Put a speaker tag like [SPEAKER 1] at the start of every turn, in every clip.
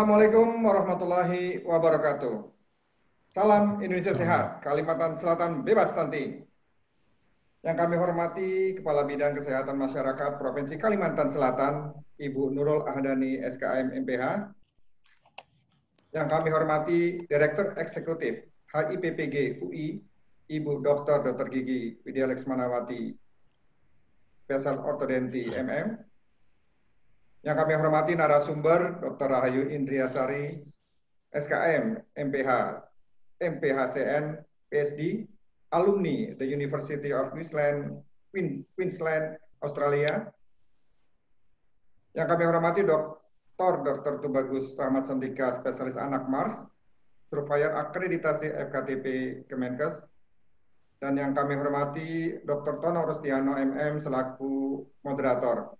[SPEAKER 1] Assalamualaikum warahmatullahi wabarakatuh. Salam Indonesia Sehat, Kalimantan Selatan Bebas Stunting. Yang kami hormati Kepala Bidang Kesehatan Masyarakat Provinsi Kalimantan Selatan, Ibu Nurul Ahdani SKM MPH. Yang kami hormati Direktur Eksekutif HIPPG UI, Ibu Dr. Dr. Gigi Widya Leksmanawati, Spesial Ortodonti MM yang kami hormati narasumber Dr. Rahayu Indriasari, SKM, MPH, MPHCN, PSD, alumni The University of Queensland, Queensland, Australia. Yang kami hormati Dr. Dr. Tubagus Rahmat Sentika, spesialis anak MARS, supplier Akreditasi FKTP Kemenkes, dan yang kami hormati Dr. Tono Rustiano MM selaku moderator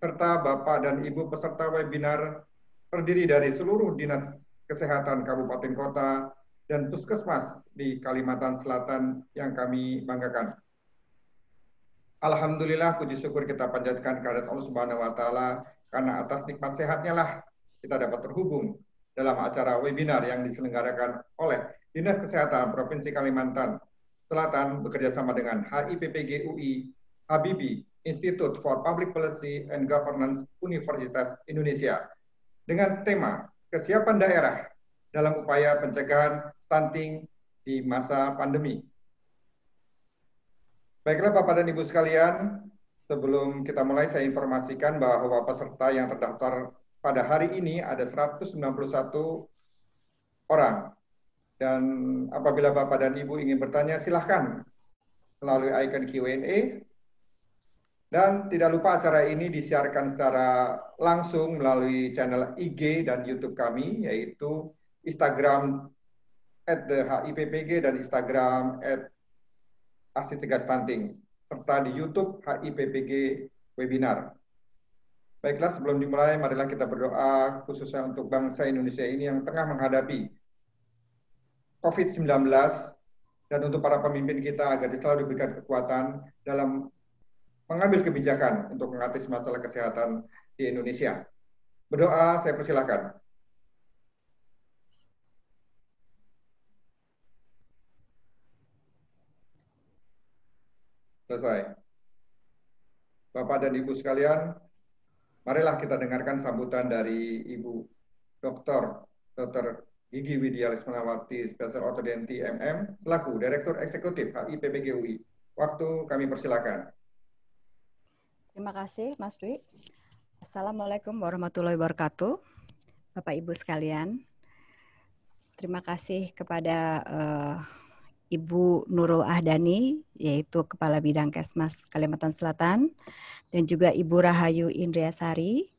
[SPEAKER 1] serta Bapak dan Ibu peserta webinar terdiri dari seluruh Dinas Kesehatan Kabupaten Kota dan Puskesmas di Kalimantan Selatan yang kami banggakan. Alhamdulillah puji syukur kita panjatkan kehadirat Allah Subhanahu wa taala karena atas nikmat sehatnya lah kita dapat terhubung dalam acara webinar yang diselenggarakan oleh Dinas Kesehatan Provinsi Kalimantan Selatan bekerjasama dengan HIPPG UI, Habibi, Institute for Public Policy and Governance Universitas Indonesia dengan tema kesiapan daerah dalam upaya pencegahan stunting di masa pandemi. Baiklah Bapak dan Ibu sekalian, sebelum kita mulai saya informasikan bahwa peserta yang terdaftar pada hari ini ada 191 orang. Dan apabila Bapak dan Ibu ingin bertanya, silahkan melalui icon Q&A dan tidak lupa acara ini disiarkan secara langsung melalui channel IG dan YouTube kami, yaitu Instagram at the HIPPG dan Instagram at Asis Tiga Stunting, serta di YouTube HIPPG Webinar. Baiklah, sebelum dimulai, marilah kita berdoa khususnya untuk bangsa Indonesia ini yang tengah menghadapi COVID-19 dan untuk para pemimpin kita agar selalu diberikan kekuatan dalam mengambil kebijakan untuk mengatasi masalah kesehatan di Indonesia. Berdoa saya persilahkan. Selesai. Bapak dan Ibu sekalian, marilah kita dengarkan sambutan dari Ibu Dr. Dr. Gigi Widya Lismanawati, Spesial Otodenti MM, selaku Direktur Eksekutif HIPPGUI. Waktu kami persilakan.
[SPEAKER 2] Terima kasih, Mas Dwi. Assalamualaikum warahmatullahi wabarakatuh, Bapak Ibu sekalian. Terima kasih kepada uh, Ibu Nurul Ahdani, yaitu Kepala Bidang Kesmas Kalimantan Selatan, dan juga Ibu Rahayu Indriasari,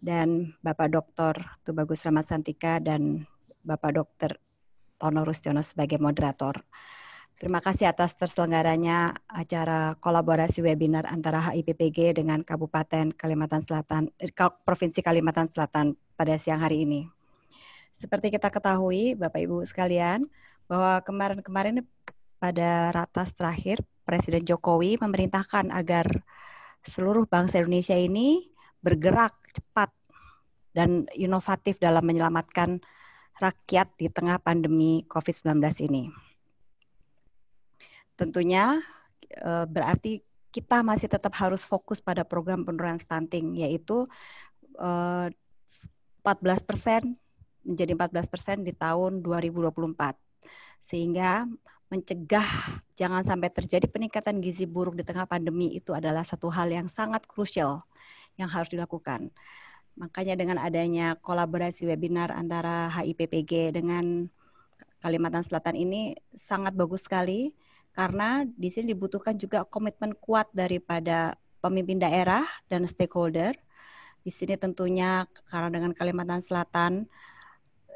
[SPEAKER 2] dan Bapak Dr. Tubagus Ramat Santika, dan Bapak Dr. Tono Rustiono sebagai moderator. Terima kasih atas terselenggaranya acara kolaborasi webinar antara HIPPG dengan Kabupaten Kalimantan Selatan, eh, Provinsi Kalimantan Selatan pada siang hari ini. Seperti kita ketahui, Bapak Ibu sekalian, bahwa kemarin-kemarin pada ratas terakhir Presiden Jokowi memerintahkan agar seluruh bangsa Indonesia ini bergerak cepat dan inovatif dalam menyelamatkan rakyat di tengah pandemi COVID-19 ini. Tentunya eh, berarti kita masih tetap harus fokus pada program penurunan stunting yaitu uh, eh, 14% menjadi 14% di tahun 2024. Sehingga mencegah jangan sampai terjadi peningkatan gizi buruk di tengah pandemi itu adalah satu hal yang sangat krusial yang harus dilakukan. Makanya dengan adanya kolaborasi webinar antara HIPPG dengan Kalimantan Selatan ini sangat bagus sekali karena di sini dibutuhkan juga komitmen kuat daripada pemimpin daerah dan stakeholder. Di sini tentunya karena dengan Kalimantan Selatan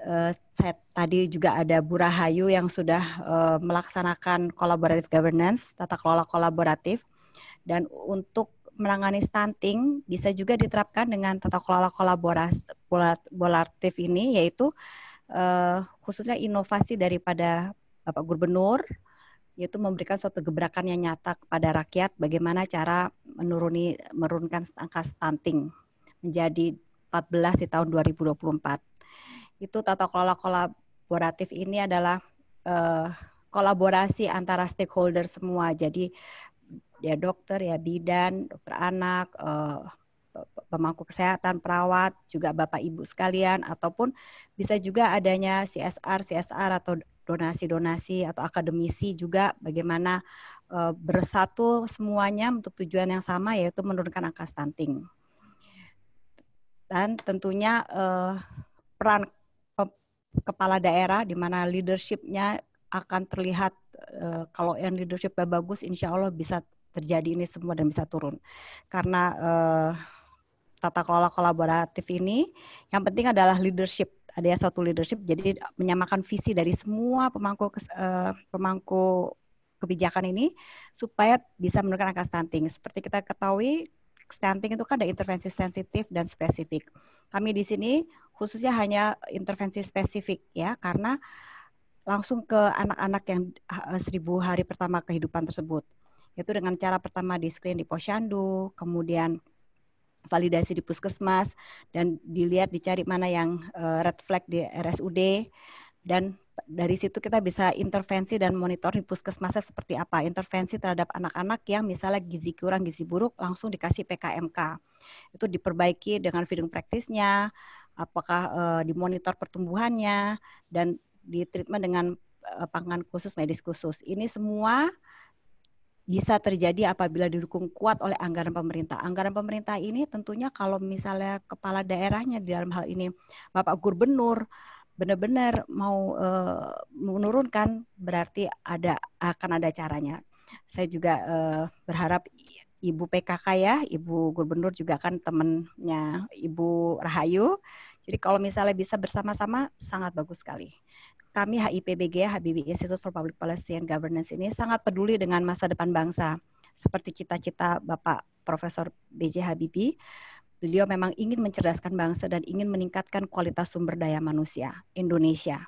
[SPEAKER 2] eh, saya tadi juga ada Bu Rahayu yang sudah eh, melaksanakan kolaboratif governance, tata kelola kolaboratif. Dan untuk menangani stunting bisa juga diterapkan dengan tata kelola kolaboratif ini yaitu eh, khususnya inovasi daripada Bapak Gubernur, yaitu memberikan suatu gebrakan yang nyata kepada rakyat bagaimana cara menuruni menurunkan angka stunting menjadi 14 di tahun 2024. Itu tata kelola kolaboratif ini adalah uh, kolaborasi antara stakeholder semua. Jadi ya dokter, ya bidan, dokter anak, uh, pemangku kesehatan, perawat, juga Bapak Ibu sekalian ataupun bisa juga adanya CSR CSR atau donasi-donasi atau akademisi juga bagaimana eh, bersatu semuanya untuk tujuan yang sama yaitu menurunkan angka stunting. Dan tentunya eh, peran kepala daerah di mana leadershipnya akan terlihat eh, kalau yang leadershipnya bagus insya Allah bisa terjadi ini semua dan bisa turun. Karena tata kelola kolaboratif ini yang penting adalah leadership ada satu leadership jadi menyamakan visi dari semua pemangku uh, pemangku kebijakan ini supaya bisa menurunkan angka stunting seperti kita ketahui stunting itu kan ada intervensi sensitif dan spesifik kami di sini khususnya hanya intervensi spesifik ya karena langsung ke anak-anak yang eh, seribu hari pertama kehidupan tersebut yaitu dengan cara pertama di screen di posyandu kemudian validasi di puskesmas dan dilihat dicari mana yang uh, red flag di RSUD dan dari situ kita bisa intervensi dan monitor di puskesmasnya seperti apa. Intervensi terhadap anak-anak yang misalnya gizi kurang, gizi buruk langsung dikasih PKMK. Itu diperbaiki dengan feeding praktisnya, apakah uh, dimonitor pertumbuhannya dan ditreatment dengan uh, pangan khusus, medis khusus. Ini semua bisa terjadi apabila didukung kuat oleh anggaran pemerintah. Anggaran pemerintah ini tentunya kalau misalnya kepala daerahnya di dalam hal ini Bapak Gubernur benar-benar mau e, menurunkan berarti ada akan ada caranya. Saya juga e, berharap Ibu PKK ya, Ibu Gubernur juga kan temannya Ibu Rahayu. Jadi kalau misalnya bisa bersama-sama sangat bagus sekali kami HIPBG, Habibie Institute for Public Policy and Governance ini sangat peduli dengan masa depan bangsa. Seperti cita-cita Bapak Profesor B.J. Habibie, beliau memang ingin mencerdaskan bangsa dan ingin meningkatkan kualitas sumber daya manusia Indonesia.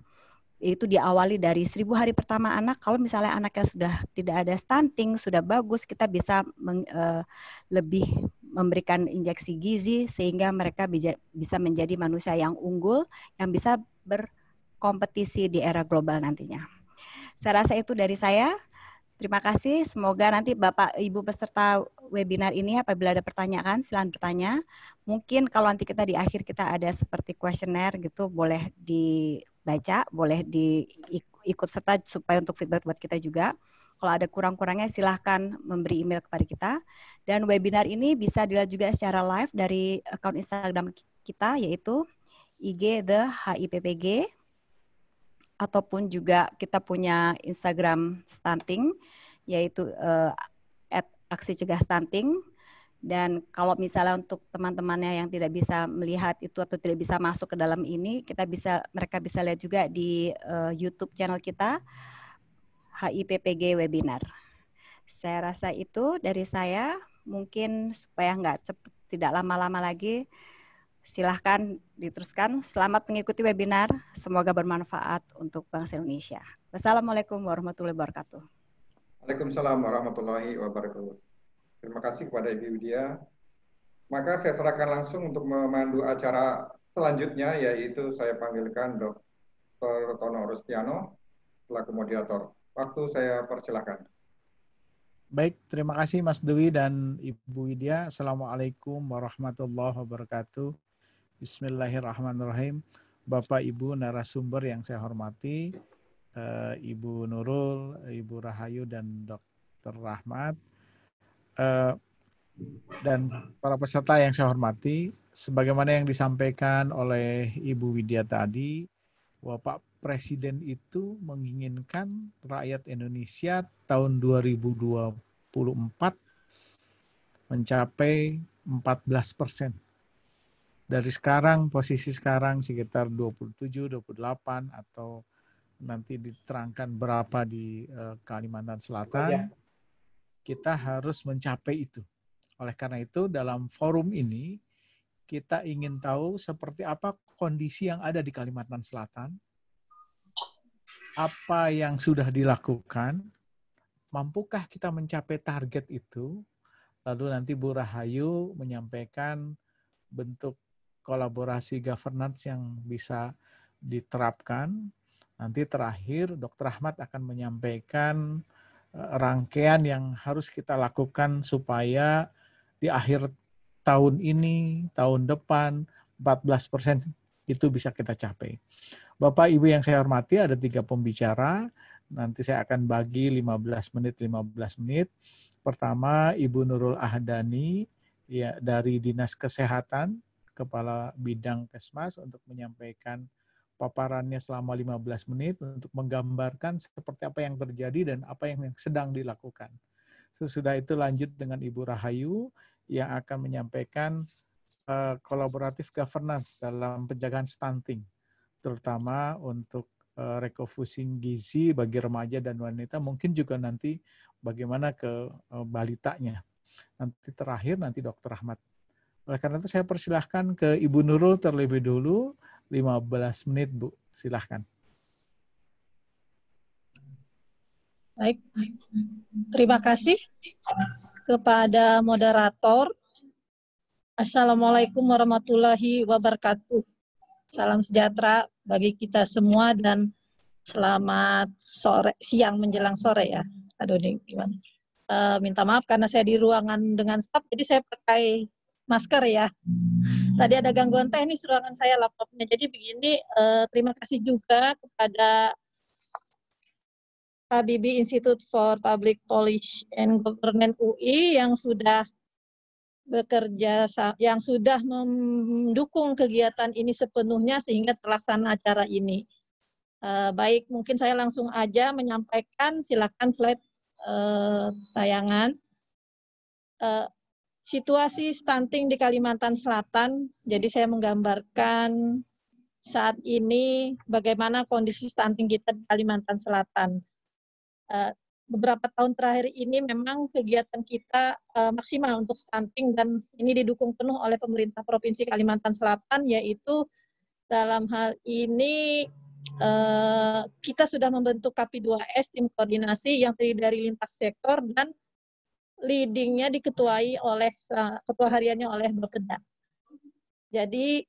[SPEAKER 2] Itu diawali dari seribu hari pertama anak, kalau misalnya anaknya sudah tidak ada stunting, sudah bagus, kita bisa meng, e, lebih memberikan injeksi gizi sehingga mereka bisa menjadi manusia yang unggul, yang bisa ber kompetisi di era global nantinya. Saya rasa itu dari saya. Terima kasih. Semoga nanti Bapak Ibu peserta webinar ini apabila ada pertanyaan silahkan bertanya. Mungkin kalau nanti kita di akhir kita ada seperti kuesioner gitu boleh dibaca, boleh diikut serta supaya untuk feedback buat kita juga. Kalau ada kurang-kurangnya silahkan memberi email kepada kita. Dan webinar ini bisa dilihat juga secara live dari akun Instagram kita yaitu IG The HIPPG ataupun juga kita punya Instagram stunting yaitu uh, aksi cegah stunting dan kalau misalnya untuk teman-temannya yang tidak bisa melihat itu atau tidak bisa masuk ke dalam ini kita bisa mereka bisa lihat juga di uh, YouTube channel kita HIPPG webinar saya rasa itu dari saya mungkin supaya nggak cepat tidak lama-lama lagi Silahkan diteruskan. Selamat mengikuti webinar. Semoga bermanfaat untuk bangsa Indonesia. Wassalamualaikum warahmatullahi wabarakatuh.
[SPEAKER 1] Waalaikumsalam warahmatullahi wabarakatuh. Terima kasih kepada Ibu Widya. Maka saya serahkan langsung untuk memandu acara selanjutnya, yaitu saya panggilkan Dr. Tono Rustiano selaku moderator. Waktu saya persilahkan.
[SPEAKER 3] Baik, terima kasih Mas Dewi dan Ibu Widya. Assalamualaikum warahmatullahi wabarakatuh. Bismillahirrahmanirrahim. Bapak Ibu narasumber yang saya hormati, eh, Ibu Nurul, Ibu Rahayu dan Dr. Rahmat. Eh, dan para peserta yang saya hormati, sebagaimana yang disampaikan oleh Ibu Widya tadi, Bapak Presiden itu menginginkan rakyat Indonesia tahun 2024 mencapai 14 persen dari sekarang posisi sekarang sekitar 27 28 atau nanti diterangkan berapa di uh, Kalimantan Selatan. Ya. Kita harus mencapai itu. Oleh karena itu dalam forum ini kita ingin tahu seperti apa kondisi yang ada di Kalimantan Selatan. Apa yang sudah dilakukan? Mampukah kita mencapai target itu? Lalu nanti Bu Rahayu menyampaikan bentuk kolaborasi governance yang bisa diterapkan. Nanti terakhir Dr. Ahmad akan menyampaikan eh, rangkaian yang harus kita lakukan supaya di akhir tahun ini, tahun depan 14% persen itu bisa kita capai. Bapak Ibu yang saya hormati ada tiga pembicara, nanti saya akan bagi 15 menit 15 menit. Pertama Ibu Nurul Ahdani ya dari Dinas Kesehatan Kepala Bidang Kesmas untuk menyampaikan paparannya selama 15 menit untuk menggambarkan seperti apa yang terjadi dan apa yang sedang dilakukan. Sesudah itu lanjut dengan Ibu Rahayu yang akan menyampaikan uh, kolaboratif governance dalam penjagaan stunting, terutama untuk uh, rekovusing gizi bagi remaja dan wanita, mungkin juga nanti bagaimana ke uh, balitanya. Nanti terakhir nanti Dokter Ahmad. Oleh karena itu saya persilahkan ke Ibu Nurul terlebih dulu 15 menit Bu. Silahkan.
[SPEAKER 4] Baik, terima kasih kepada moderator. Assalamualaikum warahmatullahi wabarakatuh. Salam sejahtera bagi kita semua dan selamat sore siang menjelang sore ya. Aduh, ini gimana? Eh, minta maaf karena saya di ruangan dengan staff, jadi saya pakai masker ya. Tadi ada gangguan teknis ruangan saya laptopnya. Jadi begini, eh, terima kasih juga kepada KBB Institute for Public Policy and Government UI yang sudah bekerja yang sudah mendukung kegiatan ini sepenuhnya sehingga terlaksana acara ini. Eh, baik, mungkin saya langsung aja menyampaikan. Silakan slide eh, tayangan. Eh, situasi stunting di Kalimantan Selatan. Jadi saya menggambarkan saat ini bagaimana kondisi stunting kita di Kalimantan Selatan. Eh, beberapa tahun terakhir ini memang kegiatan kita eh, maksimal untuk stunting dan ini didukung penuh oleh pemerintah Provinsi Kalimantan Selatan yaitu dalam hal ini eh, kita sudah membentuk KP2S tim koordinasi yang terdiri dari lintas sektor dan leadingnya diketuai oleh uh, ketua hariannya oleh Bapeda. Jadi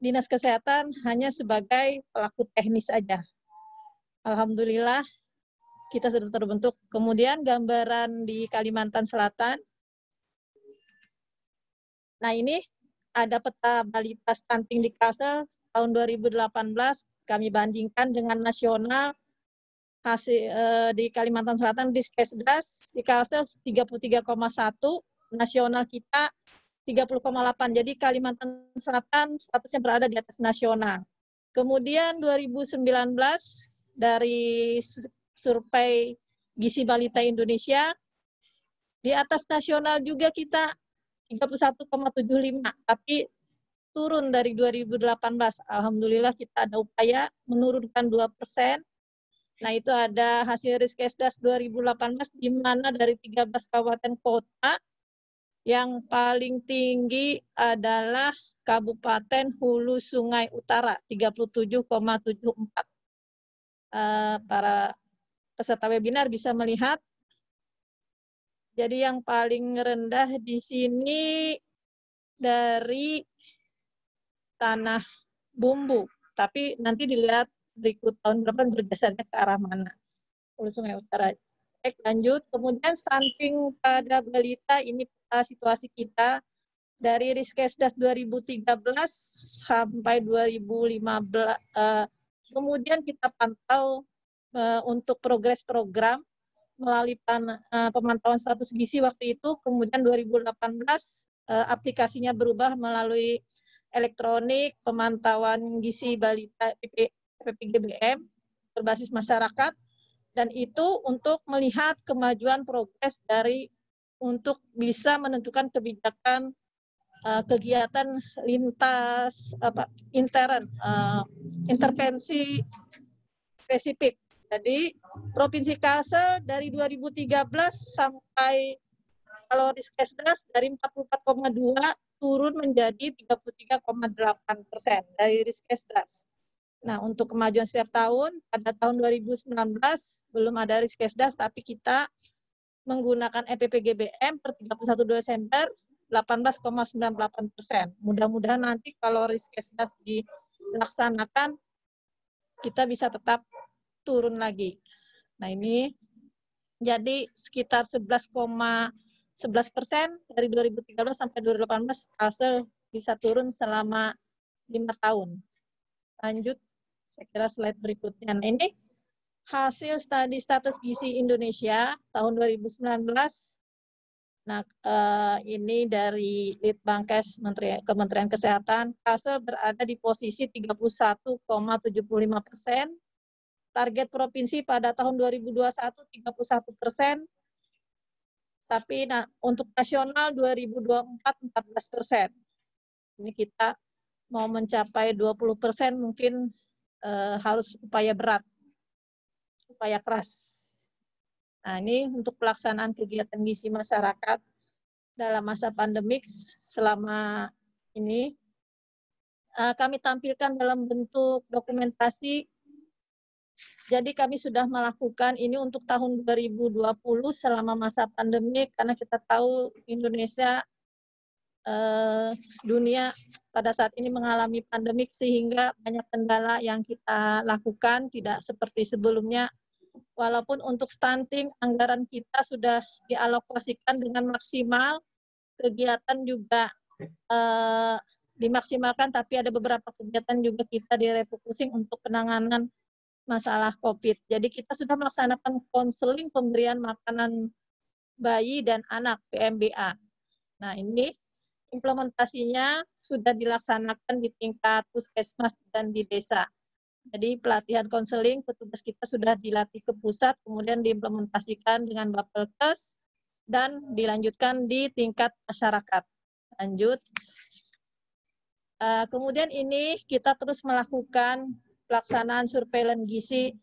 [SPEAKER 4] dinas kesehatan hanya sebagai pelaku teknis aja. Alhamdulillah kita sudah terbentuk. Kemudian gambaran di Kalimantan Selatan. Nah ini ada peta balita stunting di Kalsel tahun 2018 kami bandingkan dengan nasional hasil eh, di Kalimantan Selatan di Kesdas di Kalsel 33,1 nasional kita 30,8 jadi Kalimantan Selatan statusnya berada di atas nasional kemudian 2019 dari survei Gizi Balita Indonesia di atas nasional juga kita 31,75 tapi turun dari 2018 alhamdulillah kita ada upaya menurunkan 2 persen Nah, itu ada hasil Riskesdas 2018 di mana dari 13 kabupaten kota yang paling tinggi adalah Kabupaten Hulu Sungai Utara 37,74. Eh, para peserta webinar bisa melihat. Jadi yang paling rendah di sini dari tanah bumbu. Tapi nanti dilihat berikut tahun berapa berdasarnya ke arah mana. Hulu Sungai Utara. Cek lanjut. Kemudian stunting pada balita ini peta eh, situasi kita dari Riskesdas 2013 sampai 2015. Eh, kemudian kita pantau eh, untuk progres program melalui pemantauan status gizi waktu itu. Kemudian 2018 aplikasinya berubah melalui elektronik, pemantauan gizi balita, e. PPGBM berbasis masyarakat dan itu untuk melihat kemajuan progres dari untuk bisa menentukan kebijakan uh, kegiatan lintas apa intern uh, intervensi spesifik. Jadi Provinsi Kalsel dari 2013 sampai kalau di Kesdas dari 44,2 turun menjadi 33,8 persen dari Riskesdas. Nah, untuk kemajuan setiap tahun, pada tahun 2019 belum ada riskesdas, tapi kita menggunakan EPPGBM per 31 Desember 18,98 persen. Mudah-mudahan nanti kalau riskesdas dilaksanakan, kita bisa tetap turun lagi. Nah, ini jadi sekitar 11,11 persen dari 2013 sampai 2018 hasil bisa turun selama lima tahun. Lanjut saya kira slide berikutnya. Nah, ini hasil studi status gizi Indonesia tahun 2019. Nah, eh, ini dari Litbangkes Kementerian Kesehatan, Kasel berada di posisi 31,75 persen. Target provinsi pada tahun 2021 31 persen. Tapi nah, untuk nasional 2024 14 persen. Ini kita mau mencapai 20 persen mungkin uh, harus upaya berat, upaya keras. Nah, ini untuk pelaksanaan kegiatan misi masyarakat dalam masa pandemik selama ini Uh, kami tampilkan dalam bentuk dokumentasi. Jadi kami sudah melakukan ini untuk tahun 2020 selama masa pandemik karena kita tahu Indonesia Eh, dunia pada saat ini mengalami pandemik sehingga banyak kendala yang kita lakukan tidak seperti sebelumnya. Walaupun untuk stunting anggaran kita sudah dialokasikan dengan maksimal, kegiatan juga eh, dimaksimalkan, tapi ada beberapa kegiatan juga kita direfocusing untuk penanganan masalah COVID. Jadi kita sudah melaksanakan konseling pemberian makanan bayi dan anak PMBA. Nah ini implementasinya sudah dilaksanakan di tingkat puskesmas dan di desa. Jadi pelatihan konseling petugas kita sudah dilatih ke pusat, kemudian diimplementasikan dengan Bapelkes dan dilanjutkan di tingkat masyarakat. Lanjut. Eh, kemudian ini kita terus melakukan pelaksanaan surveillance gizi.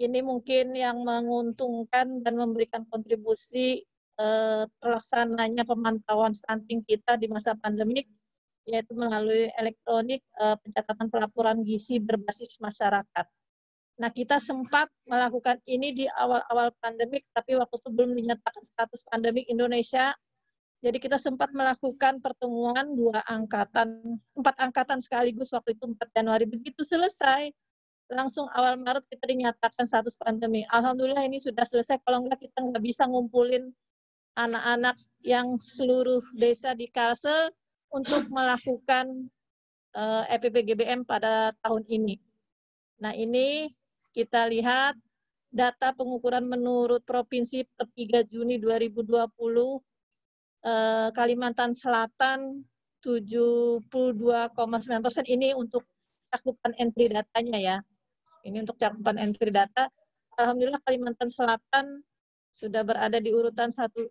[SPEAKER 4] Ini mungkin yang menguntungkan dan memberikan kontribusi Eh, pelaksananya pemantauan stunting kita di masa pandemik yaitu melalui elektronik eh, pencatatan pelaporan gizi berbasis masyarakat. Nah, kita sempat melakukan ini di awal-awal pandemik, tapi waktu itu belum dinyatakan status pandemik Indonesia. Jadi kita sempat melakukan pertemuan dua angkatan, empat angkatan sekaligus waktu itu 4 Januari. Begitu selesai, langsung awal Maret kita dinyatakan status pandemi. Alhamdulillah ini sudah selesai, kalau enggak kita nggak bisa ngumpulin anak-anak yang seluruh desa di Kalsel untuk melakukan uh, eh, EPPGBM pada tahun ini. Nah, ini kita lihat data pengukuran menurut provinsi per 3 Juni 2020 uh, eh, Kalimantan Selatan 72,9 persen ini untuk cakupan entry datanya ya. Ini untuk cakupan entry data. Alhamdulillah Kalimantan Selatan sudah berada di urutan satu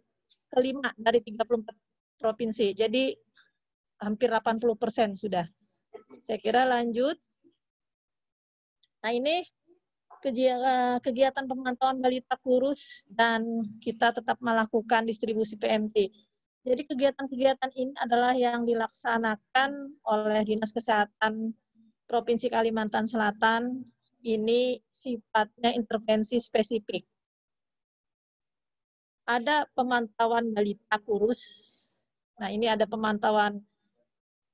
[SPEAKER 4] kelima dari 34 provinsi. Jadi hampir 80 persen sudah. Saya kira lanjut. Nah ini eh, kegiatan pemantauan balita kurus dan kita tetap melakukan distribusi PMT. Jadi kegiatan-kegiatan ini adalah yang dilaksanakan oleh Dinas Kesehatan Provinsi Kalimantan Selatan. Ini sifatnya intervensi spesifik ada pemantauan balita kurus. Nah, ini ada pemantauan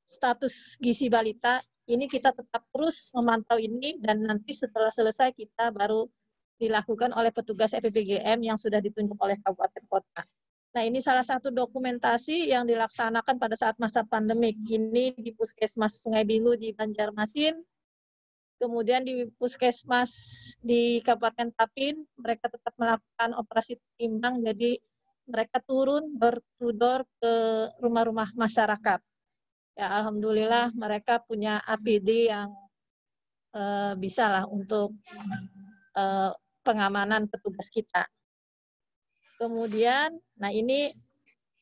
[SPEAKER 4] status gizi balita. Ini kita tetap terus memantau ini dan nanti setelah selesai kita baru dilakukan oleh petugas FPPGM e yang sudah ditunjuk oleh kabupaten kota. Nah, ini salah satu dokumentasi yang dilaksanakan pada saat masa pandemik. Ini di Puskesmas Sungai Bingu di Banjarmasin, Kemudian di puskesmas di Kabupaten Tapin, mereka tetap melakukan operasi timbang, jadi mereka turun bertudor ke rumah-rumah masyarakat. Ya, alhamdulillah mereka punya APD yang e, eh, bisa lah untuk e, pengamanan petugas kita. Kemudian, nah ini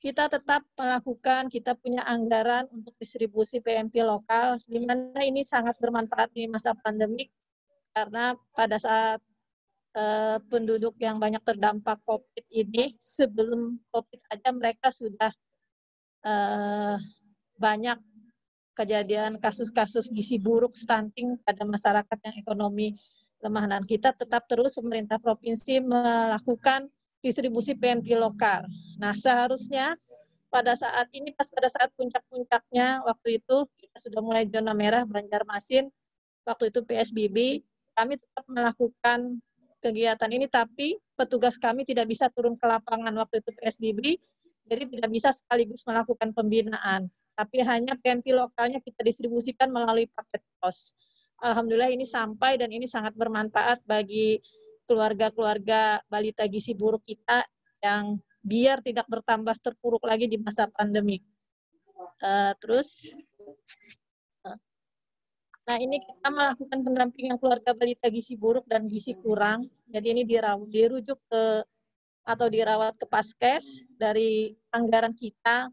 [SPEAKER 4] kita tetap melakukan, kita punya anggaran untuk distribusi PMP lokal, di mana ini sangat bermanfaat di masa pandemik, karena pada saat eh, penduduk yang banyak terdampak COVID ini, sebelum COVID aja mereka sudah eh, banyak kejadian kasus-kasus gizi buruk, stunting pada masyarakat yang ekonomi lemah. Dan kita tetap terus pemerintah provinsi melakukan distribusi PMT lokal. Nah, seharusnya pada saat ini pas pada saat puncak-puncaknya waktu itu kita sudah mulai zona merah Banjarmasin waktu itu PSBB kami tetap melakukan kegiatan ini tapi petugas kami tidak bisa turun ke lapangan waktu itu PSBB jadi tidak bisa sekaligus melakukan pembinaan tapi hanya PMT lokalnya kita distribusikan melalui paket pos. Alhamdulillah ini sampai dan ini sangat bermanfaat bagi keluarga-keluarga balita gizi buruk kita yang biar tidak bertambah terpuruk lagi di masa pandemi. Uh, terus, nah ini kita melakukan pendampingan keluarga balita gizi buruk dan gizi kurang. Jadi ini dirawat, dirujuk ke atau dirawat ke paskes dari anggaran kita.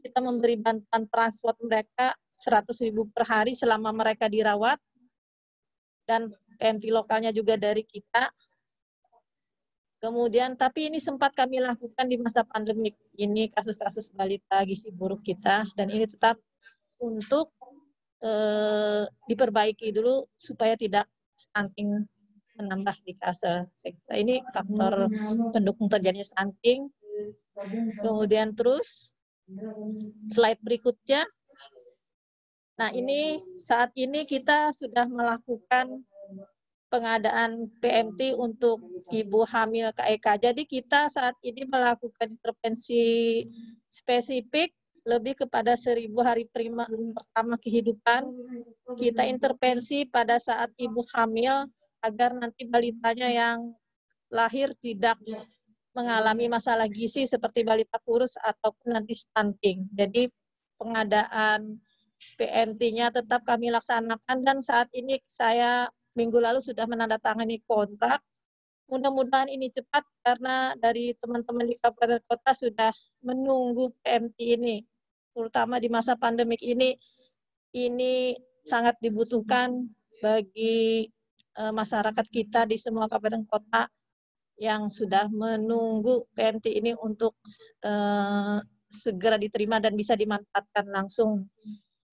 [SPEAKER 4] Kita memberi bantuan transport mereka 100.000 per hari selama mereka dirawat dan PMT lokalnya juga dari kita Kemudian, tapi ini sempat kami lakukan di masa pandemi ini kasus-kasus balita gizi buruk kita dan ini tetap untuk e, diperbaiki dulu supaya tidak stunting menambah di kita Ini faktor pendukung terjadinya stunting. Kemudian terus slide berikutnya. Nah ini saat ini kita sudah melakukan pengadaan PMT hmm. untuk ibu hamil KEK. E Jadi kita saat ini melakukan intervensi spesifik lebih kepada seribu hari prima, pertama kehidupan. Kita intervensi pada saat ibu hamil agar nanti balitanya yang lahir tidak mengalami masalah gizi seperti balita kurus ataupun nanti stunting. Jadi pengadaan PMT-nya tetap kami laksanakan dan saat ini saya minggu lalu sudah menandatangani kontrak. Mudah-mudahan ini cepat karena dari teman-teman di kabupaten kota sudah menunggu PMT ini, terutama di masa pandemik ini. Ini sangat dibutuhkan bagi e, masyarakat kita di semua kabupaten kota yang sudah menunggu PMT ini untuk e, segera diterima dan bisa dimanfaatkan langsung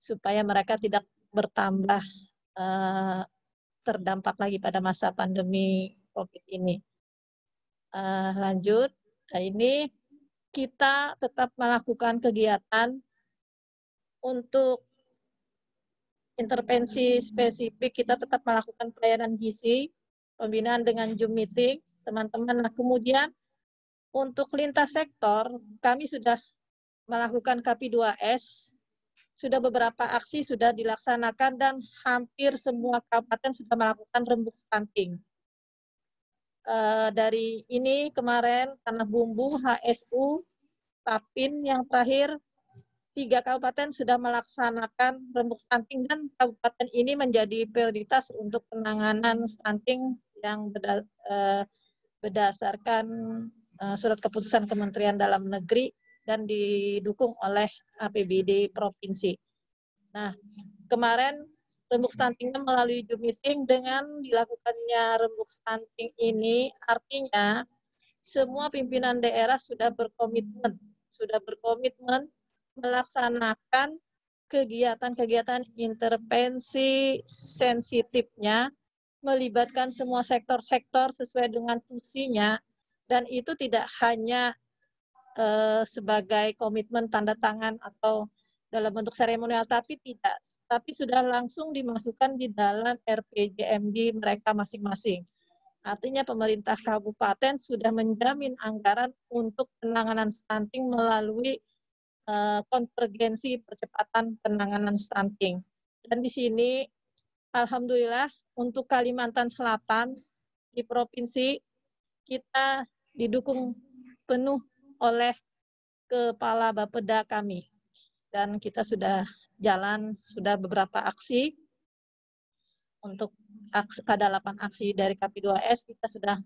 [SPEAKER 4] supaya mereka tidak bertambah e, terdampak lagi pada masa pandemi COVID ini. Uh, lanjut, nah, ini kita tetap melakukan kegiatan untuk intervensi spesifik, kita tetap melakukan pelayanan gizi, pembinaan dengan Zoom meeting, teman-teman. Nah, kemudian untuk lintas sektor, kami sudah melakukan KP2S sudah beberapa aksi sudah dilaksanakan dan hampir semua kabupaten sudah melakukan rembuk stunting. E, dari ini kemarin Tanah Bumbu, HSU, Tapin yang terakhir tiga kabupaten sudah melaksanakan rembuk stunting dan kabupaten ini menjadi prioritas untuk penanganan stunting yang eh, berdasarkan eh, surat keputusan Kementerian Dalam Negeri dan didukung oleh APBD provinsi. Nah, kemarin rembuk stuntingnya melalui Zoom meeting dengan dilakukannya rembuk stunting ini artinya semua pimpinan daerah sudah berkomitmen, sudah berkomitmen melaksanakan kegiatan-kegiatan intervensi sensitifnya melibatkan semua sektor-sektor sesuai dengan fungsinya dan itu tidak hanya uh, sebagai komitmen tanda tangan atau dalam bentuk seremonial tapi tidak tapi sudah langsung dimasukkan di dalam RPJMD mereka masing-masing. Artinya pemerintah kabupaten sudah menjamin anggaran untuk penanganan stunting melalui uh, konvergensi percepatan penanganan stunting. Dan di sini alhamdulillah untuk Kalimantan Selatan di provinsi kita didukung penuh oleh Kepala Bapeda kami. Dan kita sudah jalan, sudah beberapa aksi. Untuk aksi, ada 8 aksi dari KP2S, kita sudah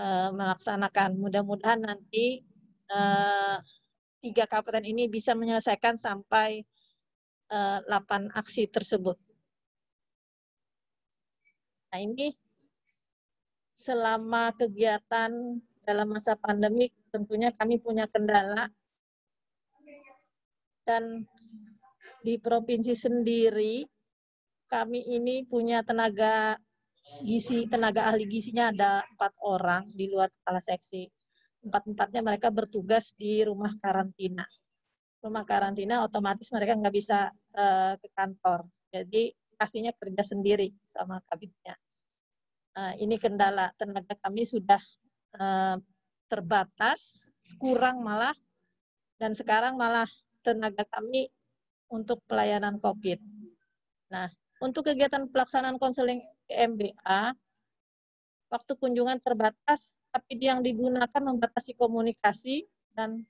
[SPEAKER 4] uh, melaksanakan. Mudah-mudahan nanti uh, tiga kabupaten ini bisa menyelesaikan sampai uh, eh, 8 aksi tersebut. Nah ini selama kegiatan dalam masa pandemik tentunya kami punya kendala dan di provinsi sendiri kami ini punya tenaga gizi tenaga ahli gizinya ada empat orang di luar kepala seksi empat empatnya mereka bertugas di rumah karantina rumah karantina otomatis mereka nggak bisa uh, ke kantor jadi kasihnya kerja sendiri sama kabinnya uh, ini kendala tenaga kami sudah uh, terbatas, kurang malah, dan sekarang malah tenaga kami untuk pelayanan COVID. Nah, untuk kegiatan pelaksanaan konseling MBA, waktu kunjungan terbatas, tapi yang digunakan membatasi komunikasi dan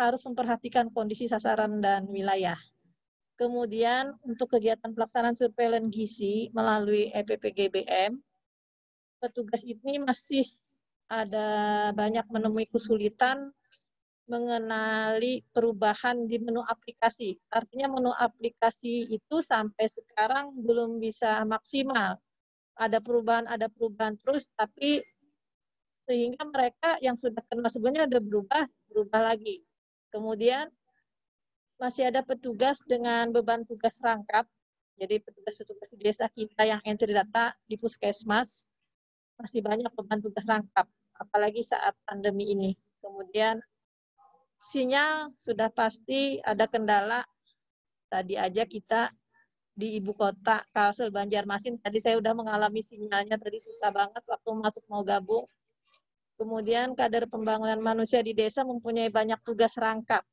[SPEAKER 4] harus memperhatikan kondisi sasaran dan wilayah. Kemudian untuk kegiatan pelaksanaan surveillance gizi melalui EPPGBM, petugas ini masih ada banyak menemui kesulitan mengenali perubahan di menu aplikasi. Artinya menu aplikasi itu sampai sekarang belum bisa maksimal. Ada perubahan, ada perubahan terus, tapi sehingga mereka yang sudah kena sebelumnya ada berubah, berubah lagi. Kemudian masih ada petugas dengan beban tugas rangkap. Jadi petugas-petugas di desa kita yang entry data di puskesmas masih banyak beban tugas rangkap apalagi saat pandemi ini. Kemudian sinyal sudah pasti ada kendala. Tadi aja kita di ibu kota Kalsel Banjarmasin tadi saya udah mengalami sinyalnya tadi susah banget waktu masuk mau gabung. Kemudian kader pembangunan manusia di desa mempunyai banyak tugas rangkap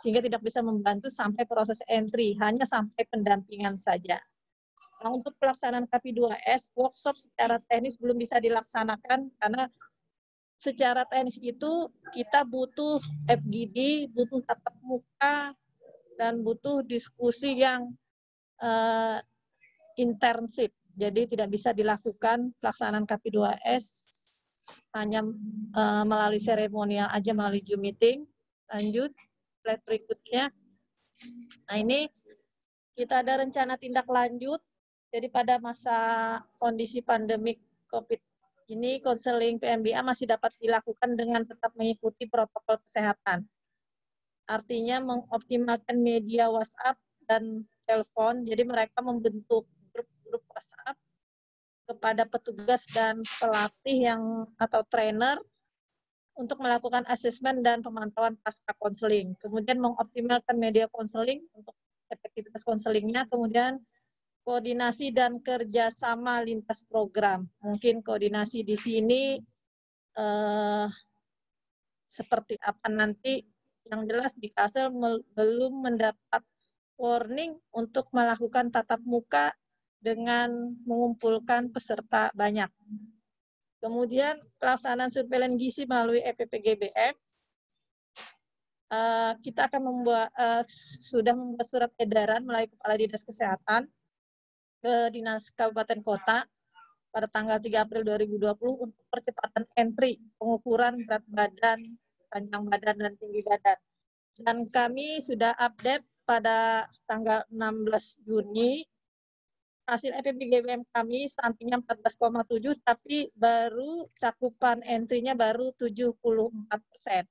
[SPEAKER 4] sehingga tidak bisa membantu sampai proses entry, hanya sampai pendampingan saja. Nah untuk pelaksanaan KP2S, workshop secara teknis belum bisa dilaksanakan karena secara teknis itu kita butuh FGD, butuh tatap muka, dan butuh diskusi yang uh, intensif. Jadi tidak bisa dilakukan pelaksanaan KP2S hanya uh, melalui seremonial aja melalui Zoom meeting. Lanjut, slide berikutnya. Nah ini kita ada rencana tindak lanjut jadi pada masa kondisi pandemik COVID ini, konseling PMBA masih dapat dilakukan dengan tetap mengikuti protokol kesehatan. Artinya mengoptimalkan media WhatsApp dan telepon, jadi mereka membentuk grup-grup WhatsApp kepada petugas dan pelatih yang atau trainer untuk melakukan asesmen dan pemantauan pasca konseling. Kemudian mengoptimalkan media konseling untuk efektivitas konselingnya, kemudian koordinasi dan kerjasama lintas program. Mungkin koordinasi di sini eh, seperti apa nanti yang jelas di Kasel belum mendapat warning untuk melakukan tatap muka dengan mengumpulkan peserta banyak. Kemudian pelaksanaan surveilan gizi melalui EPPGBM. Eh, kita akan membuat eh, sudah membuat surat edaran melalui Kepala Dinas Kesehatan ke Dinas Kabupaten Kota pada tanggal 3 April 2020 untuk percepatan entry pengukuran berat badan, panjang badan, dan tinggi badan. Dan kami sudah update pada tanggal 16 Juni hasil FPBGBM kami stuntingnya 14,7 tapi baru cakupan entry-nya baru 74 persen.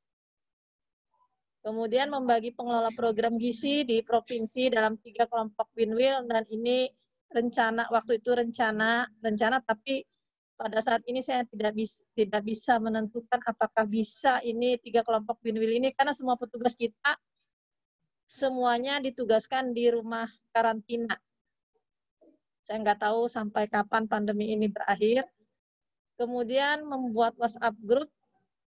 [SPEAKER 4] Kemudian membagi pengelola program gizi di provinsi dalam tiga kelompok win dan ini rencana waktu itu rencana rencana tapi pada saat ini saya tidak bisa tidak bisa menentukan apakah bisa ini tiga kelompok binwil ini karena semua petugas kita semuanya ditugaskan di rumah karantina. Saya nggak tahu sampai kapan pandemi ini berakhir. Kemudian membuat WhatsApp group.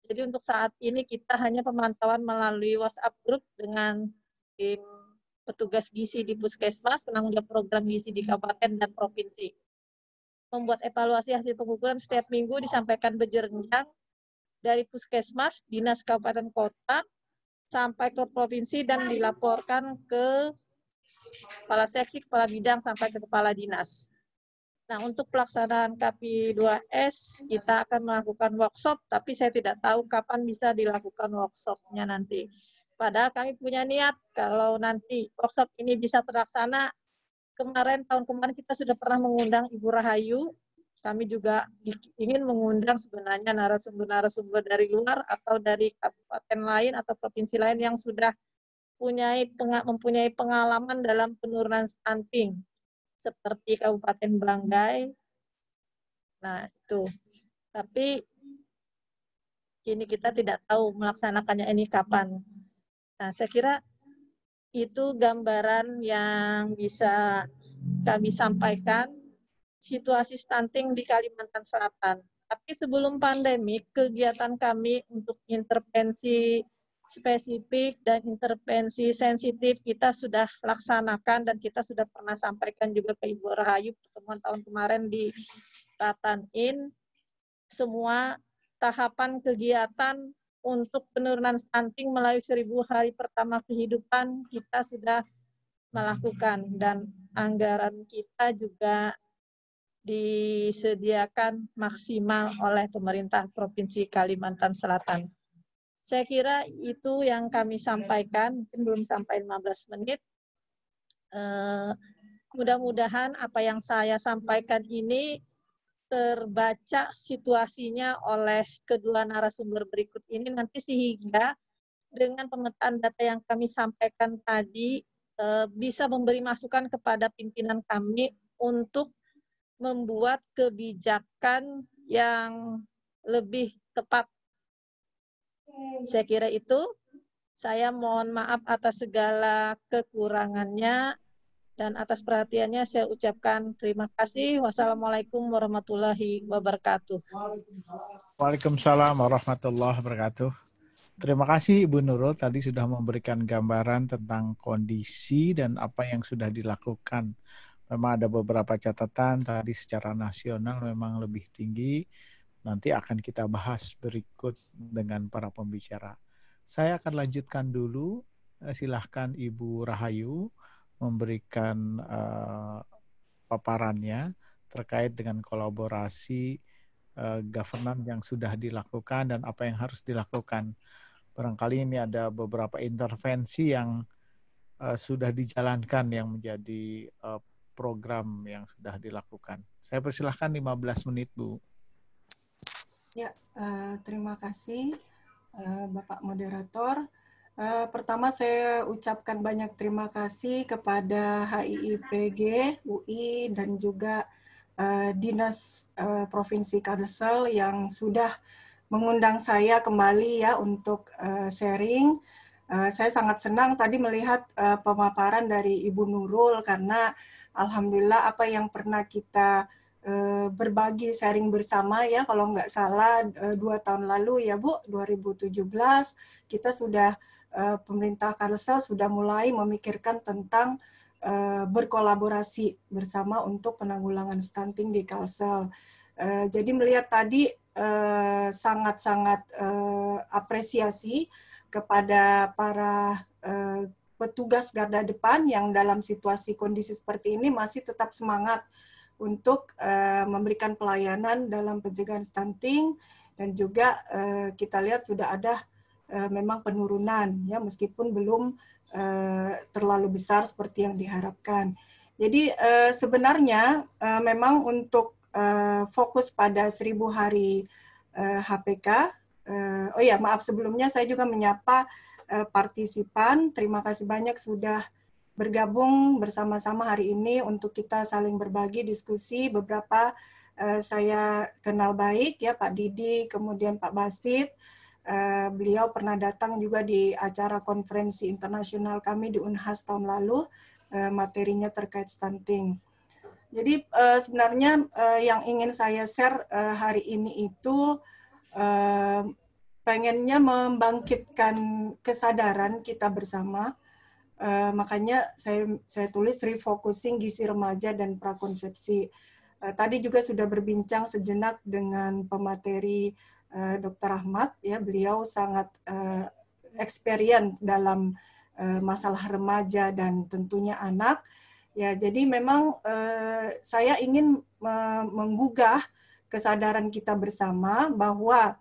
[SPEAKER 4] Jadi untuk saat ini kita hanya pemantauan melalui WhatsApp group dengan tim petugas gizi di puskesmas, penanggung jawab program gizi di kabupaten dan provinsi. Membuat evaluasi hasil pengukuran setiap minggu disampaikan berjenjang dari puskesmas, dinas kabupaten kota, sampai ke provinsi dan dilaporkan ke kepala seksi, kepala bidang, sampai ke kepala dinas. Nah, untuk pelaksanaan KPI 2S, kita akan melakukan workshop, tapi saya tidak tahu kapan bisa dilakukan workshopnya nanti. Padahal kami punya niat kalau nanti workshop ini bisa terlaksana. Kemarin tahun kemarin kita sudah pernah mengundang Ibu Rahayu. Kami juga ingin mengundang sebenarnya narasumber-narasumber dari luar atau dari kabupaten lain atau provinsi lain yang sudah mempunyai pengalaman dalam penurunan stunting seperti Kabupaten Banggai. Nah, itu. Tapi ini kita tidak tahu melaksanakannya ini kapan. Nah, saya kira itu gambaran yang bisa kami sampaikan situasi stunting di Kalimantan Selatan. Tapi sebelum pandemi, kegiatan kami untuk intervensi spesifik dan intervensi sensitif kita sudah laksanakan dan kita sudah pernah sampaikan juga ke Ibu Rahayu pertemuan tahun kemarin di Tatanin Semua tahapan kegiatan untuk penurunan stunting melalui seribu hari pertama kehidupan kita sudah melakukan dan anggaran kita juga disediakan maksimal oleh pemerintah Provinsi Kalimantan Selatan. Saya kira itu yang kami sampaikan, mungkin belum sampai 15 menit. Eh, mudah-mudahan apa yang saya sampaikan ini terbaca situasinya oleh kedua narasumber berikut ini nanti sehingga dengan pemetaan data yang kami sampaikan tadi eh, bisa memberi masukan kepada pimpinan kami untuk membuat kebijakan yang lebih tepat. Saya kira itu. Saya mohon maaf atas segala kekurangannya. Dan atas perhatiannya saya ucapkan terima kasih. Wassalamualaikum warahmatullahi wabarakatuh.
[SPEAKER 3] Waalaikumsalam warahmatullahi wabarakatuh. Terima kasih Ibu Nurul tadi sudah memberikan gambaran tentang kondisi dan apa yang sudah dilakukan. Memang ada beberapa catatan tadi secara nasional memang lebih tinggi. Nanti akan kita bahas berikut dengan para pembicara. Saya akan lanjutkan dulu. Eh, silahkan Ibu Rahayu memberikan uh, paparannya terkait dengan kolaborasi uh, governance yang sudah dilakukan dan apa yang harus dilakukan. Barangkali ini ada beberapa intervensi yang uh, sudah dijalankan yang menjadi uh, program yang sudah dilakukan. Saya persilahkan 15 menit, Bu.
[SPEAKER 5] Ya, uh, terima kasih uh, Bapak Moderator. Uh, pertama saya ucapkan banyak terima kasih kepada HIIPG, UI, dan juga uh, Dinas uh, Provinsi Kadesel yang sudah mengundang saya kembali ya untuk uh, sharing. Uh, saya sangat senang tadi melihat uh, pemaparan dari Ibu Nurul karena alhamdulillah apa yang pernah kita berbagi sharing bersama ya kalau nggak salah dua tahun lalu ya Bu 2017 kita sudah Eh, pemerintah Kalsel sudah mulai memikirkan tentang eh, berkolaborasi bersama untuk penanggulangan stunting di Kalsel. Eh, jadi melihat tadi sangat-sangat apresiasi kepada para petugas garda depan yang dalam situasi kondisi seperti ini masih tetap semangat untuk memberikan pelayanan dalam pencegahan stunting dan juga kita lihat sudah ada Eh, memang penurunan ya meskipun belum eh, terlalu besar seperti yang diharapkan. Jadi eh, sebenarnya memang untuk fokus pada seribu hari HPK oh ya maaf sebelumnya saya juga menyapa partisipan. Terima kasih banyak sudah bergabung bersama-sama hari ini untuk kita saling berbagi diskusi beberapa saya kenal baik ya Pak Didi, kemudian Pak Basit, Eh, beliau pernah datang juga di acara konferensi internasional kami di Unhas tahun lalu, uh, materinya terkait stunting. Jadi uh, sebenarnya uh, yang ingin saya share uh, hari ini itu uh, pengennya membangkitkan kesadaran kita bersama. Uh, makanya saya saya tulis refocusing gizi remaja dan prakonsepsi. tadi juga sudah berbincang sejenak dengan pemateri Eh, Dr. Ahmad ya beliau sangat uh, experience dalam uh, masalah remaja dan tentunya anak ya jadi memang uh, saya ingin menggugah kesadaran kita bersama bahwa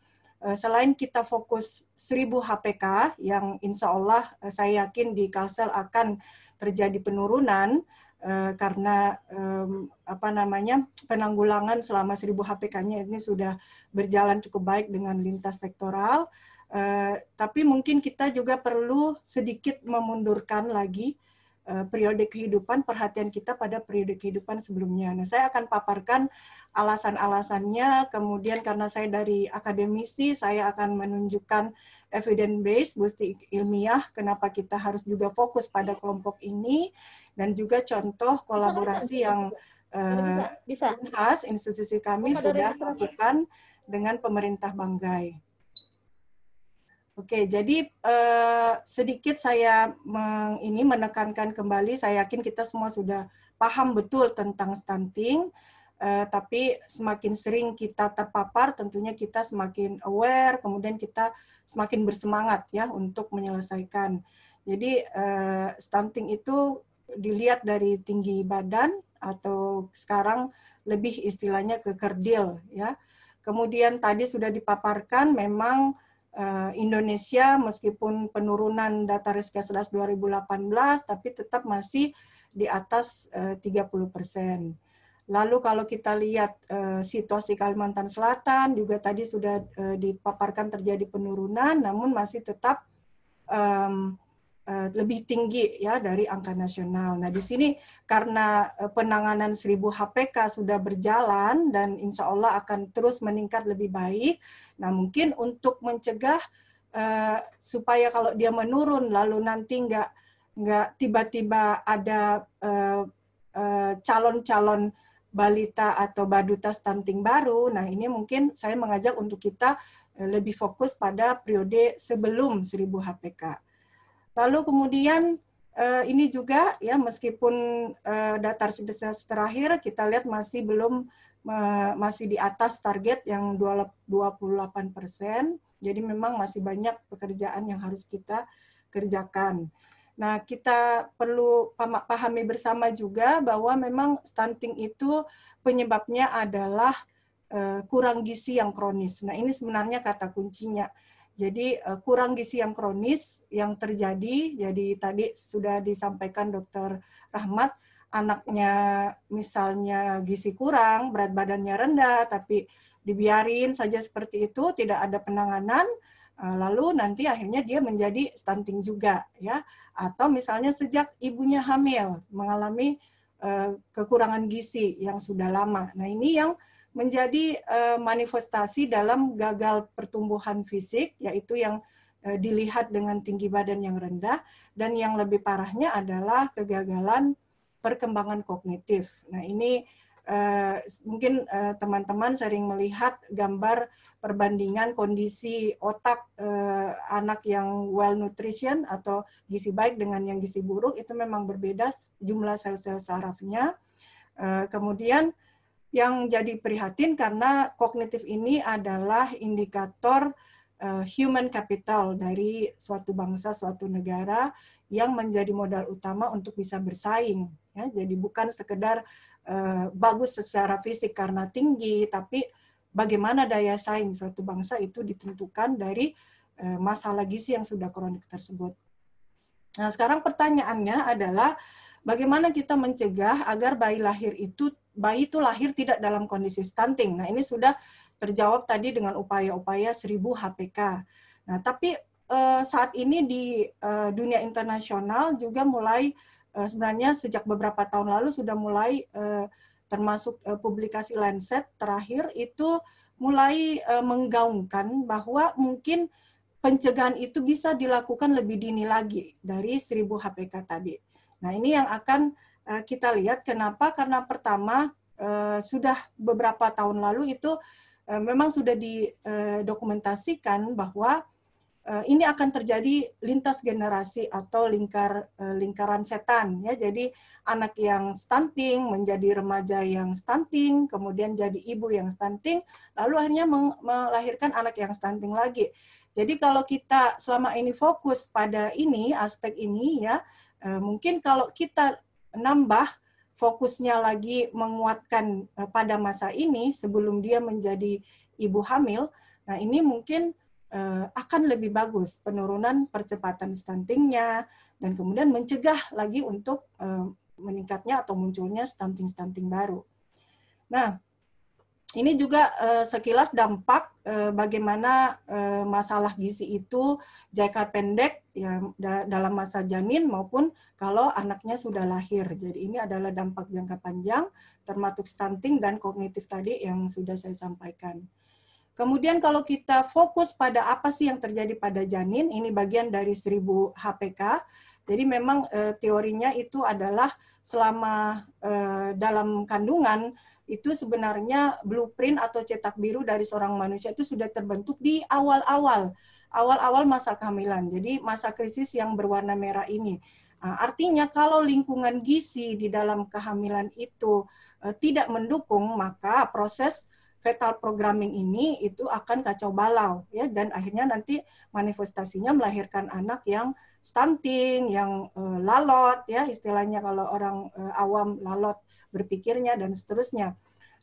[SPEAKER 5] selain kita fokus 1000 HPK yang insya Allah saya yakin di Kalsel akan terjadi penurunan Eh, karena um, apa namanya penanggulangan selama 1000 HPK-nya ini sudah berjalan cukup baik dengan lintas sektoral. Uh, tapi mungkin kita juga perlu sedikit memundurkan lagi Eh, periode kehidupan, perhatian kita pada periode kehidupan sebelumnya. Nah, saya akan paparkan alasan-alasannya, kemudian karena saya dari akademisi, saya akan menunjukkan evidence base, bukti ilmiah, kenapa kita harus juga fokus pada kelompok ini, dan juga contoh kolaborasi yang eh, khas institusi kami sudah lakukan dengan pemerintah Banggai. Oke, jadi eh, sedikit saya meng, ini menekankan kembali. Saya yakin kita semua sudah paham betul tentang stunting, eh, tapi semakin sering kita terpapar, tentunya kita semakin aware, kemudian kita semakin bersemangat ya untuk menyelesaikan. Jadi eh, stunting itu dilihat dari tinggi badan atau sekarang lebih istilahnya ke kerdil ya. Kemudian tadi sudah dipaparkan memang Eh, Indonesia meskipun penurunan data Riskesdas 2018 tapi tetap masih di atas 30 eh, persen. Lalu kalau kita lihat eh, situasi Kalimantan Selatan juga tadi sudah dipaparkan terjadi penurunan namun masih tetap Eh, lebih tinggi ya dari angka nasional. Nah di sini karena eh, penanganan 1000 HPK sudah berjalan dan insya Allah akan terus meningkat lebih baik. Nah mungkin untuk mencegah uh, supaya kalau dia menurun lalu nanti nggak nggak tiba-tiba ada calon-calon uh, uh, balita atau baduta stunting baru. Nah, ini mungkin saya mengajak untuk kita lebih fokus pada periode sebelum 1000 HPK. Lalu kemudian Uh, ini juga ya meskipun uh, datar terakhir kita lihat masih belum uh, masih di atas target yang 28 persen. Jadi memang masih banyak pekerjaan yang harus kita kerjakan. Nah, kita perlu pahami bersama juga bahwa memang stunting itu penyebabnya adalah eh, kurang gizi yang kronis. Nah, ini sebenarnya kata kuncinya. Jadi eh, kurang gizi yang kronis yang terjadi, jadi tadi sudah disampaikan Dokter Rahmat, anaknya misalnya gizi kurang, berat badannya rendah, tapi dibiarin saja seperti itu, tidak ada penanganan, eh, lalu nanti akhirnya dia menjadi stunting juga, ya. Atau misalnya sejak ibunya hamil mengalami eh, kekurangan gizi yang sudah lama. Nah ini yang menjadi uh, manifestasi dalam gagal pertumbuhan fisik, yaitu yang uh, dilihat dengan tinggi badan yang rendah, dan yang lebih parahnya adalah kegagalan perkembangan kognitif. Nah, ini uh, mungkin teman-teman uh, sering melihat gambar perbandingan kondisi otak uh, anak yang well nutrition atau gizi baik dengan yang gizi buruk, itu memang berbeda jumlah sel-sel sarafnya. Uh, kemudian, yang jadi prihatin karena kognitif ini adalah indikator uh, human capital dari suatu bangsa, suatu negara yang menjadi modal utama untuk bisa bersaing. Ya, jadi bukan sekedar uh, bagus secara fisik karena tinggi, tapi bagaimana daya saing suatu bangsa itu ditentukan dari uh, eh, masalah gizi yang sudah kronik tersebut. Nah, sekarang pertanyaannya adalah bagaimana kita mencegah agar bayi lahir itu bayi itu lahir tidak dalam kondisi stunting. Nah, ini sudah terjawab tadi dengan upaya-upaya 1000 HPK. Nah, tapi uh, saat ini di uh, dunia internasional juga mulai uh, sebenarnya sejak beberapa tahun lalu sudah mulai uh, termasuk uh, publikasi Lancet terakhir itu mulai uh, menggaungkan bahwa mungkin pencegahan itu bisa dilakukan lebih dini lagi dari 1000 HPK tadi. Nah, ini yang akan Eh, kita lihat kenapa karena pertama eh, sudah beberapa tahun lalu itu eh, memang sudah didokumentasikan bahwa ini akan terjadi lintas generasi atau lingkar lingkaran setan ya jadi anak yang stunting menjadi remaja yang stunting kemudian jadi ibu yang stunting lalu akhirnya melahirkan anak yang stunting lagi jadi kalau kita selama ini fokus pada ini aspek ini ya mungkin kalau kita nambah fokusnya lagi menguatkan eh, pada masa ini sebelum dia menjadi ibu hamil, nah ini mungkin eh, akan lebih bagus penurunan percepatan stuntingnya dan kemudian mencegah lagi untuk eh, meningkatnya atau munculnya stunting-stunting baru. Nah, ini juga sekilas dampak bagaimana masalah gizi itu jangka pendek ya da dalam masa janin maupun kalau anaknya sudah lahir. Jadi ini adalah dampak jangka panjang termasuk stunting dan kognitif tadi yang sudah saya sampaikan. Kemudian kalau kita fokus pada apa sih yang terjadi pada janin, ini bagian dari 1000 HPK. Jadi memang e, teorinya itu adalah selama e, dalam kandungan itu sebenarnya blueprint atau cetak biru dari seorang manusia itu sudah terbentuk di awal-awal awal-awal masa kehamilan. Jadi masa krisis yang berwarna merah ini. Ah, artinya kalau lingkungan gizi di dalam kehamilan itu eh, tidak mendukung, maka proses fetal programming ini itu akan kacau balau ya dan akhirnya nanti manifestasinya melahirkan anak yang stunting, yang eh, lalot ya istilahnya kalau orang eh, awam lalot berpikirnya dan seterusnya.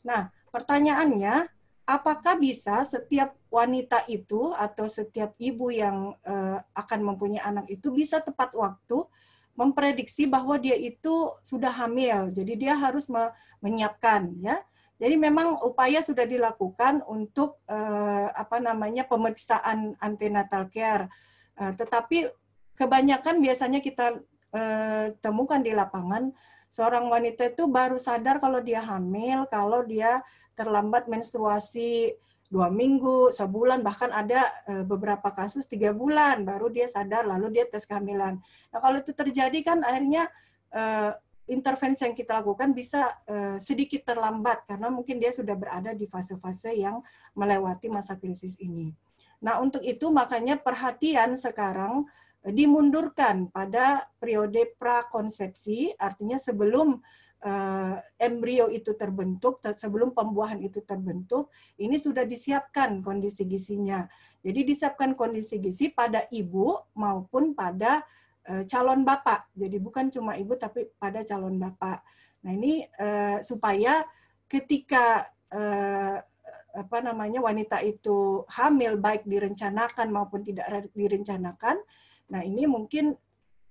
[SPEAKER 5] Nah, pertanyaannya apakah bisa setiap wanita itu atau setiap ibu yang uh, akan mempunyai anak itu bisa tepat waktu memprediksi bahwa dia itu sudah hamil. Jadi dia harus me menyiapkan ya. Jadi memang upaya sudah dilakukan untuk uh, apa namanya pemeriksaan antenatal care. Uh, tetapi kebanyakan biasanya kita uh, temukan di lapangan seorang wanita itu baru sadar kalau dia hamil, kalau dia terlambat menstruasi dua minggu, sebulan, bahkan ada eh, beberapa kasus tiga bulan baru dia sadar lalu dia tes kehamilan. Nah kalau itu terjadi kan akhirnya eh, intervensi yang kita lakukan bisa eh, sedikit terlambat karena mungkin dia sudah berada di fase-fase yang melewati masa krisis ini. Nah untuk itu makanya perhatian sekarang dimundurkan pada periode prakonsepsi, artinya sebelum uh, embrio itu terbentuk sebelum pembuahan itu terbentuk ini sudah disiapkan kondisi gisinya jadi disiapkan kondisi gizi pada ibu maupun pada uh, calon bapak jadi bukan cuma ibu tapi pada calon bapak nah ini uh, supaya ketika uh, apa namanya wanita itu hamil baik direncanakan maupun tidak direncanakan nah ini mungkin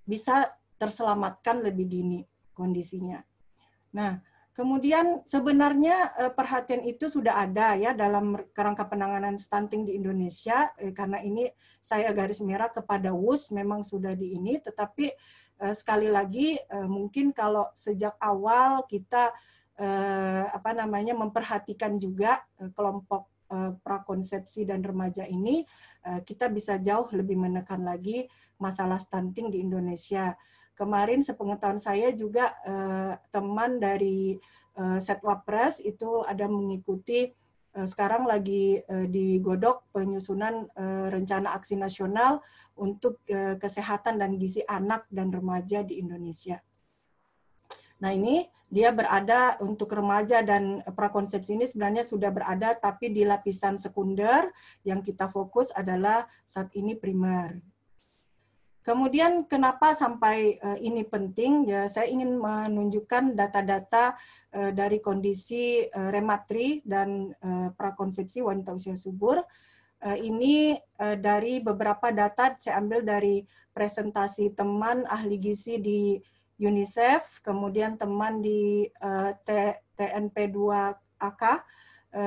[SPEAKER 5] bisa terselamatkan lebih dini kondisinya Nah, kemudian sebenarnya eh, perhatian itu sudah ada ya dalam kerangka penanganan stunting di Indonesia eh, karena ini saya garis merah kepada WUS memang sudah di ini tetapi eh, sekali lagi mungkin kalau sejak awal kita apa namanya memperhatikan juga kelompok prakonsepsi dan remaja ini kita bisa jauh lebih menekan lagi masalah stunting di Indonesia. Kemarin sepengetahuan saya juga eh, teman dari eh, press itu ada mengikuti eh, sekarang lagi eh, digodok penyusunan eh, rencana aksi nasional untuk eh, kesehatan dan gizi anak dan remaja di Indonesia. Nah ini dia berada untuk remaja dan prakonsepsi ini sebenarnya sudah berada tapi di lapisan sekunder yang kita fokus adalah saat ini primer. Kemudian kenapa sampai eh, ini penting? Ya, saya ingin menunjukkan data-data eh, dari kondisi eh, rematri dan uh, prakonsepsi wanita usia subur. ini dari beberapa data saya ambil dari presentasi teman ahli gizi di UNICEF, kemudian teman di TNP2AK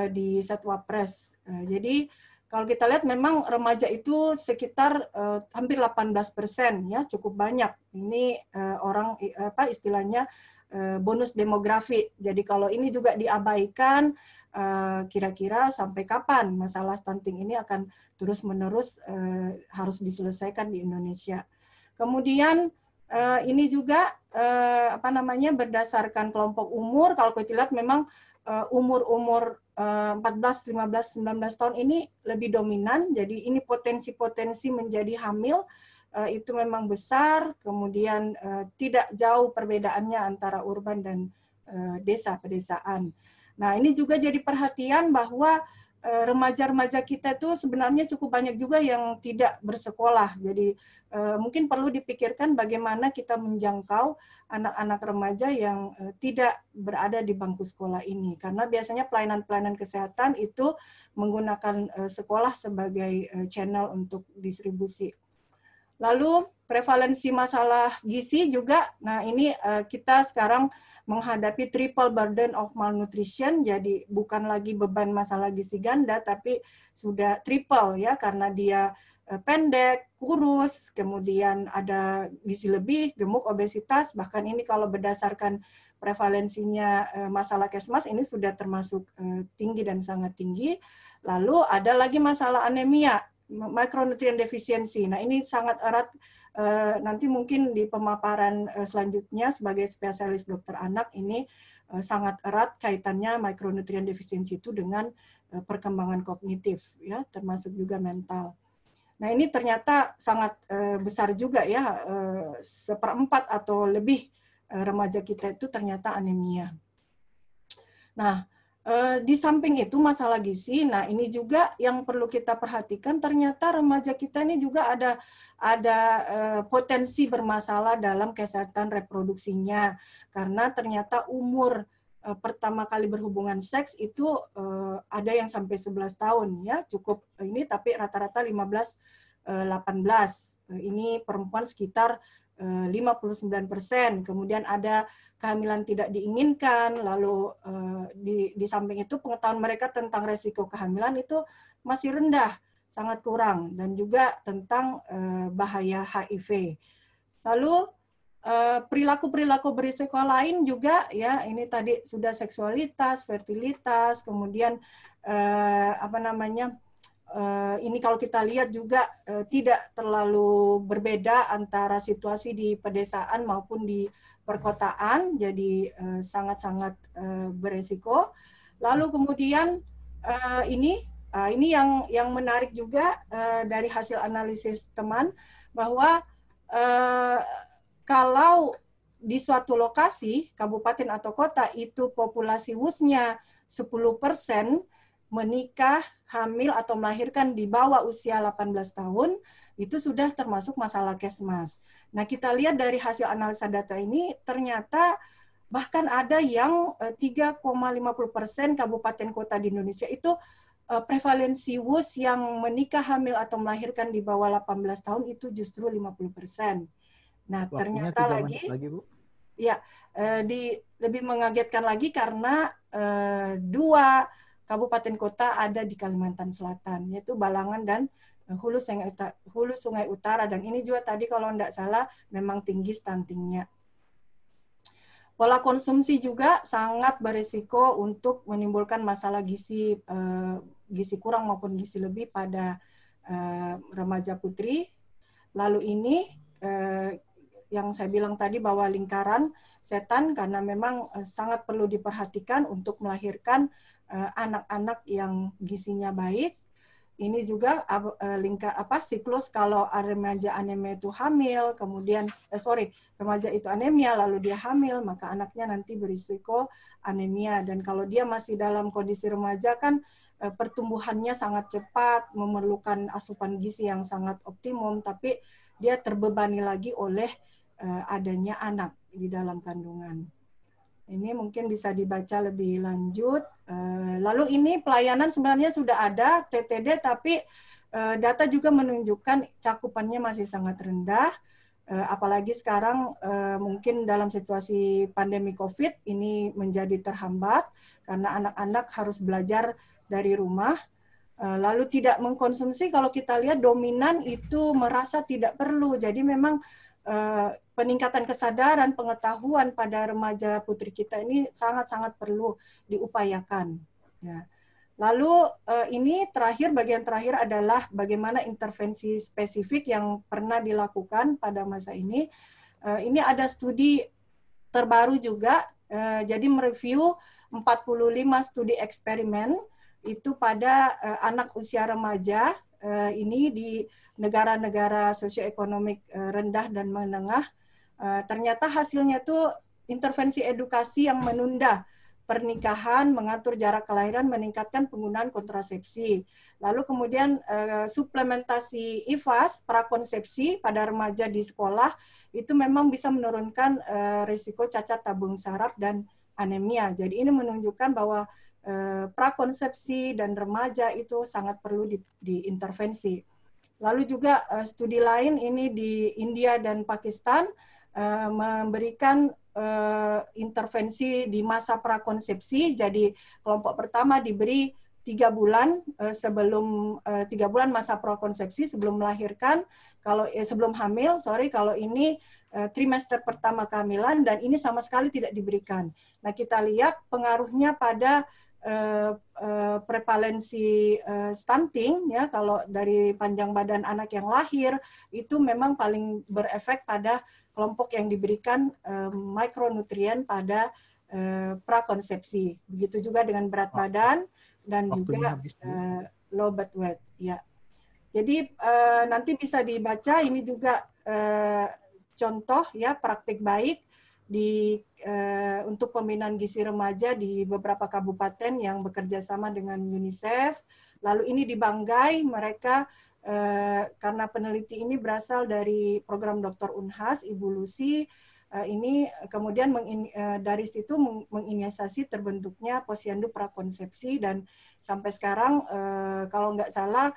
[SPEAKER 5] di Satwa Press. jadi kalau kita lihat memang remaja itu sekitar uh, hampir 18 persen ya cukup banyak. Ini uh, orang apa istilahnya uh, bonus demografi. Jadi kalau ini juga diabaikan, kira-kira uh, sampai kapan masalah stunting ini akan terus menerus uh, harus diselesaikan di Indonesia. Kemudian uh, ini juga uh, apa namanya berdasarkan kelompok umur. Kalau kita lihat memang umur-umur 14, 15, 19 tahun ini lebih dominan. Jadi ini potensi-potensi menjadi hamil eh, itu memang besar, kemudian eh, tidak jauh perbedaannya antara urban dan eh, desa pedesaan. Nah, ini juga jadi perhatian bahwa Eh, remaja-remaja kita itu sebenarnya cukup banyak juga yang tidak bersekolah. Jadi eh, mungkin perlu dipikirkan bagaimana kita menjangkau anak-anak remaja yang eh, tidak berada di bangku sekolah ini. Karena biasanya pelayanan-pelayanan kesehatan itu menggunakan sekolah sebagai channel untuk distribusi Lalu prevalensi masalah gizi juga. Nah, ini uh, kita sekarang menghadapi triple burden of malnutrition. Jadi bukan lagi beban masalah gizi ganda tapi sudah triple ya karena dia eh, pendek, kurus, kemudian ada gizi lebih, gemuk, obesitas, bahkan ini kalau berdasarkan prevalensinya eh, masalah kesmas ini sudah termasuk tinggi dan sangat tinggi. Lalu ada lagi masalah anemia mikronutrien defisiensi. Nah, ini sangat erat eh, nanti mungkin di pemaparan eh, selanjutnya sebagai spesialis dokter anak ini eh, sangat erat kaitannya mikronutrien defisiensi itu dengan perkembangan kognitif ya, termasuk juga mental. Nah, ini ternyata sangat besar juga ya seperempat atau lebih remaja kita itu ternyata anemia. Nah, Eh, di samping itu masalah gizi, nah ini juga yang perlu kita perhatikan ternyata remaja kita ini juga ada ada eh, potensi bermasalah dalam kesehatan reproduksinya karena ternyata umur eh, pertama kali berhubungan seks itu ada yang sampai 11 tahun ya cukup ini tapi rata-rata 15 18 ini perempuan sekitar 59 eh, persen, kemudian ada kehamilan tidak diinginkan, lalu eh, di, di samping itu pengetahuan mereka tentang resiko kehamilan itu masih rendah, sangat kurang, dan juga tentang eh, bahaya HIV. Lalu perilaku-perilaku berisiko lain juga ya ini tadi sudah seksualitas, fertilitas, kemudian apa namanya uh, ini kalau kita lihat juga uh, tidak terlalu berbeda antara situasi di pedesaan maupun di perkotaan, jadi eh, sangat-sangat uh, beresiko. Lalu kemudian uh, ini uh, ini yang yang menarik juga uh, dari hasil analisis teman bahwa uh, kalau di suatu lokasi, kabupaten atau kota itu populasi wusnya 10 persen, menikah, hamil atau melahirkan di bawah usia 18 tahun itu sudah termasuk masalah kesmas. Nah, kita lihat dari hasil analisa data ini ternyata bahkan ada yang 3,50 eh, persen kabupaten kota di Indonesia itu eh, prevalensi WUS yang menikah hamil atau melahirkan di bawah 18 tahun itu justru 50 persen. Nah, Waktunya ternyata lagi, lagi Ya, di lebih mengagetkan lagi karena uh, dua kabupaten kota ada di Kalimantan Selatan yaitu Balangan dan eh, hulu Sungai Utara, hulu Sungai Utara dan ini juga tadi kalau tidak salah memang tinggi stuntingnya. Pola konsumsi juga sangat berisiko untuk menimbulkan masalah gizi eh, gizi kurang maupun gizi lebih pada eh, remaja putri. Lalu ini yang saya bilang tadi bahwa lingkaran setan karena memang sangat perlu diperhatikan untuk melahirkan Eh, anak-anak yang gizinya baik. Ini juga uh, lingka apa siklus kalau remaja anemia itu hamil, kemudian eh, sorry remaja itu anemia lalu dia hamil maka anaknya nanti berisiko anemia dan kalau dia masih dalam kondisi remaja kan eh, pertumbuhannya sangat cepat memerlukan asupan gizi yang sangat optimum tapi dia terbebani lagi oleh adanya anak di dalam kandungan. Ini mungkin bisa dibaca lebih lanjut. Eh, lalu ini pelayanan sebenarnya sudah ada TTD tapi eh, data juga menunjukkan cakupannya masih sangat rendah. Eh, apalagi sekarang mungkin dalam situasi pandemi COVID ini menjadi terhambat karena anak-anak harus belajar dari rumah. Lalu tidak mengkonsumsi kalau kita lihat dominan itu merasa tidak perlu. Jadi memang Eh, peningkatan kesadaran pengetahuan pada remaja putri kita ini sangat-sangat perlu diupayakan. Ya. Lalu uh, ini terakhir bagian terakhir adalah bagaimana intervensi spesifik yang pernah dilakukan pada masa ini. Uh, ini ada studi terbaru juga, uh, jadi mereview 45 studi eksperimen itu pada uh, anak usia remaja uh, ini di negara-negara sosioekonomi uh, eh, rendah dan menengah, uh, ternyata hasilnya itu intervensi edukasi yang menunda pernikahan, mengatur jarak kelahiran, meningkatkan penggunaan kontrasepsi. Lalu kemudian uh, suplementasi IFAS, prakonsepsi pada remaja di sekolah itu memang bisa menurunkan uh, risiko cacat tabung saraf dan anemia. Jadi ini menunjukkan bahwa Eh, prakonsepsi dan remaja itu sangat perlu diintervensi. Lalu juga eh, studi lain ini di India dan Pakistan eh, memberikan intervensi di masa prakonsepsi. Jadi kelompok pertama diberi tiga bulan sebelum tiga bulan masa prakonsepsi sebelum melahirkan kalau sebelum hamil sorry kalau ini trimester pertama kehamilan dan ini sama sekali tidak diberikan. Nah kita lihat pengaruhnya pada uh, prevalensi eh, stunting ya kalau dari panjang badan anak yang lahir itu memang paling berefek pada kelompok yang diberikan uh, mikronutrien pada uh, prakonsepsi. Begitu juga dengan berat badan dan Waktunya juga habis, low birth weight ya. Jadi nanti bisa dibaca ini juga contoh ya praktik baik di uh, untuk pembinaan gizi remaja di beberapa kabupaten yang bekerja sama dengan UNICEF. Lalu ini di Banggai mereka uh, karena peneliti ini berasal dari program Dr. Unhas, Ibu Lucy eh, ini kemudian dari situ menginisiasi terbentuknya Posyandu Prakonsepsi dan sampai sekarang kalau nggak salah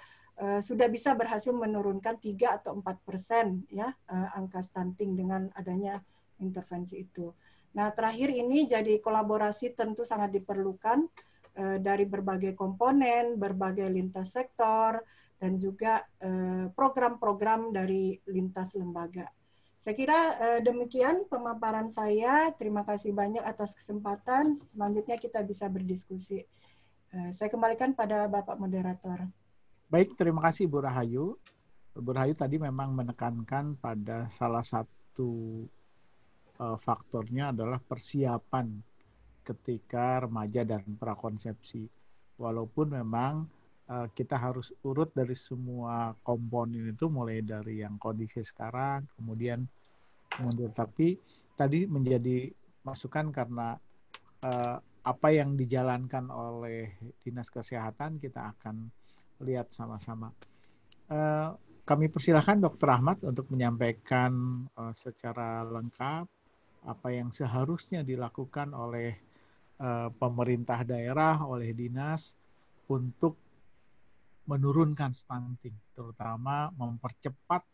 [SPEAKER 5] sudah bisa berhasil menurunkan 3 atau 4 persen ya angka stunting dengan adanya intervensi itu. Nah, terakhir ini jadi kolaborasi tentu sangat diperlukan eh, dari berbagai komponen, berbagai lintas sektor, dan juga eh, program-program eh, dari lintas lembaga. Saya kira eh, demikian pemaparan saya. Terima kasih banyak atas kesempatan. Selanjutnya kita bisa berdiskusi. Eh, saya kembalikan pada Bapak Moderator.
[SPEAKER 3] Baik, terima kasih Bu Rahayu. Bu Rahayu tadi memang menekankan pada salah satu uh, faktornya adalah persiapan ketika remaja dan prakonsepsi. Walaupun memang uh, kita harus urut dari semua komponen itu mulai dari yang kondisi sekarang kemudian mundur tapi tadi menjadi masukan karena uh, apa yang dijalankan oleh dinas kesehatan kita akan lihat sama-sama. Uh, kami persilahkan Dr. Ahmad untuk menyampaikan uh, secara lengkap apa yang seharusnya dilakukan oleh uh, pemerintah daerah, oleh dinas untuk menurunkan stunting, terutama mempercepat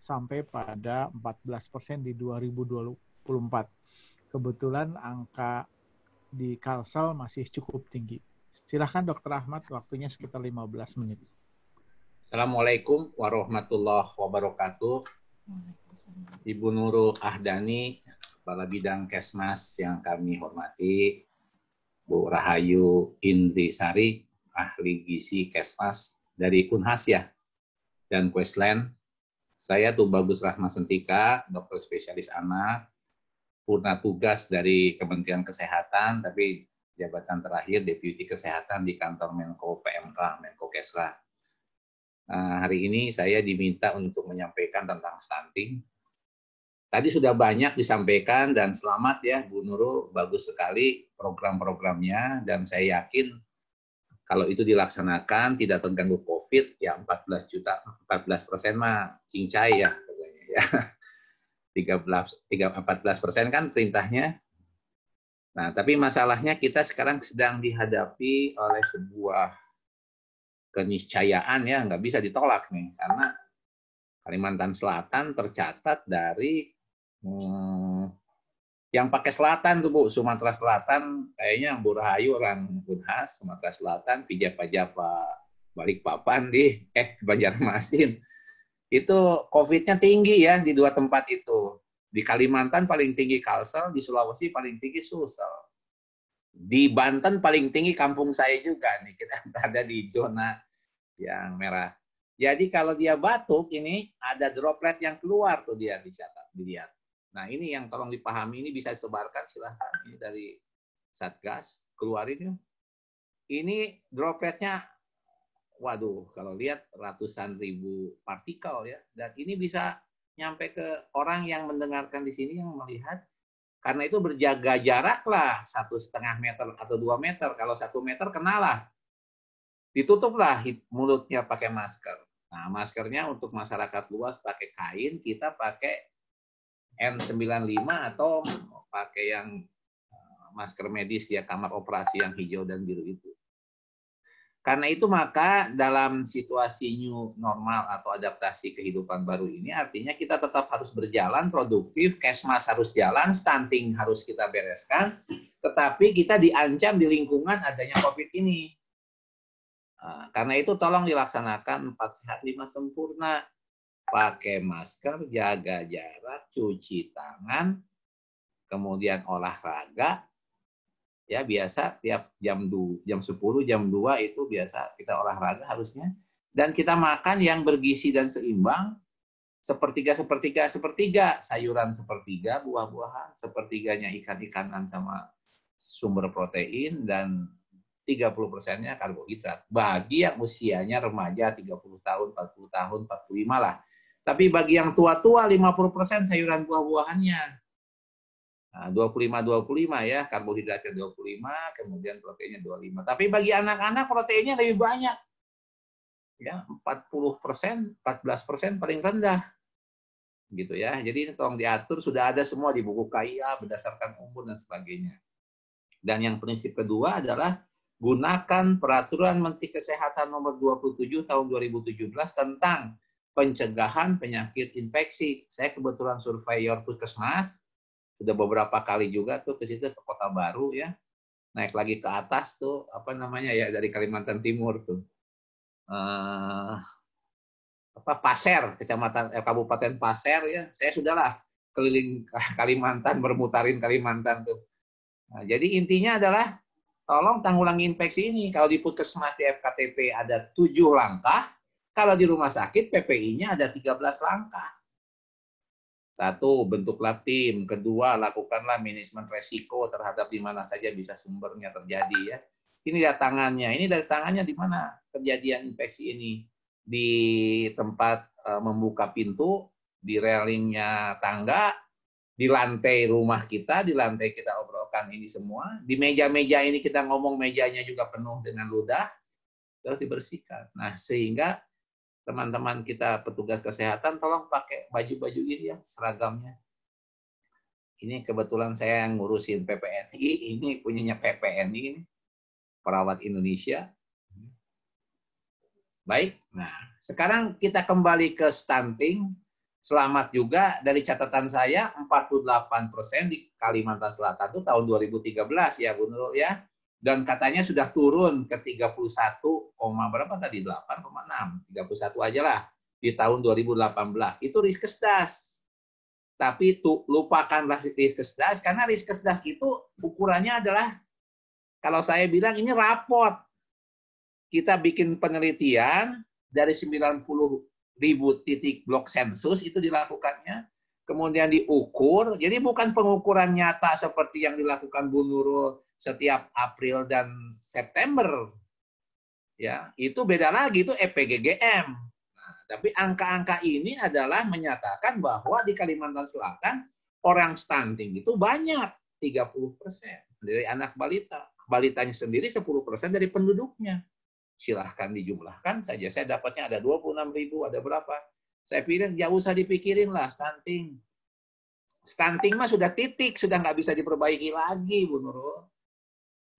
[SPEAKER 3] sampai pada 14% di 2024. Kebetulan angka di Kalsel masih cukup tinggi. Silahkan Dokter Ahmad, waktunya sekitar 15 menit.
[SPEAKER 6] Assalamualaikum warahmatullahi wabarakatuh. Ibu Nurul Ahdani, Kepala Bidang Kesmas yang kami hormati, Bu Rahayu Indri Sari, ahli gizi Kesmas dari Kunhas ya, dan Queensland. Saya tuh Bagus Rahma Sentika, dokter spesialis anak, purna tugas dari Kementerian Kesehatan, tapi jabatan terakhir Deputi Kesehatan di kantor Menko PMK, Menko Kesra. Nah, hari ini saya diminta untuk menyampaikan tentang stunting, Tadi sudah banyak disampaikan dan selamat ya Bu Nurul, bagus sekali program-programnya dan saya yakin kalau itu dilaksanakan tidak terganggu COVID ya 14 juta 14 persen mah cincai ya katanya ya. 13 14 persen kan perintahnya. Nah tapi masalahnya kita sekarang sedang dihadapi oleh sebuah keniscayaan ya nggak bisa ditolak nih karena Kalimantan Selatan tercatat dari Eh, yang pakai selatan tuh Bu, Sumatera Selatan, kayaknya yang Burahayu, orang Unhas, Sumatera Selatan, Pijapa-Japa, Balikpapan di eh Banjarmasin. Itu COVID-nya tinggi ya di dua tempat itu. Di Kalimantan paling tinggi Kalsel, di Sulawesi paling tinggi Sulsel. Di Banten paling tinggi kampung saya juga nih, kita ada di zona yang merah. Jadi kalau dia batuk ini ada droplet yang keluar tuh dia dicatat dilihat. Nah ini yang tolong dipahami ini bisa disebarkan silahkan ini dari Satgas keluarin ya. Ini dropletnya, waduh kalau lihat ratusan ribu partikel ya dan ini bisa nyampe ke orang yang mendengarkan di sini yang melihat karena itu berjaga jarak lah satu setengah meter atau dua meter kalau satu meter kenalah ditutuplah mulutnya pakai masker nah maskernya untuk masyarakat luas pakai kain kita pakai N95 atau pakai yang eh, masker medis ya kamar operasi yang hijau dan biru itu. Karena itu maka dalam situasi new normal atau adaptasi kehidupan baru ini artinya kita tetap harus berjalan produktif, cash mass harus jalan, stunting harus kita bereskan, tetapi kita diancam di lingkungan adanya COVID ini. Ah, karena itu tolong dilaksanakan empat sehat lima sempurna pakai masker, jaga jarak, cuci tangan, kemudian olahraga. Ya biasa tiap jam du, jam 10, jam 2 itu biasa kita olahraga harusnya. Dan kita makan yang bergizi dan seimbang, sepertiga, sepertiga, sepertiga, sayuran sepertiga, buah-buahan, sepertiganya ikan-ikanan sama sumber protein, dan 30 persennya karbohidrat. Bagi yang usianya remaja 30 tahun, 40 tahun, 45 lah. Tapi bagi yang tua-tua 50% sayuran buah-buahannya. Nah, 25-25 ya, karbohidratnya 25, kemudian proteinnya 25. Tapi bagi anak-anak proteinnya lebih banyak. Ya, 40%, 14% paling rendah. Gitu ya. Jadi ini tolong diatur, sudah ada semua di buku KIA berdasarkan umur dan sebagainya. Dan yang prinsip kedua adalah gunakan peraturan Menteri Kesehatan nomor 27 tahun 2017 tentang pencegahan penyakit infeksi. Saya kebetulan survei your puskesmas, sudah beberapa kali juga tuh ke situ ke Kota Baru ya, naik lagi ke atas tuh apa namanya ya dari Kalimantan Timur tuh. Uh, apa Pasir, kecamatan eh, Kabupaten Pasir ya. Saya sudahlah keliling Kalimantan bermutarin Kalimantan tuh. Nah, jadi intinya adalah tolong tanggulangi infeksi ini. Kalau di Puskesmas di FKTP ada tujuh langkah, kalau di rumah sakit PPI-nya ada 13 langkah. Satu, bentuklah tim. Kedua, lakukanlah manajemen resiko terhadap di mana saja bisa sumbernya terjadi ya. Ini dari tangannya. Ini dari tangannya di mana kejadian infeksi ini? Di tempat eh, membuka pintu, di railingnya tangga, di lantai rumah kita, di lantai kita obrolkan ini semua. Di meja-meja ini kita ngomong mejanya juga penuh dengan ludah. Terus dibersihkan. Nah, sehingga teman-teman kita petugas kesehatan tolong pakai baju-baju ini ya seragamnya. Ini kebetulan saya yang ngurusin PPNI, ini punyanya PPNI ini perawat Indonesia. Baik. Nah, sekarang kita kembali ke stunting. Selamat juga dari catatan saya 48% di Kalimantan Selatan itu tahun 2013 ya Bu Nurul ya dan katanya sudah turun ke 31, berapa tadi? 8,6. 31 aja lah di tahun 2018. Itu riskesdas. Tapi itu lupakanlah riskesdas karena riskesdas itu ukurannya adalah kalau saya bilang ini rapot. Kita bikin penelitian dari 90 ribu titik blok sensus itu dilakukannya. Kemudian diukur, jadi bukan pengukuran nyata seperti yang dilakukan Bu Nurul setiap April dan September ya itu beda lagi itu EPGGM. Nah, tapi angka-angka ini adalah menyatakan bahwa di Kalimantan Selatan orang stunting itu banyak 30 persen dari anak balita. Balitanya sendiri 10 persen dari penduduknya. Silahkan dijumlahkan saja. Saya dapatnya ada 26 ribu, ada berapa. Saya pikir ya usah dipikirin lah stunting. Stunting mah sudah titik, sudah nggak bisa diperbaiki lagi, Bu Nurul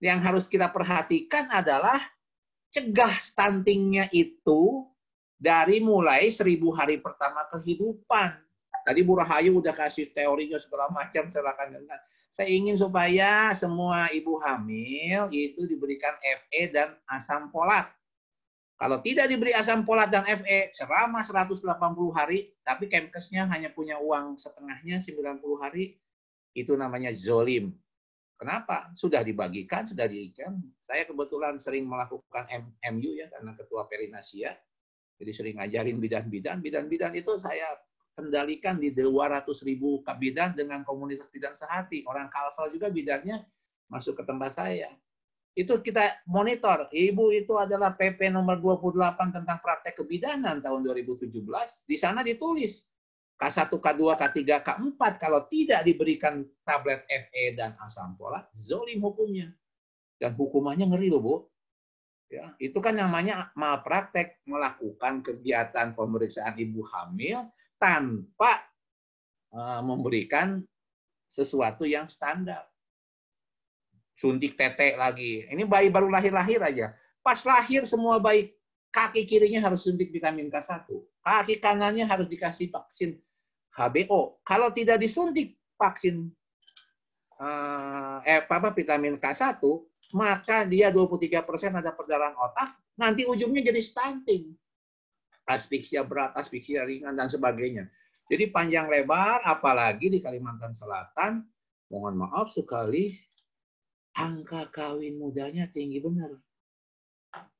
[SPEAKER 6] yang harus kita perhatikan adalah cegah stuntingnya itu dari mulai seribu hari pertama kehidupan. Tadi Bu Rahayu udah kasih teorinya segala macam, silakan dengar. Saya ingin supaya semua ibu hamil itu diberikan FE dan asam folat. Kalau tidak diberi asam folat dan FE selama 180 hari, tapi Kemkesnya hanya punya uang setengahnya 90 hari, itu namanya zolim. Kenapa? Sudah dibagikan, sudah diikan. Saya kebetulan sering melakukan MU ya, karena ketua Perinasia. Jadi sering ngajarin bidan-bidan. Bidan-bidan itu saya kendalikan di 200 ribu kabidan dengan komunitas bidan sehati. Orang Kalsel juga bidannya masuk ke tempat saya. Itu kita monitor. Ibu itu adalah PP nomor 28 tentang praktek kebidanan tahun 2017. Di sana ditulis K1, K2, K3, K4 kalau tidak diberikan tablet FE dan asam folat, zolim hukumnya. Dan hukumannya ngeri loh, Bu. Ya, itu kan namanya malpraktek melakukan kegiatan pemeriksaan ibu hamil tanpa eh, memberikan sesuatu yang standar. Suntik tetek lagi. Ini bayi baru lahir-lahir aja. Pas lahir semua bayi kaki kirinya harus suntik vitamin K1, kaki kanannya harus dikasih vaksin HBO. Kalau tidak disuntik vaksin eh, eh apa vitamin K1, maka dia 23% ada perdarahan otak, nanti ujungnya jadi stunting. Asfiksia berat, asfiksia ringan dan sebagainya. Jadi panjang lebar apalagi di Kalimantan Selatan, mohon maaf sekali angka kawin mudanya tinggi benar.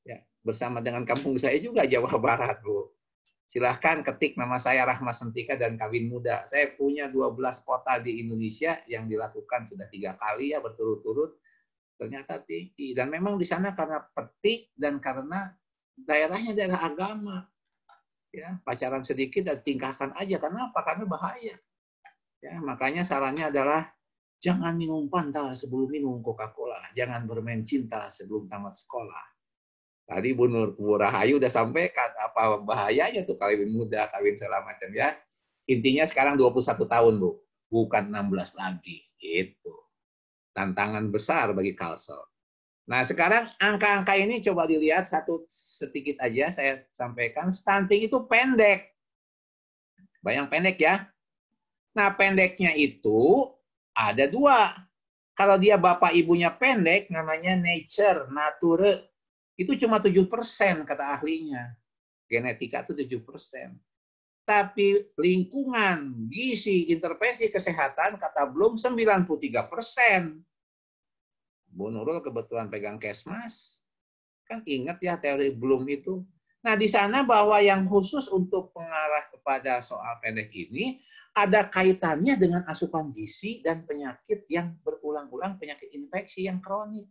[SPEAKER 6] Ya, bersama dengan kampung saya juga Jawa Barat, Bu silahkan ketik nama saya Rahma Sentika dan kawin muda. Saya punya 12 kota di Indonesia yang dilakukan sudah tiga kali ya berturut-turut. Ternyata tinggi. Dan memang di sana karena petik dan karena daerahnya daerah agama. Ya, pacaran sedikit dan tingkahkan aja. Karena apa? Karena bahaya. Ya, makanya sarannya adalah jangan minum pantas sebelum minum Coca-Cola. Jangan bermain cinta sebelum tamat sekolah Tadi Bu Nur, Bu Rahayu udah sampaikan apa bahayanya tuh kawin muda, kawin segala macam ya. Intinya sekarang 21 tahun, Bu. Bukan 16 lagi. Itu. Tantangan besar bagi Kalsel. Nah, sekarang angka-angka ini coba dilihat satu sedikit aja saya sampaikan. Stunting itu pendek. Bayang pendek ya. Nah, pendeknya itu ada dua. Kalau dia bapak ibunya pendek, namanya nature, nature itu cuma tujuh persen kata ahlinya. Genetika itu persen Tapi lingkungan, gizi, intervensi kesehatan kata belum 93%. Bu Nurul kebetulan pegang Kesmas. Kan ingat ya teori belum itu. Nah di sana bahwa yang khusus untuk pengarah kepada soal pendek ini ada kaitannya dengan asupan gizi dan penyakit yang berulang-ulang penyakit infeksi yang kronik.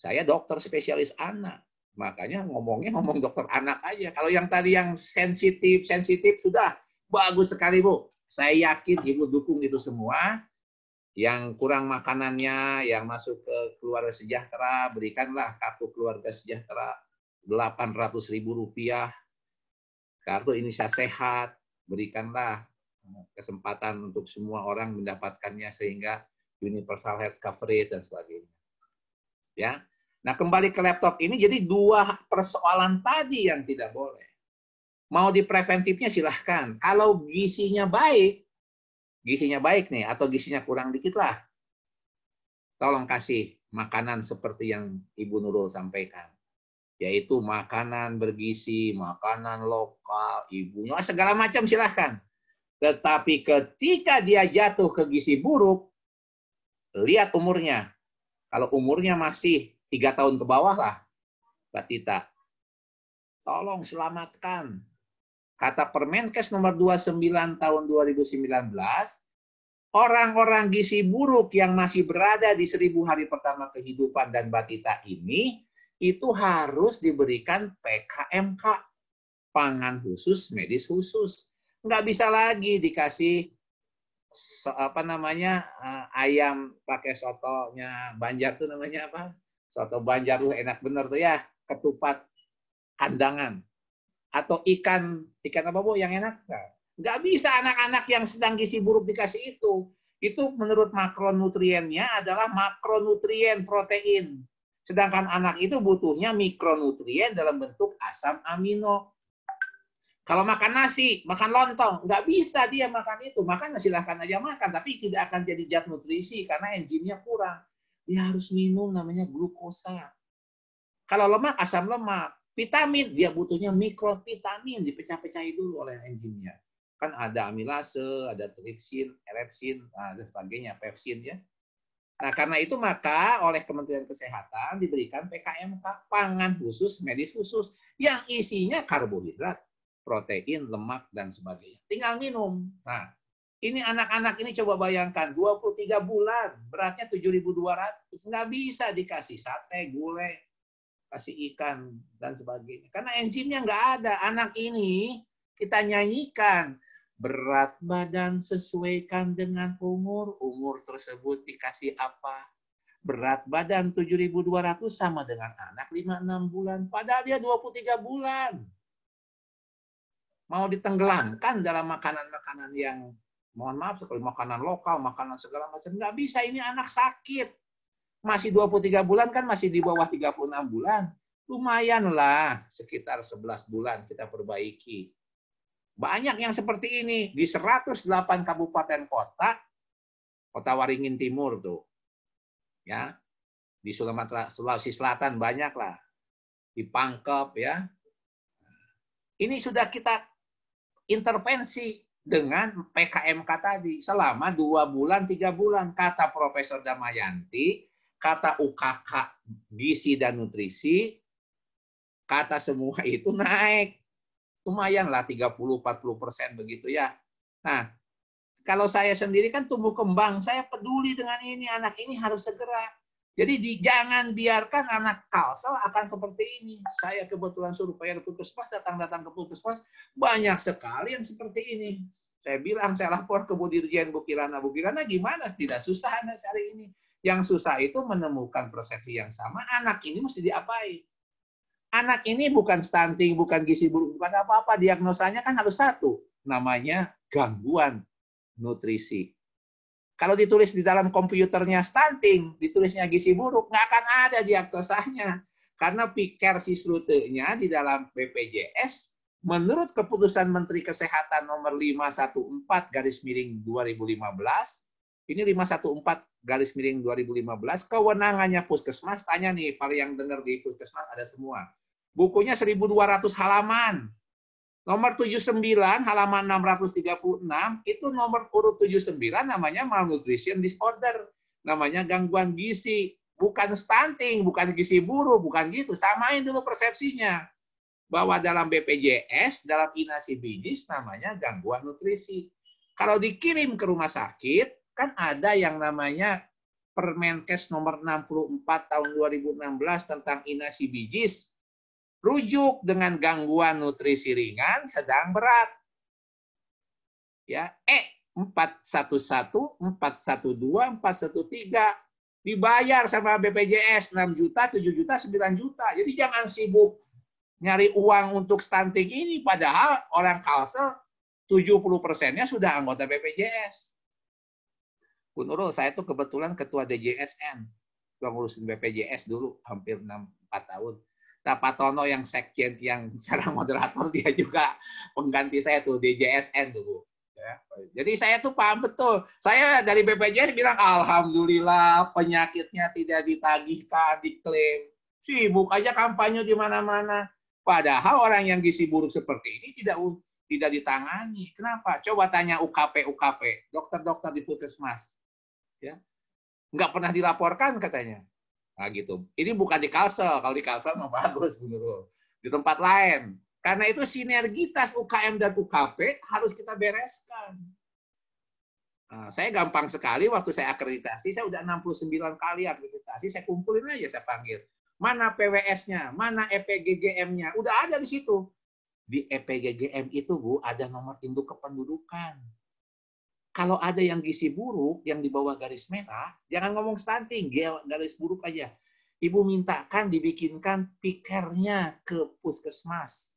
[SPEAKER 6] Saya dokter spesialis anak. Makanya ngomongnya ngomong dokter anak aja. Kalau yang tadi yang sensitif, sensitif sudah bagus sekali, Bu. Saya yakin Ibu dukung itu semua. Yang kurang makanannya, yang masuk ke keluarga sejahtera, berikanlah kartu keluarga sejahtera Rp800.000. rupiah. Kartu Indonesia Sehat, berikanlah kesempatan untuk semua orang mendapatkannya sehingga universal health coverage dan sebagainya ya. Nah, kembali ke laptop ini jadi dua persoalan tadi yang tidak boleh. Mau di preventifnya silahkan. Kalau gisinya baik, gisinya baik nih atau gisinya kurang dikit lah. Tolong kasih makanan seperti yang Ibu Nurul sampaikan. Yaitu makanan bergizi, makanan lokal, ibunya, segala macam silahkan. Tetapi ketika dia jatuh ke gizi buruk, lihat umurnya. Kalau umurnya masih tiga tahun ke bawah lah, Mbak Tita. Tolong selamatkan. Kata Permenkes nomor 29 tahun 2019, orang-orang gizi buruk yang masih berada di seribu hari pertama kehidupan dan mbak Tita ini, itu harus diberikan PKMK, pangan khusus, medis khusus. Nggak bisa lagi dikasih so, apa namanya uh, ayam pakai sotonya Banjar tuh namanya apa? Soto Banjar tuh enak bener tuh ya, ketupat kandangan atau ikan ikan apa bu yang enak? Nggak bisa anak-anak yang sedang gizi buruk dikasih itu. Itu menurut makronutriennya adalah makronutrien protein. Sedangkan anak itu butuhnya mikronutrien dalam bentuk asam amino. Kalau makan nasi, makan lontong, nggak bisa dia makan itu. Makan ya silahkan aja makan, tapi tidak akan jadi zat nutrisi karena enzimnya kurang. Dia harus minum namanya glukosa. Kalau lemak, asam lemak. Vitamin, dia butuhnya mikrovitamin, dipecah pecahin dulu oleh enzimnya. Kan ada amilase, ada tripsin, erepsin, nah, dan sebagainya, pepsin ya. Nah, karena itu maka oleh Kementerian Kesehatan diberikan PKMK pangan khusus, medis khusus yang isinya karbohidrat, protein, lemak, dan sebagainya. Tinggal minum. Nah, ini anak-anak ini coba bayangkan, 23 bulan, beratnya 7.200. Nggak bisa dikasih sate, gulai, kasih ikan, dan sebagainya. Karena enzimnya nggak ada. Anak ini kita nyanyikan, berat badan sesuaikan dengan umur. Umur tersebut dikasih apa? Berat badan 7.200 sama dengan anak 5-6 bulan. Padahal dia 23 bulan mau ditenggelamkan dalam makanan-makanan yang mohon maaf sekali makanan lokal, makanan segala macam. Nggak bisa, ini anak sakit. Masih 23 bulan kan masih di bawah 36 bulan. Lumayanlah sekitar 11 bulan kita perbaiki. Banyak yang seperti ini di 108 kabupaten kota, kota Waringin Timur tuh. Ya. Di Sulawesi Selatan banyaklah Di Pangkep ya. Ini sudah kita intervensi dengan PKMK tadi selama dua bulan tiga bulan kata Profesor Damayanti kata UKK gizi dan nutrisi kata semua itu naik lumayan lah 30-40 persen begitu ya nah kalau saya sendiri kan tumbuh kembang saya peduli dengan ini anak ini harus segera jadi di, jangan biarkan anak kalsel akan seperti ini. Saya kebetulan suruh bayar puskesmas, datang-datang ke puskesmas, banyak sekali yang seperti ini. Saya bilang, saya lapor ke Bu Dirjen Bu Kirana. Bu gimana? Tidak susah anak cari ini. Yang susah itu menemukan persepsi yang sama. Anak ini mesti diapain? Anak ini bukan stunting, bukan gizi buruk, bukan apa-apa. Diagnosanya kan harus satu. Namanya gangguan nutrisi. Kalau ditulis di dalam komputernya stunting, ditulisnya gizi buruk, nggak akan ada di diagnosanya. Karena pikir si sislutenya di dalam BPJS, menurut keputusan Menteri Kesehatan nomor 514 garis miring 2015, ini 514 garis miring 2015, kewenangannya puskesmas, tanya nih, para yang dengar di puskesmas ada semua. Bukunya 1200 halaman, Nomor 79 halaman 636 itu nomor urut 79 namanya malnutrition disorder, namanya gangguan gizi, bukan stunting, bukan gizi buruk, bukan gitu. Samain dulu persepsinya bahwa dalam BPJS, dalam inasi bijis namanya gangguan nutrisi. Kalau dikirim ke rumah sakit, kan ada yang namanya Permenkes nomor 64 tahun 2016 tentang inasi bijis rujuk dengan gangguan nutrisi ringan, sedang berat. Ya, E 411, 412, 413 dibayar sama BPJS 6 juta, 7 juta, 9 juta. Jadi jangan sibuk nyari uang untuk stunting ini padahal orang Kalsel 70 persennya sudah anggota BPJS. Bu Nurul, saya tuh kebetulan ketua DJSN, ketua ngurusin BPJS dulu hampir 6, 4 tahun Nah, Pak Tono yang sekjen yang secara moderator dia juga pengganti saya tuh DJSN tuh Bu. Ya. Jadi saya tuh paham betul. Saya dari BPJS bilang alhamdulillah penyakitnya tidak ditagihkan, diklaim. Sibuk aja kampanye di mana-mana. Padahal orang yang gizi buruk seperti ini tidak tidak ditangani. Kenapa? Coba tanya UKP UKP, dokter-dokter di Puskesmas. Ya. Enggak pernah dilaporkan katanya. Nah gitu. Ini bukan di Kalsel, kalau di Kalsel mah bagus menurut. Di tempat lain. Karena itu sinergitas UKM dan UKP harus kita bereskan. Nah, saya gampang sekali waktu saya akreditasi, saya udah 69 kali akreditasi, saya kumpulin aja saya panggil. Mana PWS-nya, mana EPGGM-nya, udah ada di situ. Di EPGGM itu, Bu, ada nomor induk kependudukan kalau ada yang gizi buruk yang di bawah garis merah, jangan ngomong stunting, garis buruk aja. Ibu mintakan dibikinkan pikernya ke puskesmas.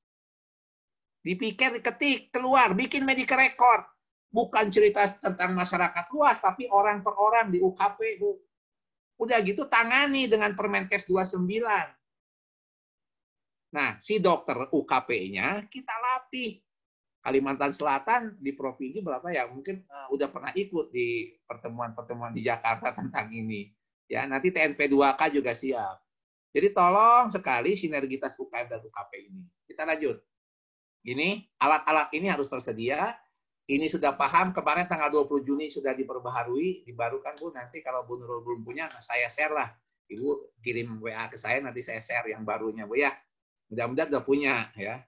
[SPEAKER 6] Dipikir, ketik, keluar, bikin medical record. Bukan cerita tentang masyarakat luas, tapi orang per orang di UKP, Bu. Udah gitu tangani dengan Permenkes 29. Nah, si dokter UKP-nya kita latih Kalimantan Selatan di provinsi berapa ya mungkin uh, udah pernah ikut di pertemuan-pertemuan di Jakarta tentang ini ya nanti TNP 2K juga siap jadi tolong sekali sinergitas UKM dan UKP ini kita lanjut ini alat-alat ini harus tersedia ini sudah paham kemarin tanggal 20 Juni sudah diperbaharui dibarukan Bu nanti kalau Bu Nurul belum punya saya share lah Ibu kirim WA ke saya nanti saya share yang barunya Bu ya mudah-mudahan sudah punya ya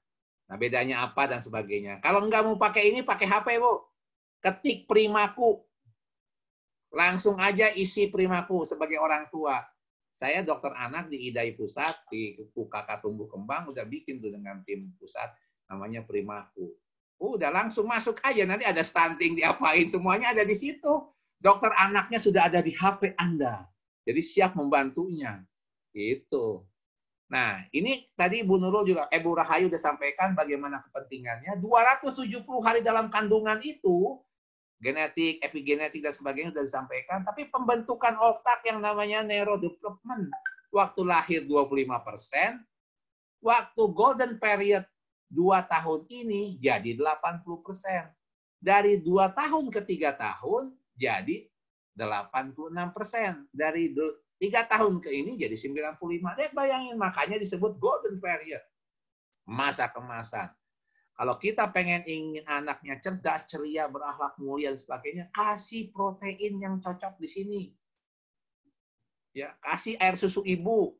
[SPEAKER 6] Nah, bedanya apa dan sebagainya. Kalau enggak mau pakai ini, pakai HP, Bu. Ketik Primaku. Langsung aja isi Primaku sebagai orang tua. Saya dokter anak di IDAI Pusat, di UKK Tumbuh Kembang, udah bikin tuh dengan tim pusat, namanya Primaku. Udah langsung masuk aja, nanti ada stunting diapain, semuanya ada di situ. Dokter anaknya sudah ada di HP Anda. Jadi siap membantunya. Itu. Nah, ini tadi Bu Nurul juga, eh Bu Rahayu sudah sampaikan bagaimana kepentingannya. 270 hari dalam kandungan itu, genetik, epigenetik, dan sebagainya sudah disampaikan. Tapi pembentukan otak yang namanya neurodevelopment, waktu lahir 25 persen, waktu golden period 2 tahun ini jadi 80 persen. Dari 2 tahun ke 3 tahun jadi 86 persen. Dari Tiga tahun ke ini jadi 95. Lihat bayangin, makanya disebut golden period. Masa kemasan. Kalau kita pengen ingin anaknya cerdas, ceria, berakhlak mulia dan sebagainya, kasih protein yang cocok di sini. Ya, kasih air susu ibu,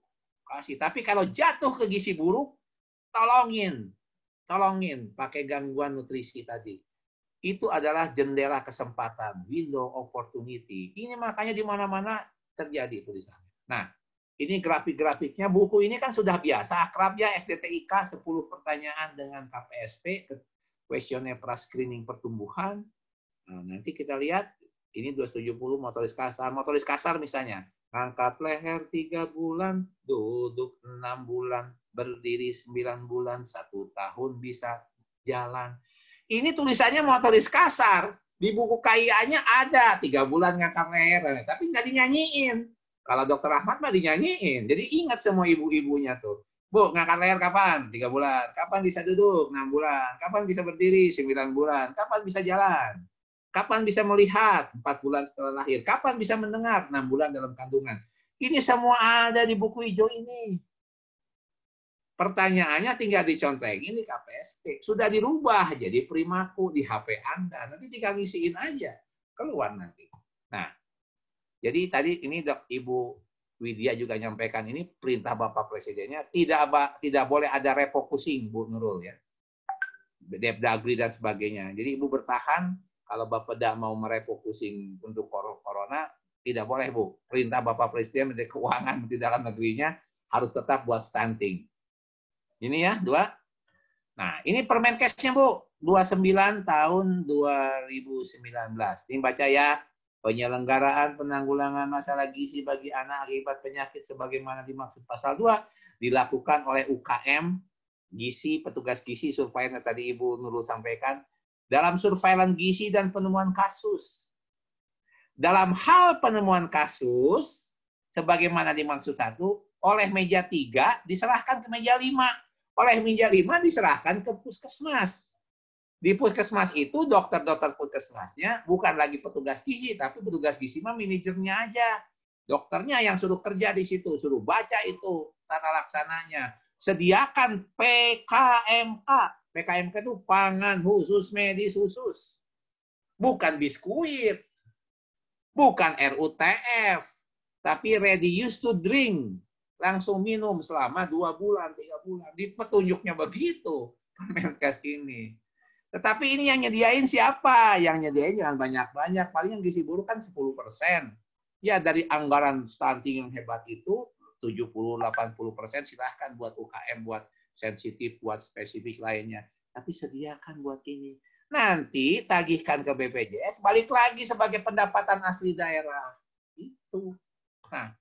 [SPEAKER 6] kasih. Tapi kalau jatuh ke gizi buruk, tolongin, tolongin pakai gangguan nutrisi tadi. Itu adalah jendela kesempatan, window opportunity. Ini makanya di mana-mana terjadi itu di sana. Nah, ini grafik-grafiknya. Buku ini kan sudah biasa, akrab ya. SDTIK 10 pertanyaan dengan KPSP, kuesioner screening pertumbuhan. Nah, nanti kita lihat, ini 270 motoris kasar. Motoris kasar misalnya, angkat leher 3 bulan, duduk 6 bulan, berdiri 9 bulan, 1 tahun bisa jalan. Ini tulisannya motoris kasar. Di buku kia ada tiga bulan ngakak leher, tapi nggak dinyanyiin. Kalau dokter Ahmad mah dinyanyiin. Jadi ingat semua ibu-ibunya tuh. Bu, ngakak leher kapan? Tiga bulan. Kapan bisa duduk? Enam bulan. Kapan bisa berdiri? Sembilan bulan. Kapan bisa jalan? Kapan bisa melihat? Empat bulan setelah lahir. Kapan bisa mendengar? Enam bulan dalam kandungan. Ini semua ada di buku hijau ini. Pertanyaannya tinggal dicontengin di KPSP. Sudah dirubah jadi primaku di HP Anda. Nanti tinggal ngisiin aja. Keluar nanti. Nah, jadi tadi ini dok, Ibu Widya juga nyampaikan ini perintah Bapak Presidennya tidak tidak boleh ada refocusing Bu Nurul ya. Depdagri dan sebagainya. Jadi Ibu bertahan kalau Bapak tidak mau merefocusing untuk corona tidak boleh Bu. Perintah Bapak Presiden Menteri Keuangan di dalam negerinya harus tetap buat stunting ini ya, dua. Nah, ini permenkesnya Bu, 29 tahun 2019. Ini baca ya, penyelenggaraan penanggulangan masalah gizi bagi anak akibat penyakit sebagaimana dimaksud pasal 2 dilakukan oleh UKM gizi, petugas gizi yang tadi Ibu Nurul sampaikan dalam surveilan gizi dan penemuan kasus. Dalam hal penemuan kasus sebagaimana dimaksud satu oleh meja 3 diserahkan ke meja 5 oleh Minja 5 diserahkan ke puskesmas. Di puskesmas itu dokter-dokter puskesmasnya bukan lagi petugas gizi, tapi petugas gizi mah manajernya aja. Dokternya yang suruh kerja di situ, suruh baca itu tata laksananya. Sediakan PKMK. PKMK itu pangan khusus medis khusus. Bukan biskuit, bukan RUTF, tapi ready used to drink langsung minum selama dua bulan, tiga bulan. Di petunjuknya begitu Permenkes ini. Tetapi ini yang nyediain siapa? Yang nyediain jangan banyak-banyak. Paling yang gisi buruk 10 kan persen. Ya dari anggaran stunting yang hebat itu 70-80 persen silahkan buat UKM, buat sensitif, buat spesifik lainnya. Tapi sediakan buat ini. Nanti tagihkan ke BPJS, balik lagi sebagai pendapatan asli daerah. Itu. Nah,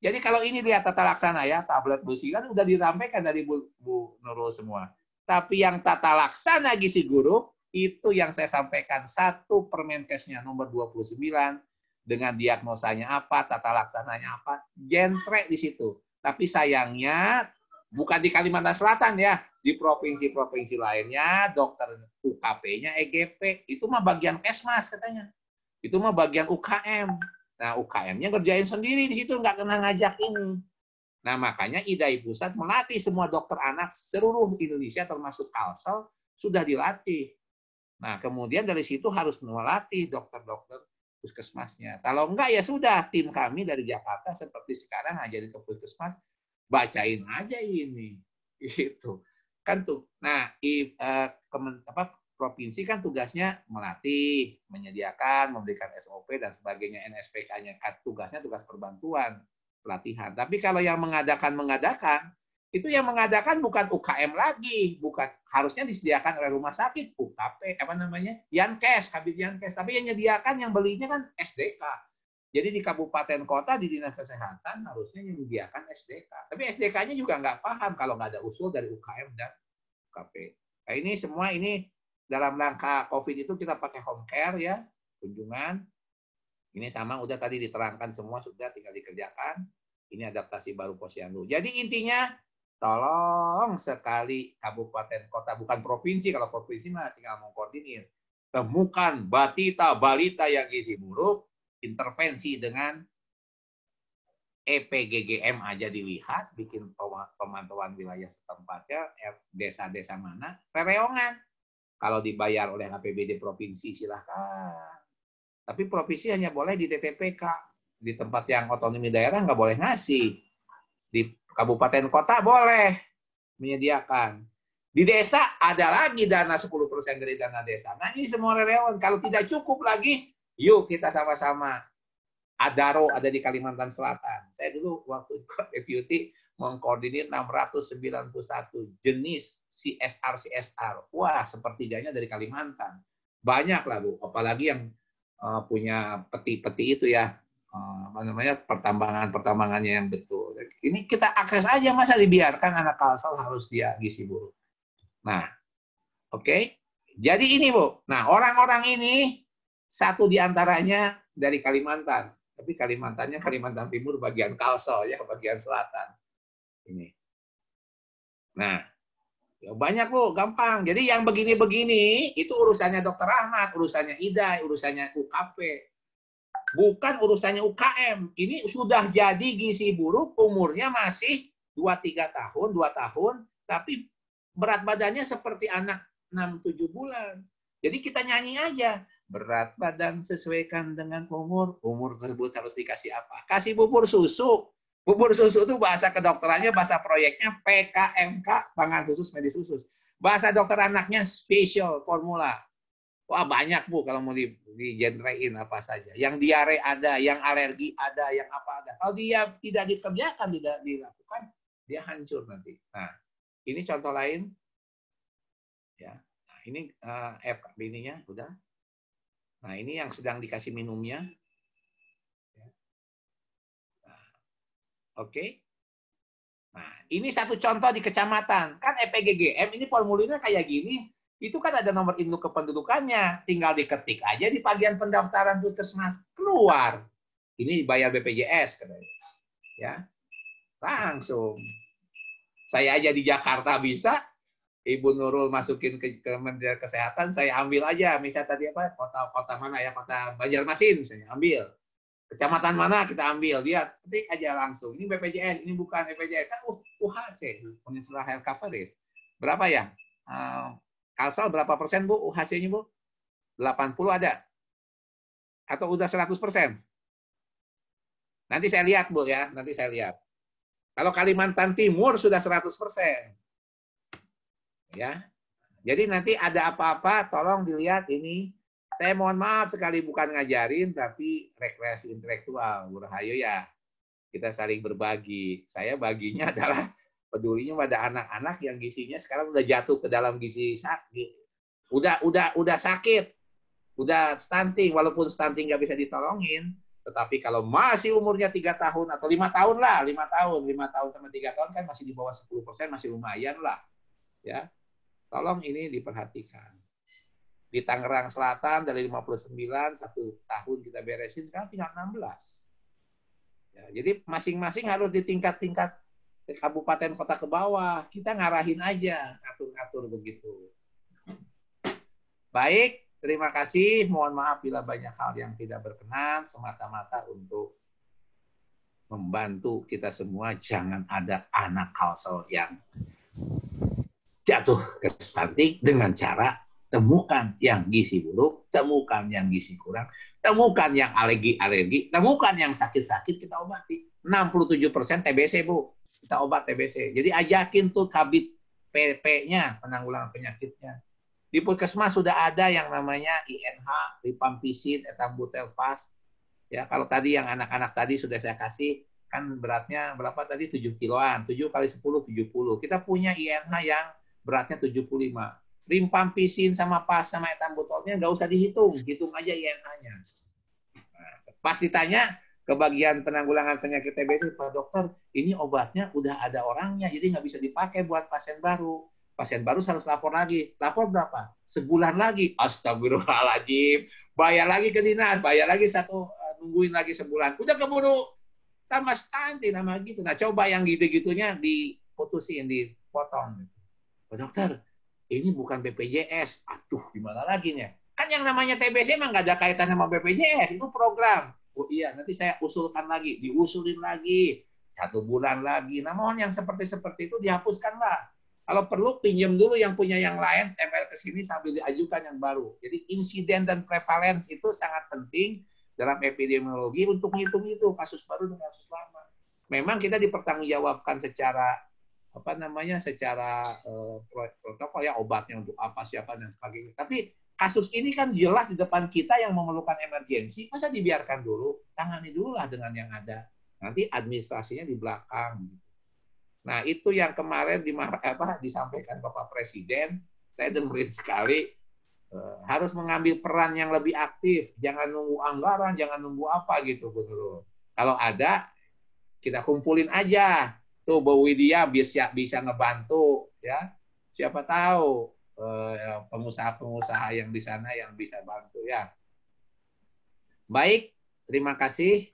[SPEAKER 6] jadi kalau ini lihat tata laksana ya, tablet busi kan udah dirampaikan dari Bu, Bu Nurul semua. Tapi yang tata laksana gizi guru, itu yang saya sampaikan. Satu permenkesnya nomor 29, dengan diagnosanya apa, tata laksananya apa, gentrek di situ. Tapi sayangnya, bukan di Kalimantan Selatan ya, di provinsi-provinsi lainnya, dokter UKP-nya, EGP, itu mah bagian kesmas katanya. Itu mah bagian UKM Nah, UKM-nya ngerjain sendiri di situ, nggak kena ngajak ini. Nah, makanya IDAI Pusat melatih semua dokter anak seluruh Indonesia, termasuk Kalsel, sudah dilatih. Nah, kemudian dari situ harus melatih dokter-dokter puskesmasnya. Kalau enggak, ya sudah. Tim kami dari Jakarta seperti sekarang ngajarin ke puskesmas, bacain aja ini. Gitu. Kan tuh. Nah, i, uh, kemen, apa, provinsi kan tugasnya melatih, menyediakan, memberikan SOP dan sebagainya, NSPK-nya kan tugasnya tugas perbantuan, pelatihan. Tapi kalau yang mengadakan-mengadakan, itu yang mengadakan bukan UKM lagi, bukan harusnya disediakan oleh rumah sakit, UKP, apa namanya, Yankes, Kabit Yankes. Tapi yang menyediakan, yang belinya kan SDK. Jadi di kabupaten kota, di dinas kesehatan harusnya yang menyediakan SDK. Tapi SDK-nya juga nggak paham kalau nggak ada usul dari UKM dan UKP. Nah, ini semua ini dalam rangka COVID itu kita pakai home care ya, kunjungan. Ini sama udah tadi diterangkan semua sudah tinggal dikerjakan. Ini adaptasi baru posyandu. Jadi intinya tolong sekali kabupaten kota bukan provinsi kalau provinsi mah tinggal mengkoordinir temukan batita balita yang gizi buruk intervensi dengan EPGGM aja dilihat bikin pemantauan wilayah setempatnya eh, desa-desa mana pereongan. Kalau dibayar oleh APBD provinsi silahkan. Tapi provinsi hanya boleh di TTPK. Di tempat yang otonomi daerah nggak boleh ngasih. Di kabupaten kota boleh menyediakan. Di desa ada lagi dana 10% dari dana desa. Nah ini semua relawan. Kalau tidak cukup lagi, yuk kita sama-sama Adaro ada di Kalimantan Selatan. Saya dulu waktu ikut deputy mengkoordinir 691 jenis CSR-CSR. Wah, sepertiganya dari Kalimantan. Banyak lah, Bu. Apalagi yang uh, punya peti-peti itu ya, uh, apa namanya, pertambangan-pertambangannya yang betul. Ini kita akses aja, masa dibiarkan anak kalsel harus dia gisi buruk. Nah, oke. Okay? Jadi ini, Bu. Nah, orang-orang ini, satu di antaranya dari Kalimantan. Tapi Kalimantannya Kalimantan Timur bagian Kalsel ya, bagian selatan. Ini. Nah, ya banyak loh, gampang. Jadi yang begini-begini itu urusannya Dokter Ahmad, urusannya Ida, urusannya UKP. Bukan urusannya UKM. Ini sudah jadi gizi buruk, umurnya masih 2-3 tahun, dua tahun, tapi berat badannya seperti anak enam tujuh bulan. Jadi kita nyanyi aja. Berat badan sesuaikan dengan umur. Umur tersebut harus dikasih apa? Kasih bubur susu. Bubur susu itu bahasa kedokterannya, bahasa proyeknya PKMK, pangan khusus medis khusus. Bahasa dokter anaknya special formula. Wah banyak bu kalau mau di, genrein apa saja. Yang diare ada, yang alergi ada, yang apa ada. Kalau dia tidak dikerjakan, tidak dilakukan, dia hancur nanti. Nah, ini contoh lain. Ya, nah, ini uh, F nya udah. Nah ini yang sedang dikasih minumnya. Oke. Okay? Nah, ini satu contoh di kecamatan. Kan EPGGM ini formulirnya kayak gini. Itu kan ada nomor induk kependudukannya. Tinggal diketik aja di bagian pendaftaran puskesmas. Keluar. Ini bayar BPJS. Katanya. Ya. Langsung. Saya aja di Jakarta bisa. Ibu Nurul masukin ke Kementerian Kesehatan, saya ambil aja. Misalnya tadi apa, kota, kota mana ya, kota Banjarmasin, saya ambil kecamatan mana kita ambil lihat ketik aja langsung ini BPJS ini bukan BPJS kan UHC Universal Health Coverage berapa ya eh, Kalsal berapa persen bu UHC-nya bu 80 ada atau udah 100 persen nanti saya lihat bu ya nanti saya lihat kalau Kalimantan Timur sudah 100 persen ya jadi nanti ada apa-apa tolong dilihat ini saya mohon maaf sekali bukan ngajarin, tapi rekreasi intelektual. Burhayo ya, kita saling berbagi. Saya baginya adalah pedulinya pada anak-anak yang gisinya sekarang udah jatuh ke dalam gizi sakit. Udah, udah, udah sakit. Udah stunting, walaupun stunting nggak bisa ditolongin. Tetapi kalau masih umurnya tiga tahun atau lima tahun lah, lima tahun, lima tahun sama tiga tahun kan masih di bawah 10 persen, masih lumayan lah. Ya, tolong ini diperhatikan. Di Tangerang Selatan dari 59 satu tahun kita beresin sekarang tinggal 16. Ya, jadi masing-masing harus di tingkat-tingkat kabupaten kota ke bawah. Kita ngarahin aja ngatur-ngatur begitu. Baik, terima kasih. Mohon maaf bila banyak hal yang tidak berkenan semata-mata untuk membantu kita semua jangan ada anak kalsel yang jatuh ke stunting dengan cara temukan yang gizi buruk, temukan yang gizi kurang, temukan yang alergi-alergi, temukan yang sakit-sakit, kita obati. 67% TBC, Bu. Kita obat TBC. Jadi ajakin tuh kabit PP-nya, penanggulangan penyakitnya. Di puskesmas sudah ada yang namanya INH, etambutel etambutelpas. Ya, kalau tadi yang anak-anak tadi sudah saya kasih, kan beratnya berapa tadi? 7 kiloan. 7 kali 10, 70. Kita punya INH yang beratnya 75 rimpam pisin sama pas sama botolnya nggak usah dihitung, hitung aja INH-nya. Nah, pas ditanya ke bagian penanggulangan penyakit TBC, Pak Dokter, ini obatnya udah ada orangnya, jadi nggak bisa dipakai buat pasien baru. Pasien baru harus lapor lagi. Lapor berapa? Sebulan lagi. Astagfirullahaladzim. Bayar lagi ke dinas, bayar lagi satu, eh, nungguin lagi sebulan. Udah keburu. Tambah stunting, nama gitu. Nah, coba yang gitu-gitunya diputusin, dipotong. Pak Dokter, ini bukan BPJS. atuh gimana lagi nih? Kan yang namanya TBC emang nggak ada kaitan sama BPJS, itu program. Oh iya, nanti saya usulkan lagi, diusulin lagi, satu bulan lagi. Namun yang seperti-seperti itu dihapuskan lah. Kalau perlu pinjam dulu yang punya yang lain, tempel ke sini sambil diajukan yang baru. Jadi insiden dan prevalence itu sangat penting dalam epidemiologi untuk ngitung itu kasus baru dan kasus lama. Memang kita dipertanggungjawabkan secara apa namanya secara uh, protokol ya obatnya untuk apa siapa dan sebagainya. Tapi kasus ini kan jelas di depan kita yang memerlukan emergensi, masa dibiarkan dulu? Tangani dulu lah dengan yang ada. Nanti administrasinya di belakang. Nah, itu yang kemarin di apa disampaikan Bapak Presiden, saya dengerin sekali uh, harus mengambil peran yang lebih aktif, jangan nunggu anggaran, jangan nunggu apa gitu, Bu Kalau ada kita kumpulin aja itu Bu Widya bisa bisa ngebantu ya siapa tahu eh, pengusaha-pengusaha yang di sana yang bisa bantu ya baik terima kasih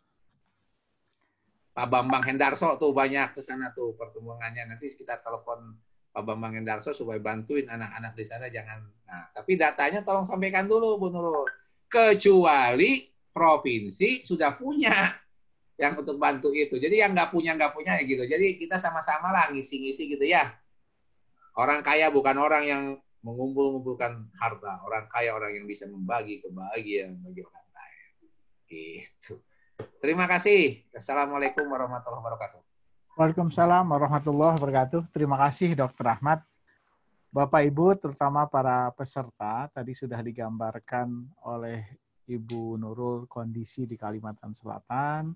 [SPEAKER 6] Pak Bambang Hendarso tuh banyak ke sana tuh pertemuannya nanti kita telepon Pak Bambang Hendarso supaya bantuin anak-anak di sana jangan nah tapi datanya tolong sampaikan dulu Bu Nurul kecuali provinsi sudah punya yang untuk bantu itu. Jadi yang nggak punya nggak punya ya gitu. Jadi kita sama-sama lah ngisi-ngisi gitu ya. Orang kaya bukan orang yang mengumpul-ngumpulkan harta. Orang kaya orang yang bisa membagi kebahagiaan bagi orang lain. Gitu. Terima kasih. Assalamualaikum warahmatullahi wabarakatuh.
[SPEAKER 3] Waalaikumsalam warahmatullahi wabarakatuh. Terima kasih Dr. Ahmad. Bapak Ibu, terutama para peserta, tadi sudah digambarkan oleh Ibu Nurul kondisi di Kalimantan Selatan,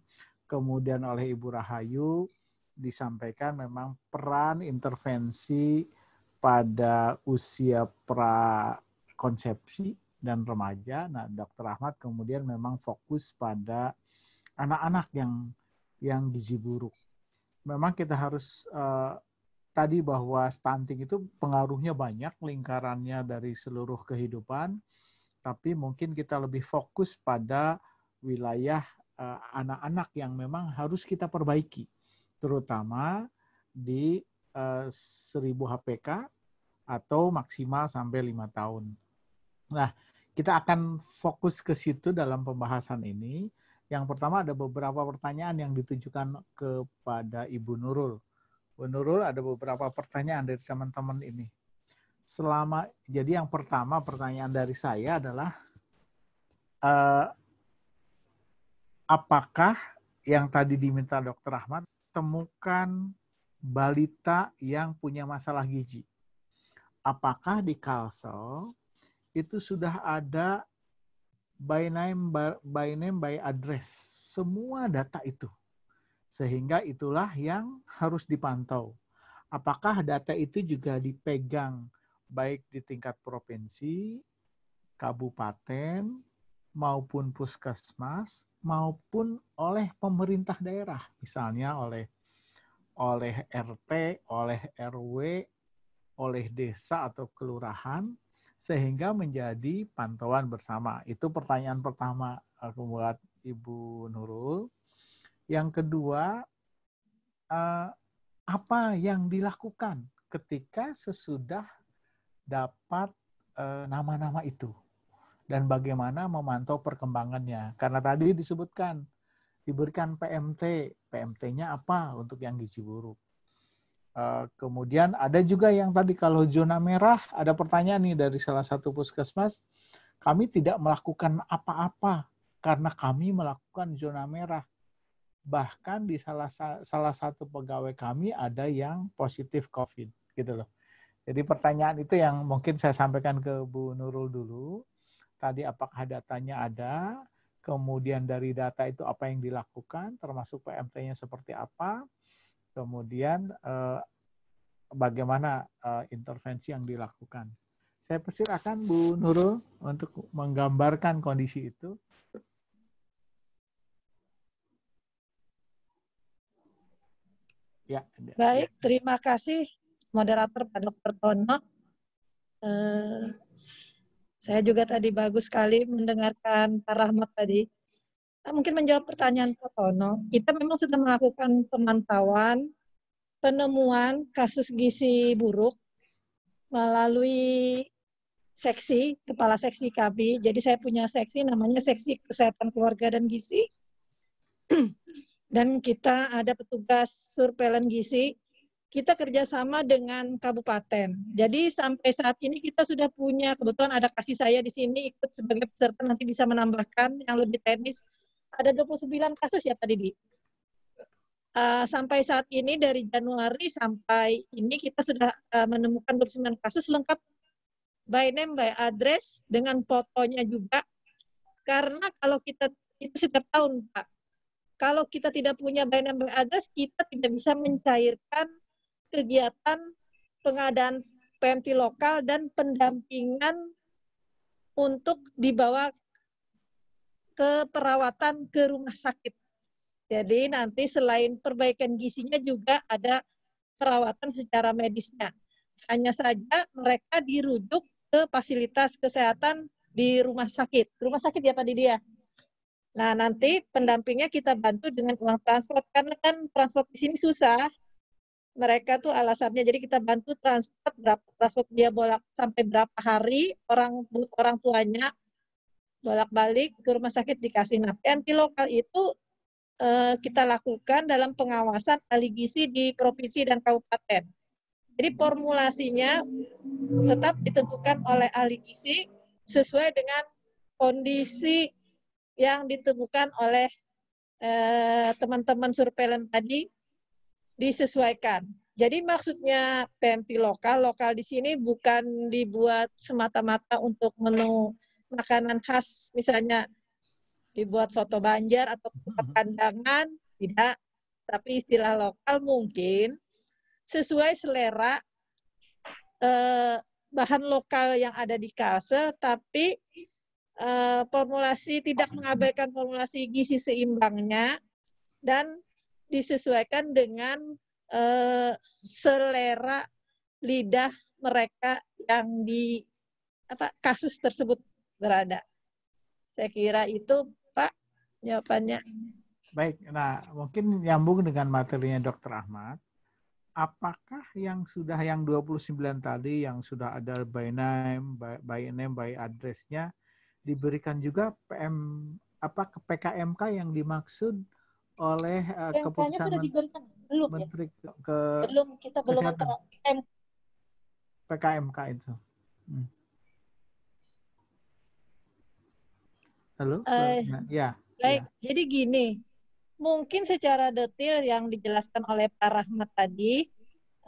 [SPEAKER 3] kemudian oleh Ibu Rahayu disampaikan memang peran intervensi pada usia pra konsepsi dan remaja. Nah, Dokter Ahmad kemudian memang fokus pada anak-anak yang yang gizi buruk. Memang kita harus uh, tadi bahwa stunting itu pengaruhnya banyak lingkarannya dari seluruh kehidupan tapi mungkin kita lebih fokus pada wilayah eh, anak-anak yang memang harus kita perbaiki, terutama di 1000 eh, HPK atau maksimal sampai lima tahun. Nah, kita akan fokus ke situ dalam pembahasan ini. Yang pertama ada beberapa pertanyaan yang ditujukan kepada Ibu Nurul. Bu Nurul ada beberapa pertanyaan dari teman-teman ini selama jadi yang pertama pertanyaan dari saya adalah uh, apakah yang tadi diminta dokter Ahmad temukan balita yang punya masalah gizi? Apakah di Kalsel itu sudah ada by name by name by address semua data itu? Sehingga itulah yang harus dipantau. Apakah data itu juga dipegang baik di tingkat provinsi, kabupaten, maupun puskesmas, maupun oleh pemerintah daerah, misalnya oleh oleh RT, oleh RW, oleh desa atau kelurahan, sehingga menjadi pantauan bersama. Itu pertanyaan pertama aku buat Ibu Nurul. Yang kedua, eh, apa yang dilakukan ketika sesudah dapat eh, nama-nama itu dan bagaimana memantau perkembangannya. Karena tadi disebutkan diberikan PMT, PMT-nya apa untuk yang gizi buruk. Eh, kemudian ada juga yang tadi kalau zona merah ada pertanyaan nih dari salah satu puskesmas, kami tidak melakukan apa-apa karena kami melakukan zona merah. Bahkan di salah salah satu pegawai kami ada yang positif COVID gitu loh. Jadi pertanyaan itu yang mungkin saya sampaikan ke Bu Nurul dulu. Tadi apakah datanya ada, kemudian dari data itu apa yang dilakukan, termasuk PMT-nya seperti apa, kemudian eh, bagaimana eh, intervensi yang dilakukan. Saya persilakan Bu Nurul untuk menggambarkan kondisi itu. Ya.
[SPEAKER 4] Baik, terima kasih moderator Pak Dokter Tono. Uh, eh, saya juga tadi bagus sekali mendengarkan Pak Rahmat tadi. Mungkin menjawab pertanyaan Pak Tono, kita memang sudah melakukan pemantauan penemuan kasus gizi buruk melalui seksi, kepala seksi kami. Jadi saya punya seksi namanya seksi kesehatan keluarga dan gizi. dan kita ada petugas surveillance gizi kita kerjasama dengan kabupaten. Jadi sampai saat ini kita sudah punya kebetulan ada kasih saya di sini ikut sebagai peserta nanti bisa menambahkan yang lebih teknis. Ada 29 kasus ya Pak Didi. Uh, sampai saat ini dari Januari sampai ini kita sudah uh, menemukan 29 kasus lengkap by name by address dengan fotonya juga. Karena kalau kita itu setiap tahun Pak. Kalau kita tidak punya by name by address, kita tidak bisa mencairkan kegiatan pengadaan PMT lokal dan pendampingan untuk dibawa ke perawatan ke rumah sakit. Jadi nanti selain perbaikan gisinya juga ada perawatan secara medisnya. Hanya saja mereka dirujuk ke fasilitas kesehatan di rumah sakit. Rumah sakit ya Pak Didia. Ya? Nah, nanti pendampingnya kita bantu dengan uang transport. Karena kan transport di sini susah, mereka tuh alasannya jadi kita bantu transport berapa transport dia bolak sampai berapa hari orang orang tuanya bolak-balik ke rumah sakit dikasih napi di lokal itu eh, kita lakukan dalam pengawasan ahli gizi di provinsi dan kabupaten. Jadi formulasinya tetap ditentukan oleh ahli gizi sesuai dengan kondisi yang ditemukan oleh eh, teman-teman eh, surveillance tadi disesuaikan. Jadi maksudnya PMT lokal, lokal di sini bukan dibuat semata-mata untuk menu makanan khas, misalnya dibuat soto Banjar atau hmm. pandangan, tidak. Tapi istilah lokal mungkin sesuai selera eh, bahan lokal yang ada di Kalsel, tapi eh, formulasi tidak mengabaikan formulasi gizi seimbangnya dan disesuaikan dengan uh, selera lidah mereka yang di apa kasus tersebut berada. Saya kira itu Pak
[SPEAKER 3] jawabannya. Baik, nah mungkin nyambung dengan materinya Dr. Ahmad. Apakah yang sudah yang 29 tadi yang sudah ada by name, by, by name, by address-nya diberikan juga PM apa ke PKMK yang dimaksud oleh uh, keputusan sudah diberikan belum ya? Menteri ya? ke belum kita belum
[SPEAKER 6] kesehatan.
[SPEAKER 3] PKMK itu. Hmm. Halo? Uh, ya.
[SPEAKER 4] Baik, ya. jadi gini. Mungkin secara detail yang dijelaskan oleh Pak Rahmat tadi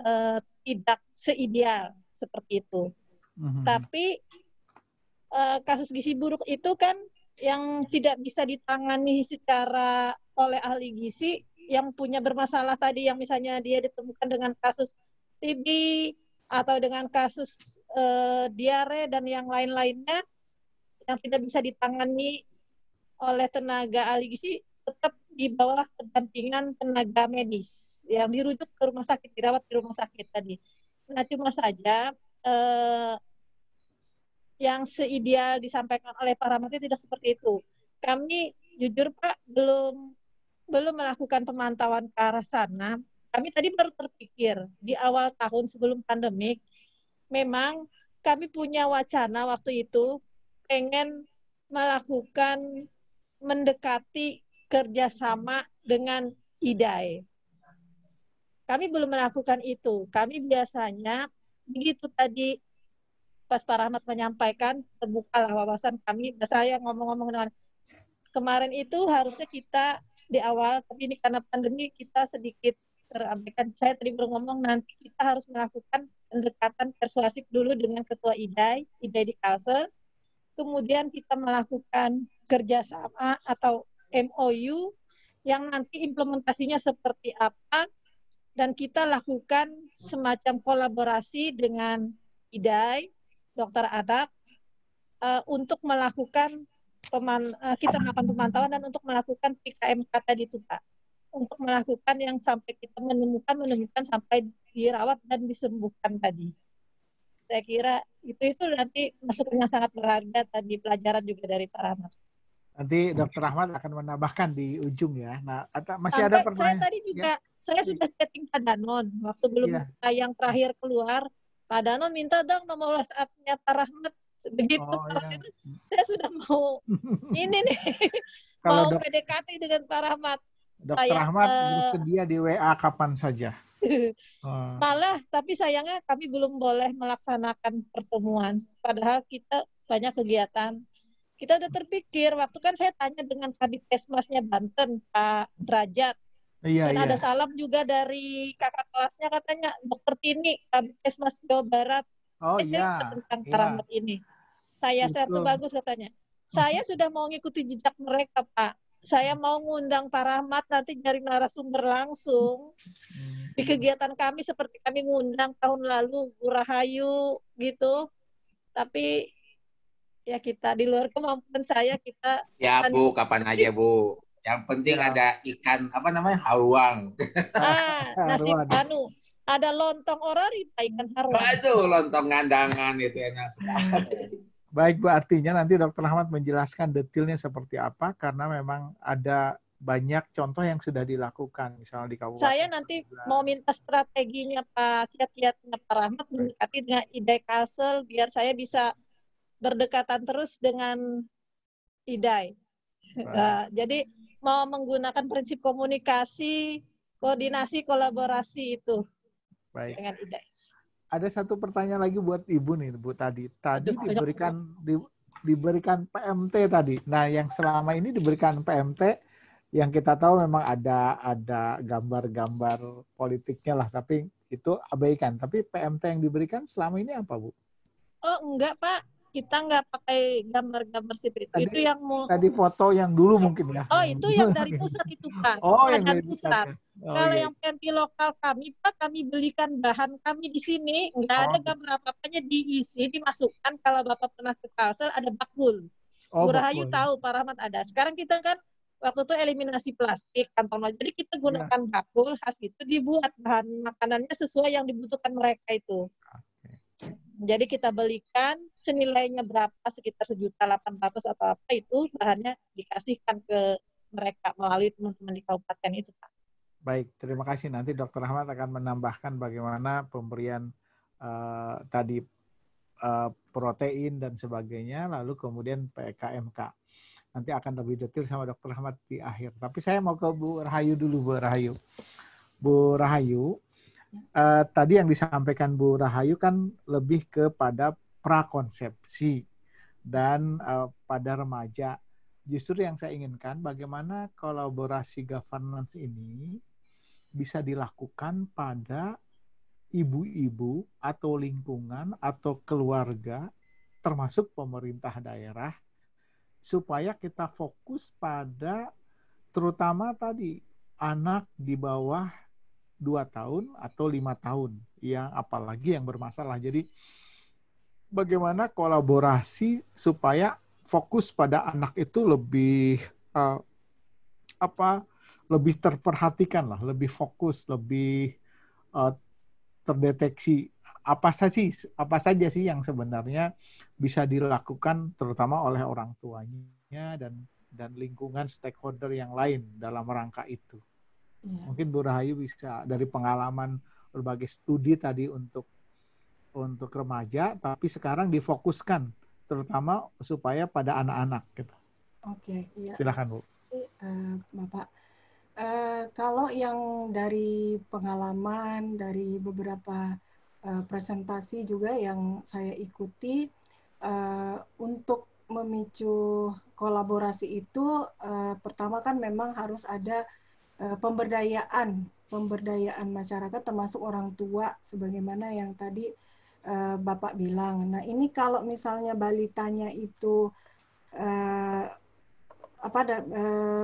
[SPEAKER 4] uh, tidak seideal seperti itu. Mm-hmm. Tapi uh, kasus gizi buruk itu kan yang tidak bisa ditangani secara oleh ahli gizi yang punya bermasalah tadi yang misalnya dia ditemukan dengan kasus TB atau dengan kasus uh, diare dan yang lain-lainnya yang tidak bisa ditangani oleh tenaga ahli gizi tetap di bawah pendampingan tenaga medis yang dirujuk ke rumah sakit dirawat di rumah sakit tadi. Nah cuma saja eh, yang seideal disampaikan oleh para menteri tidak seperti itu. Kami jujur Pak belum belum melakukan pemantauan ke arah sana, kami tadi baru terpikir di awal tahun sebelum pandemik, memang kami punya wacana waktu itu pengen melakukan mendekati kerjasama dengan IDAI. Kami belum melakukan itu. Kami biasanya begitu tadi pas Pak Rahmat menyampaikan terbukalah wawasan kami. Saya ngomong-ngomong dengan kemarin itu harusnya kita di awal, tapi ini karena pandemi kita sedikit terabaikan. Saya tadi baru ngomong nanti kita harus melakukan pendekatan persuasif dulu dengan Ketua IDAI, IDAI di Kalsel. Kemudian kita melakukan kerjasama atau MOU yang nanti implementasinya seperti apa dan kita lakukan semacam kolaborasi dengan IDAI, dokter anak, eh, untuk melakukan peman, uh, kita melakukan pemantauan dan untuk melakukan PKMK tadi itu Pak. Untuk melakukan yang sampai kita menemukan menemukan sampai dirawat dan disembuhkan tadi. Saya kira itu itu nanti masuknya sangat berharga tadi pelajaran juga dari para Rahmat.
[SPEAKER 3] Nanti Dokter Ahmad akan menambahkan di ujung ya. Nah, atau masih Sampai ada pertanyaan? Saya tadi juga ya.
[SPEAKER 4] saya sudah chatting Pak Danon waktu belum ya. yang terakhir keluar. Pak Danon minta dong nomor WhatsApp-nya Pak Rahmat begitu oh, ya. saya sudah mau ini nih mau PDKT dengan Pak Rahmat.
[SPEAKER 3] Dokter saya, Rahmat uh, di WA kapan saja.
[SPEAKER 4] uh. Malah tapi sayangnya kami belum boleh melaksanakan pertemuan padahal kita banyak kegiatan. Kita udah terpikir waktu kan saya tanya dengan Kabit Esmasnya Banten Pak Derajat. Iya, Dan iya. ada salam juga dari kakak kelasnya katanya Dokter Tini Kabit Jawa Barat. Oh iya. Tentang iya. keramat ini saya Betul. satu bagus katanya. Saya sudah mau ngikuti jejak mereka, Pak. Saya mau ngundang Pak Rahmat nanti nyari narasumber langsung hmm. di kegiatan kami seperti kami ngundang tahun lalu hayu gitu. Tapi ya kita di luar kemampuan saya kita Ya, Bu,
[SPEAKER 6] kapan aja, Bu. Yang penting ya. ada ikan apa namanya? hawang Ah, nasi
[SPEAKER 4] panu. Ada lontong orari ikan haruang. Aduh,
[SPEAKER 6] lontong ngandangan itu enak
[SPEAKER 3] Baik Bu, artinya nanti Dr. Ahmad menjelaskan detailnya seperti apa karena memang ada banyak contoh yang sudah dilakukan misalnya di kabupaten. Saya
[SPEAKER 4] nanti mau minta strateginya Pak kiat-kiatnya Pak Rahmat mendekati dengan idai Kassel, biar saya bisa berdekatan terus dengan idai. Eh, jadi mau menggunakan prinsip komunikasi, koordinasi, kolaborasi itu
[SPEAKER 3] Baik. dengan idai ada satu pertanyaan lagi buat Ibu nih, Bu tadi. Tadi Duh, diberikan di, diberikan PMT tadi. Nah, yang selama ini diberikan PMT yang kita tahu memang ada ada gambar-gambar politiknya lah, tapi itu abaikan. Tapi PMT yang diberikan selama ini apa, Bu?
[SPEAKER 4] Oh, enggak, Pak kita nggak pakai gambar-gambar seperti itu. Tadi, itu yang mau tadi
[SPEAKER 3] foto yang dulu mungkin ya. Oh, itu yang dari pusat itu kan Oh, yang dari pusat. Ya. Oh, Kalau iya. yang
[SPEAKER 4] PMP lokal kami Pak, kami belikan bahan kami di sini, nggak oh. ada gambar apa-apanya diisi, dimasukkan. Kalau Bapak pernah ke Kalsel ada bakul. Oh, Burahayu bakul. tahu, Pak Rahmat ada. Sekarang kita kan waktu itu eliminasi plastik kantong jadi kita iya. gunakan bakul khas itu dibuat bahan makanannya sesuai yang dibutuhkan mereka itu jadi kita belikan senilainya berapa sekitar sejuta delapan ratus atau apa itu bahannya dikasihkan ke
[SPEAKER 3] mereka melalui teman-teman di kabupaten itu Pak. Baik, terima kasih. Nanti Dokter Ahmad akan menambahkan bagaimana pemberian uh, tadi uh, protein dan sebagainya, lalu kemudian PKMK. Nanti akan lebih detail sama Dokter Ahmad di akhir. Tapi saya mau ke Bu Rahayu dulu, Bu Rahayu. Bu Rahayu, uh, tadi yang disampaikan Bu Rahayu kan lebih kepada prakonsepsi dan uh, pada remaja. Justru yang saya inginkan bagaimana kolaborasi governance ini bisa dilakukan pada ibu-ibu atau lingkungan atau keluarga termasuk pemerintah daerah supaya kita fokus pada terutama tadi anak di bawah dua tahun atau lima tahun yang apalagi yang bermasalah. Jadi bagaimana kolaborasi supaya fokus pada anak itu lebih uh, apa lebih terperhatikan lah, lebih fokus, lebih uh, terdeteksi apa saja sih apa saja sih yang sebenarnya bisa dilakukan terutama oleh orang tuanya dan dan lingkungan stakeholder yang lain dalam rangka itu. Iya. Mungkin Bu Rahayu bisa dari pengalaman berbagai studi tadi untuk untuk remaja, tapi sekarang difokuskan terutama supaya pada anak-anak gitu. Oke, okay, iya. Silakan Bu.
[SPEAKER 5] Uh, Bapak, uh, kalau yang dari pengalaman dari beberapa uh, presentasi juga yang saya ikuti uh, untuk memicu kolaborasi itu uh, pertama kan memang harus ada Eh, pemberdayaan pemberdayaan masyarakat termasuk orang tua sebagaimana yang tadi eh, Bapak bilang. Nah, ini kalau misalnya balitanya itu eh, apa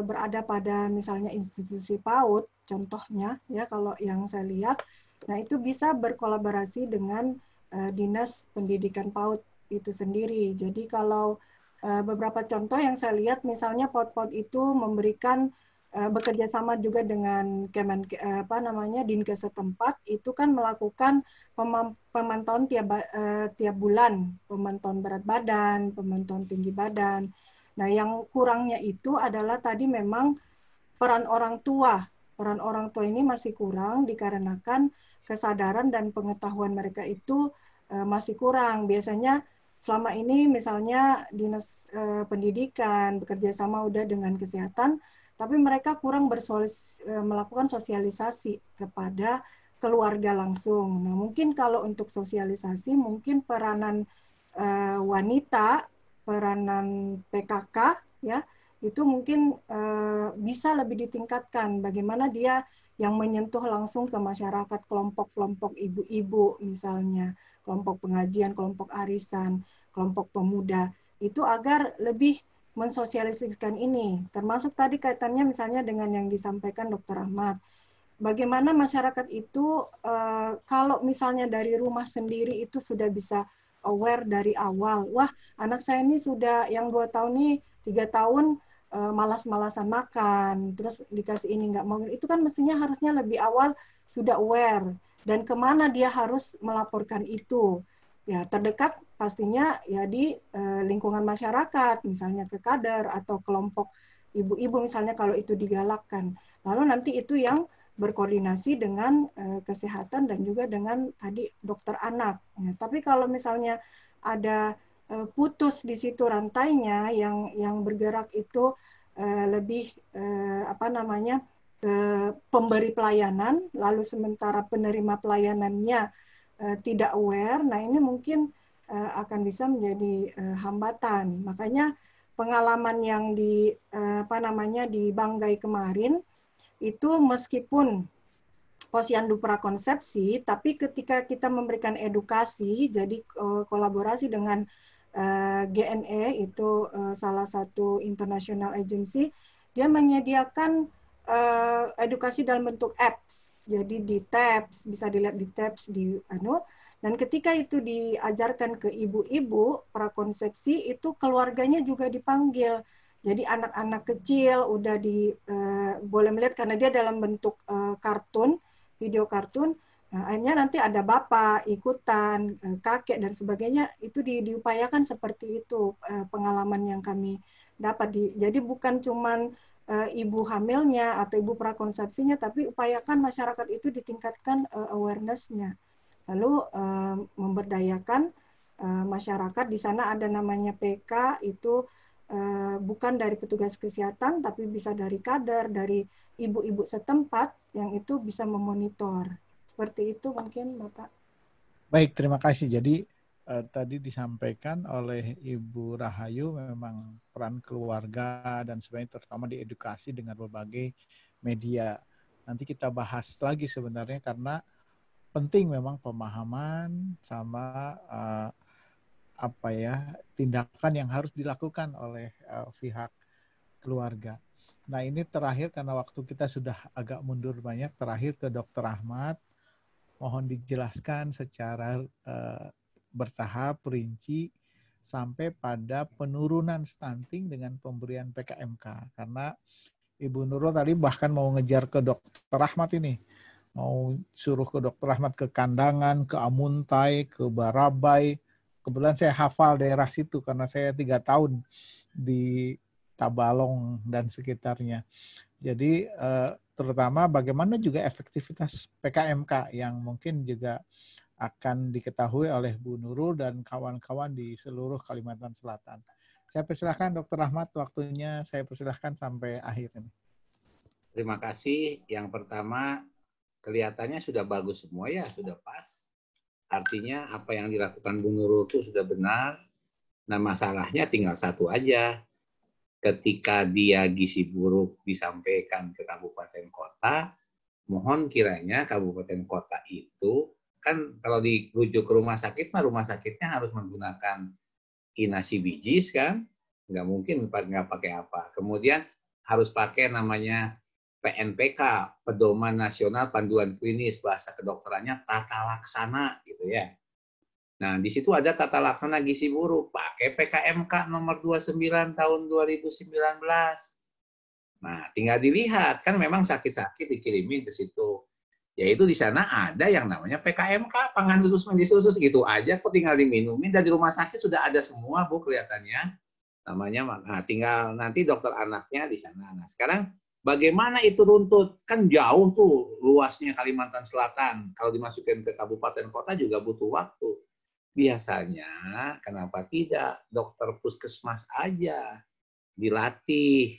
[SPEAKER 5] berada pada misalnya institusi PAUD contohnya ya kalau yang saya lihat nah itu bisa berkolaborasi dengan Dinas Pendidikan PAUD itu sendiri. Jadi kalau beberapa contoh yang saya lihat misalnya POT-POT itu memberikan Eh, bekerja sama juga dengan Kemen eh, apa namanya Dinkes setempat itu kan melakukan pemantauan tiap eh, tiap bulan, pemantauan berat badan, pemantauan tinggi badan. Nah, yang kurangnya itu adalah tadi memang peran orang tua. Peran orang tua ini masih kurang dikarenakan kesadaran dan pengetahuan mereka itu masih kurang. Biasanya selama ini misalnya dinas pendidikan bekerja sama udah dengan kesehatan tapi mereka kurang bersolis, e, melakukan sosialisasi kepada keluarga langsung. Nah, mungkin kalau untuk sosialisasi mungkin peranan uh, wanita, peranan PKK ya, itu mungkin uh, bisa lebih ditingkatkan bagaimana dia yang menyentuh langsung ke masyarakat kelompok-kelompok ibu-ibu misalnya, kelompok pengajian, kelompok arisan, kelompok pemuda itu agar lebih mensosialisasikan ini, termasuk tadi kaitannya misalnya dengan yang disampaikan Dr. Ahmad. Bagaimana masyarakat itu eh, kalau misalnya dari rumah sendiri itu sudah bisa aware dari awal, wah anak saya ini sudah yang dua tahun nih tiga tahun eh, malas-malasan makan, terus dikasih ini nggak mau, itu kan mestinya harusnya lebih awal sudah aware dan kemana dia harus melaporkan itu ya terdekat pastinya ya di eh, lingkungan masyarakat misalnya ke kader atau kelompok ibu-ibu misalnya kalau itu digalakkan lalu nanti itu yang berkoordinasi dengan eh, kesehatan dan juga dengan tadi dokter anak ya, tapi kalau misalnya ada eh, putus di situ rantainya yang yang bergerak itu eh, lebih eh, apa namanya pemberi pelayanan lalu sementara penerima pelayanannya Eh, tidak aware, nah ini mungkin uh, akan bisa menjadi uh, hambatan. Makanya pengalaman yang di uh, apa namanya di Banggai kemarin itu meskipun posyandu prakonsepsi, tapi ketika kita memberikan edukasi, jadi uh, kolaborasi dengan uh, GNE itu uh, salah satu international agency, dia menyediakan uh, edukasi dalam bentuk apps jadi di tabs bisa dilihat di tabs di anu dan ketika itu diajarkan ke ibu-ibu prakonsepsi itu keluarganya juga dipanggil jadi anak-anak kecil udah di eh, boleh melihat karena dia dalam bentuk eh, kartun video kartun nah, akhirnya nanti ada bapak ikutan eh, kakek dan sebagainya itu di, diupayakan seperti itu pengalaman yang kami dapat di jadi bukan cuman Eh, ibu hamilnya atau ibu prakonsepsinya, tapi upayakan masyarakat itu ditingkatkan uh, awarenessnya. Lalu eh, memberdayakan masyarakat di sana ada namanya PK itu bukan dari petugas kesehatan, tapi bisa dari kader, dari ibu-ibu setempat yang itu bisa memonitor. Seperti itu mungkin Bapak.
[SPEAKER 3] Baik, terima kasih. Jadi eh, tadi disampaikan oleh Ibu Rahayu memang peran keluarga dan sebagainya terutama di edukasi dengan berbagai media. Nanti kita bahas lagi sebenarnya karena penting memang pemahaman sama eh, apa ya tindakan yang harus dilakukan oleh eh, pihak keluarga. Nah ini terakhir karena waktu kita sudah agak mundur banyak terakhir ke Dokter Ahmad mohon dijelaskan secara uh, bertahap, rinci, sampai pada penurunan stunting dengan pemberian PKMK. Karena Ibu Nurul tadi bahkan mau ngejar ke dokter Rahmat ini. Mau suruh ke dokter Rahmat ke Kandangan, ke Amuntai, ke Barabai. Kebetulan saya hafal daerah situ karena saya tiga tahun di Tabalong dan sekitarnya. Jadi eh, terutama bagaimana juga efektivitas PKMK yang mungkin juga akan diketahui oleh Bu Nurul dan kawan-kawan di seluruh Kalimantan Selatan. Saya persilahkan Dr. Rahmat, waktunya saya persilahkan sampai akhir ini.
[SPEAKER 6] Terima kasih. Yang pertama, kelihatannya sudah bagus semua ya, sudah pas. Artinya apa yang dilakukan Bu Nurul itu sudah benar. Nah masalahnya tinggal satu aja. Ketika dia gizi buruk disampaikan ke kabupaten kota, mohon kiranya kabupaten kota itu kan kalau dirujuk ke rumah sakit mah rumah sakitnya harus menggunakan inasi bijis kan nggak mungkin nggak pakai apa kemudian harus pakai namanya PNPK pedoman nasional panduan klinis bahasa kedokterannya tata laksana gitu ya nah di situ ada tata laksana gizi buruk pakai PKMK nomor 29 tahun 2019 nah tinggal dilihat kan memang sakit-sakit dikirimin ke situ yaitu di sana ada yang namanya PKMK, pangan khusus medis khusus gitu aja kok tinggal diminumin dan di rumah sakit sudah ada semua Bu kelihatannya namanya nah tinggal nanti dokter anaknya di sana. Nah, sekarang bagaimana itu runtut? Kan jauh tuh luasnya Kalimantan Selatan. Kalau dimasukin ke kabupaten kota juga butuh waktu. Biasanya kenapa tidak dokter puskesmas aja dilatih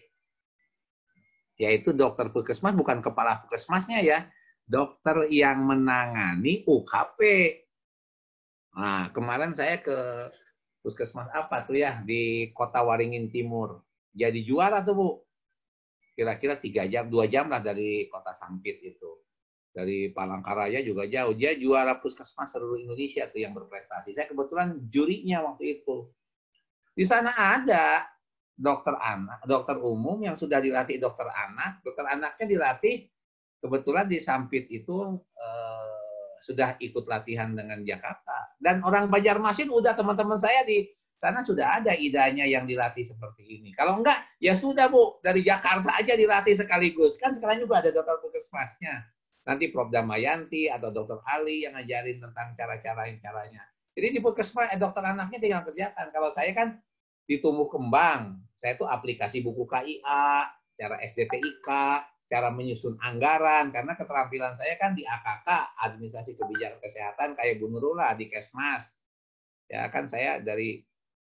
[SPEAKER 6] yaitu dokter puskesmas bukan kepala puskesmasnya ya dokter yang menangani UKP. Nah, kemarin saya ke puskesmas apa tuh ya di Kota Waringin Timur. Jadi juara tuh, Bu. Kira-kira tiga jam, dua jam lah dari Kota Sampit itu. Dari Palangkaraya juga jauh. Dia juara puskesmas seluruh Indonesia tuh yang berprestasi. Saya kebetulan jurinya waktu itu. Di sana ada dokter anak, dokter umum yang sudah dilatih dokter anak, dokter anaknya dilatih Kebetulan di Sampit itu eh, sudah ikut latihan dengan Jakarta. Dan orang Banjarmasin udah teman-teman saya di sana sudah ada idanya yang dilatih seperti ini. Kalau enggak, ya sudah Bu, dari Jakarta aja dilatih sekaligus. Kan sekarang juga ada dokter puskesmasnya. Nanti Prof. Damayanti atau dokter Ali yang ngajarin tentang cara-cara yang caranya. Jadi di puskesmas eh, dokter anaknya tinggal kerjakan. Kalau saya kan ditumbuh kembang, saya itu aplikasi buku KIA, cara SDTIK, cara menyusun anggaran karena keterampilan saya kan di AKK administrasi kebijakan kesehatan kayak Bu Nurula di Kesmas ya kan saya dari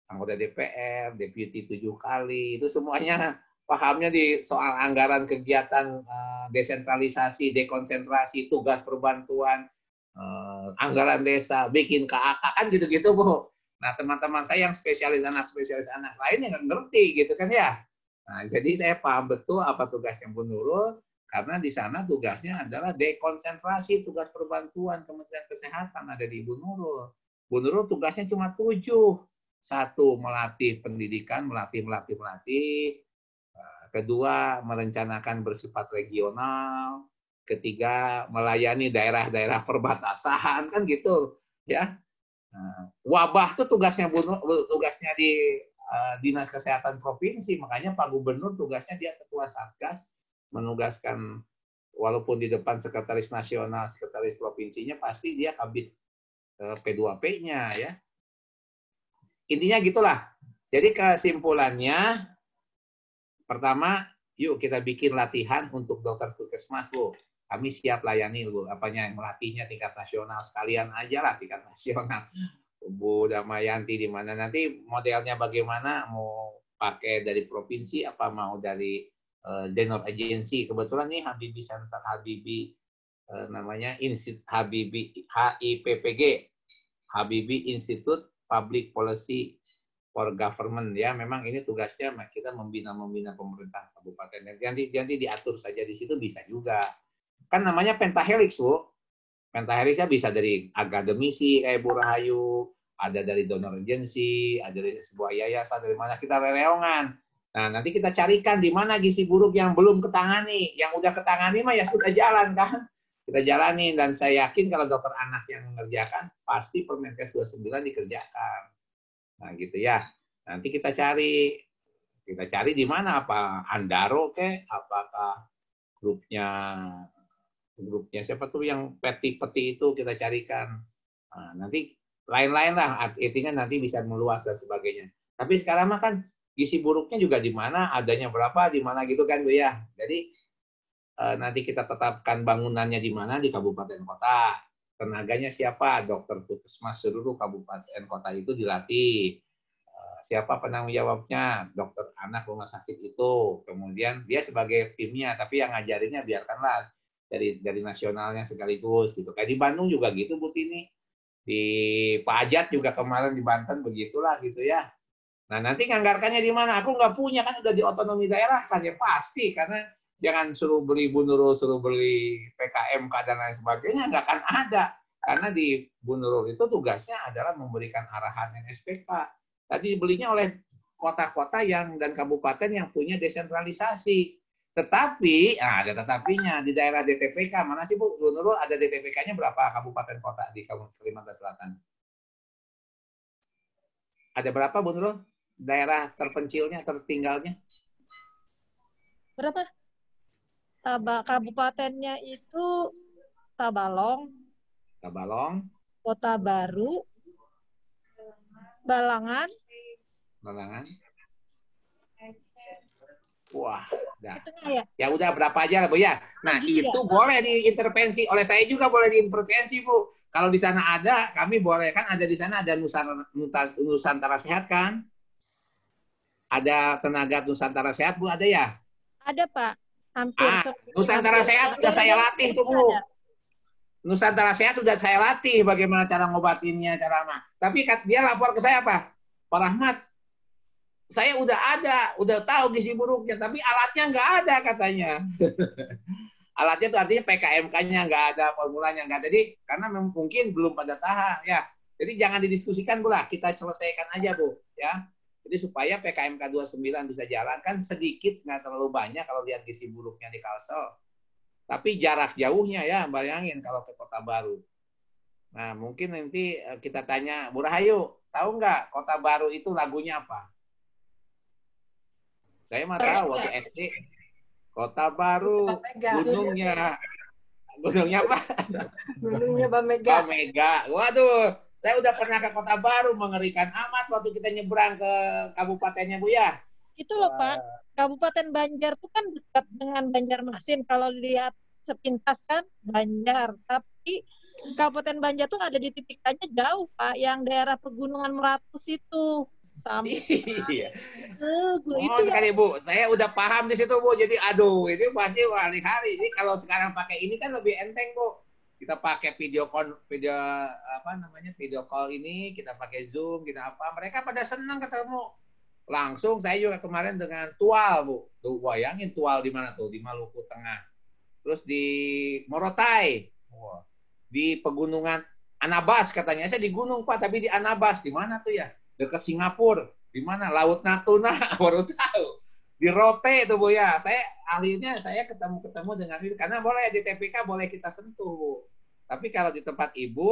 [SPEAKER 6] anggota DPR Deputy tujuh kali itu semuanya pahamnya di soal anggaran kegiatan eh, desentralisasi dekonsentrasi tugas perbantuan eh, anggaran desa bikin KAK kan gitu-gitu Bu nah teman-teman saya yang spesialis anak spesialis anak lain yang ngerti gitu kan ya Nah, jadi saya paham betul apa tugasnya Bu Nurul, karena di sana tugasnya adalah dekonsentrasi tugas perbantuan Kementerian Kesehatan ada di Bu Nurul. Bu Nurul tugasnya cuma tujuh. Satu, melatih pendidikan, melatih, melatih, melatih. Nah, kedua, merencanakan bersifat regional. Ketiga, melayani daerah-daerah perbatasan, kan gitu. ya. Nah, wabah itu tugasnya Bu tugasnya di Eh, dinas kesehatan provinsi makanya Pak Gubernur tugasnya dia ketua satgas menugaskan walaupun di depan sekretaris nasional sekretaris provinsinya pasti dia kabit eh, P2P-nya ya intinya gitulah jadi kesimpulannya pertama yuk kita bikin latihan untuk dokter puskesmas lo kami siap layani lo apanya yang melatihnya tingkat nasional sekalian aja lah tingkat nasional Bu Damayanti di mana nanti modelnya bagaimana mau pakai dari provinsi apa mau dari uh, donor agency kebetulan nih Habibi Center Habibi uh, namanya Institut Habibi HIPPG Habibi Institute Public Policy for Government ya memang ini tugasnya kita membina membina pemerintah kabupaten nanti nanti diatur saja di situ bisa juga kan namanya pentahelix bu ya bisa dari akademisi kayak eh, Bu Rahayu, ada dari donor agency, ada dari sebuah yayasan, dari mana kita re-reongan. Nah, nanti kita carikan di mana gizi buruk yang belum ketangani. Yang udah ketangani mah ya sudah jalan kan. Kita jalani dan saya yakin kalau dokter anak yang mengerjakan pasti Permenkes 29 dikerjakan. Nah, gitu ya. Nanti kita cari kita cari di mana apa Andaro ke apakah grupnya grupnya siapa tuh yang peti-peti itu kita carikan nah, nanti lain-lain lah artinya nanti bisa meluas dan sebagainya tapi sekarang mah kan gizi buruknya juga di mana adanya berapa di mana gitu kan bu ya jadi eh, nanti kita tetapkan bangunannya di mana di kabupaten kota tenaganya siapa dokter puskesmas seluruh kabupaten kota itu dilatih eh, siapa penanggung jawabnya, dokter anak rumah sakit itu. Kemudian dia sebagai timnya, tapi yang ngajarinnya biarkanlah dari dari nasionalnya sekaligus gitu. Kayak di Bandung juga gitu Bu Tini. Di Pajat juga kemarin di Banten begitulah gitu ya. Nah nanti nganggarkannya di mana? Aku nggak punya kan udah di otonomi daerah kan ya pasti karena jangan suruh beli bunuru, suruh beli PKM dan lain sebagainya nggak akan ada karena di bunuru itu tugasnya adalah memberikan arahan NSPK. Tadi belinya oleh kota-kota yang dan kabupaten yang punya desentralisasi. Tetapi, nah ada tetapinya di daerah DTPK. Mana sih Bu? Bu Nurul ada DTPK-nya berapa kabupaten kota di Kalimantan Selatan? Ada berapa Bu Nurul? Daerah terpencilnya, tertinggalnya? Berapa?
[SPEAKER 4] Taba, kabupatennya itu Tabalong. Tabalong. Kota Baru. Balangan.
[SPEAKER 6] Balangan. Wah, dah. Ya. udah berapa aja lah Bu ya. Nah, itu ya. boleh diintervensi oleh saya juga boleh diintervensi Bu. Kalau di sana ada, kami boleh kan ada di sana ada Nusantara, Nusantara Sehat kan? Ada tenaga Nusantara Sehat Bu ada ya? Ada Pak.
[SPEAKER 4] Hampir.
[SPEAKER 5] Ah, Nusantara hampir. Sehat sudah saya latih
[SPEAKER 6] tuh Bu. Ada. Nusantara Sehat sudah saya latih bagaimana cara ngobatinnya, cara mah. Tapi dia lapor ke saya apa? Pak Rahmat, saya udah ada, udah tahu gizi buruknya, tapi alatnya nggak ada katanya. alatnya itu artinya PKMK-nya nggak ada, formulanya nggak ada. Jadi karena mungkin belum pada tahap ya. Jadi jangan didiskusikan pula, kita selesaikan aja bu, ya. Jadi supaya PKMK 29 bisa jalan kan sedikit nggak terlalu banyak kalau lihat gizi buruknya di Kalsel. Tapi jarak jauhnya ya bayangin kalau ke Kota Baru. Nah mungkin nanti eh, kita tanya Bu Rahayu, tahu nggak Kota Baru itu lagunya apa? Saya mah tahu waktu SD Kota Baru, gunungnya gunungnya apa? Gunungnya Bamega. Bamega. Waduh, saya udah pernah ke Kota Baru, mengerikan amat waktu kita nyebrang ke kabupatennya Bu ya. Itu loh Pak, eh. Kabupaten Banjar itu kan dekat dengan
[SPEAKER 4] Banjarmasin. Kalau lihat sepintas kan Banjar, tapi Kabupaten Banjar tuh ada di titik aja jauh Pak, yang daerah Pegunungan Meratus itu. Sampai.
[SPEAKER 6] Iya. Oh, oh itu ya. sekali Bu, saya udah paham di situ Bu. Jadi aduh, ini pasti hari-hari. Ini kalau sekarang pakai ini kan lebih enteng Bu. Kita pakai video call, video apa namanya video call ini, kita pakai Zoom, kita apa. Mereka pada senang ketemu. Langsung saya juga kemarin dengan Tual Bu. Tuh bayangin Tual di mana tuh? Di Maluku Tengah. Terus di Morotai. Di pegunungan Anabas katanya. Saya di gunung Pak, tapi di Anabas. Di mana tuh ya? dekat Singapura. Di mana? Laut Natuna, baru tahu. Di Rote itu Bu ya. Saya akhirnya saya ketemu-ketemu dengan karena boleh di TPK boleh kita sentuh. Tapi kalau di tempat Ibu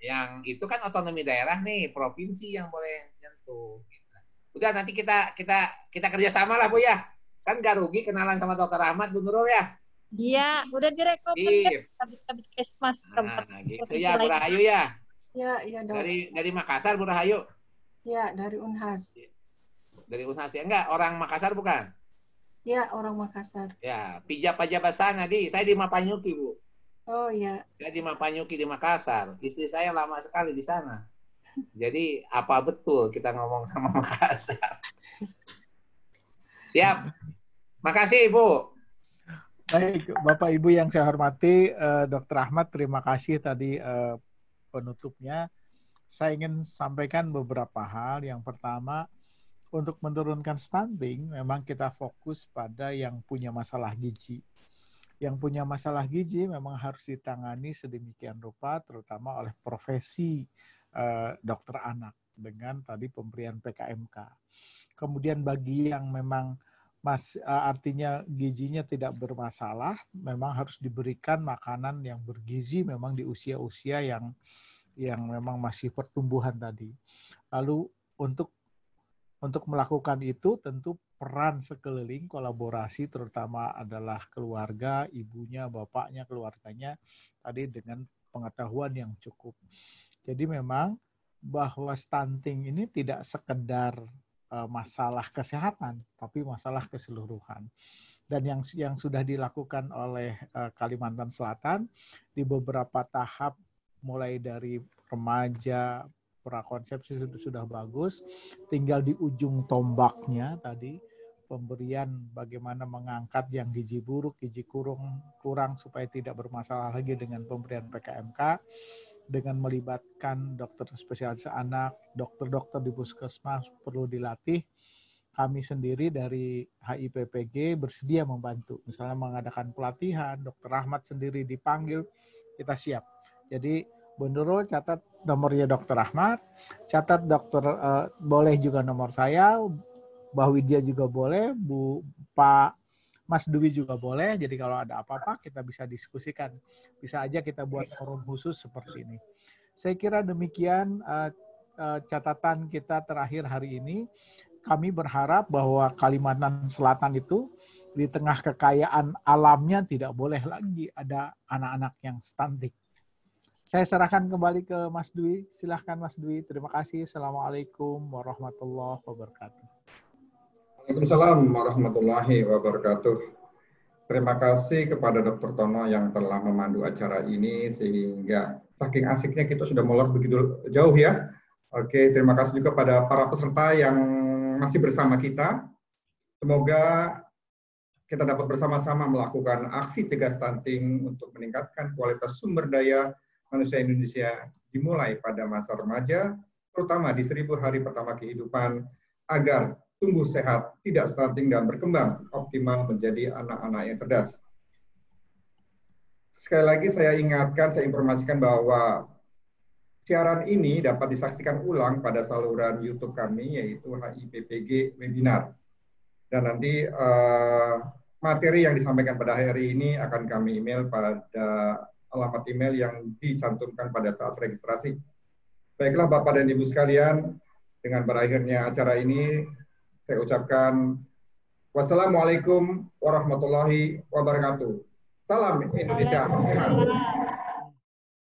[SPEAKER 6] yang itu kan otonomi daerah nih, provinsi yang boleh nyentuh gitu. Udah nanti kita kita kita kerjasama lah Bu ya. Kan gak rugi kenalan sama Dokter Ahmad Bu Nurul ya. Iya, udah direkomendasikan tapi iya. kesmas tempat. Nah, gitu ya, Bu Rahayu ya.
[SPEAKER 5] Iya, iya dong. Dari
[SPEAKER 6] dari Makassar Bu Rahayu.
[SPEAKER 5] Ya, dari Unhas.
[SPEAKER 6] Iya. Dari Unhas ya enggak, orang Makassar bukan?
[SPEAKER 5] Ya, orang Makassar.
[SPEAKER 6] Ya, pijak pajaba sana di. Saya di Mapanyuki, Bu. Oh ya. Saya di Mapanyuki di Makassar. Istri saya lama sekali di sana. Jadi apa betul kita ngomong sama Makassar? Siap. Makasih, Ibu.
[SPEAKER 3] Baik, Bapak Ibu yang saya hormati, eh, Dr. Ahmad, terima kasih tadi eh, penutupnya saya ingin sampaikan beberapa hal. Yang pertama, untuk menurunkan stunting, memang kita fokus pada yang punya masalah gizi. Yang punya masalah gizi memang harus ditangani sedemikian rupa, terutama oleh profesi eh, dokter anak dengan tadi pemberian PKMK. Kemudian bagi yang memang mas eh, artinya gizinya tidak bermasalah, memang harus diberikan makanan yang bergizi memang di usia-usia yang yang memang masih pertumbuhan tadi. Lalu untuk untuk melakukan itu tentu peran sekeliling kolaborasi terutama adalah keluarga, ibunya, bapaknya, keluarganya tadi dengan pengetahuan yang cukup. Jadi memang bahwa stunting ini tidak sekedar eh, masalah kesehatan tapi masalah keseluruhan. Dan yang yang sudah dilakukan oleh eh, Kalimantan Selatan di beberapa tahap mulai dari remaja prakonsepsi sudah, sudah bagus tinggal di ujung tombaknya tadi pemberian bagaimana mengangkat yang gizi buruk, gizi kurung kurang supaya tidak bermasalah lagi dengan pemberian PKMK dengan melibatkan dokter spesialis anak, dokter-dokter di puskesmas perlu dilatih. Kami sendiri dari HIPPG bersedia membantu, misalnya mengadakan pelatihan, dokter Rahmat sendiri dipanggil, kita siap jadi Nurul catat nomornya Dokter Ahmad, catat Dokter uh, boleh juga nomor saya, Mbak Widya juga boleh, Bu Pak Mas Dwi juga boleh. Jadi kalau ada apa-apa kita bisa diskusikan. Bisa aja kita buat forum khusus seperti ini. Saya kira demikian uh, uh, catatan kita terakhir hari ini. Kami berharap bahwa Kalimantan Selatan itu di tengah kekayaan alamnya tidak boleh lagi ada anak-anak yang stunting. Saya serahkan kembali ke Mas Dwi. Silahkan Mas Dwi. Terima kasih. Assalamualaikum warahmatullahi
[SPEAKER 1] wabarakatuh. Waalaikumsalam warahmatullahi wabarakatuh. Terima kasih kepada Dr. Tono yang telah memandu acara ini sehingga saking asiknya kita sudah molor begitu jauh ya. Oke, terima kasih juga pada para peserta yang masih bersama kita. Semoga kita dapat bersama-sama melakukan aksi cegah stunting untuk meningkatkan kualitas sumber daya manusia Indonesia dimulai pada masa remaja, terutama di seribu hari pertama kehidupan, agar tumbuh sehat, tidak stunting, dan berkembang optimal menjadi anak-anak yang cerdas. Sekali lagi saya ingatkan, saya informasikan bahwa siaran ini dapat disaksikan ulang pada saluran YouTube kami, yaitu HIPPG Webinar. Dan nanti uh, materi yang disampaikan pada hari ini akan kami email pada alamat email yang dicantumkan pada saat registrasi. Baiklah Bapak dan Ibu sekalian, dengan berakhirnya acara ini, saya ucapkan wassalamualaikum warahmatullahi wabarakatuh. Salam Indonesia.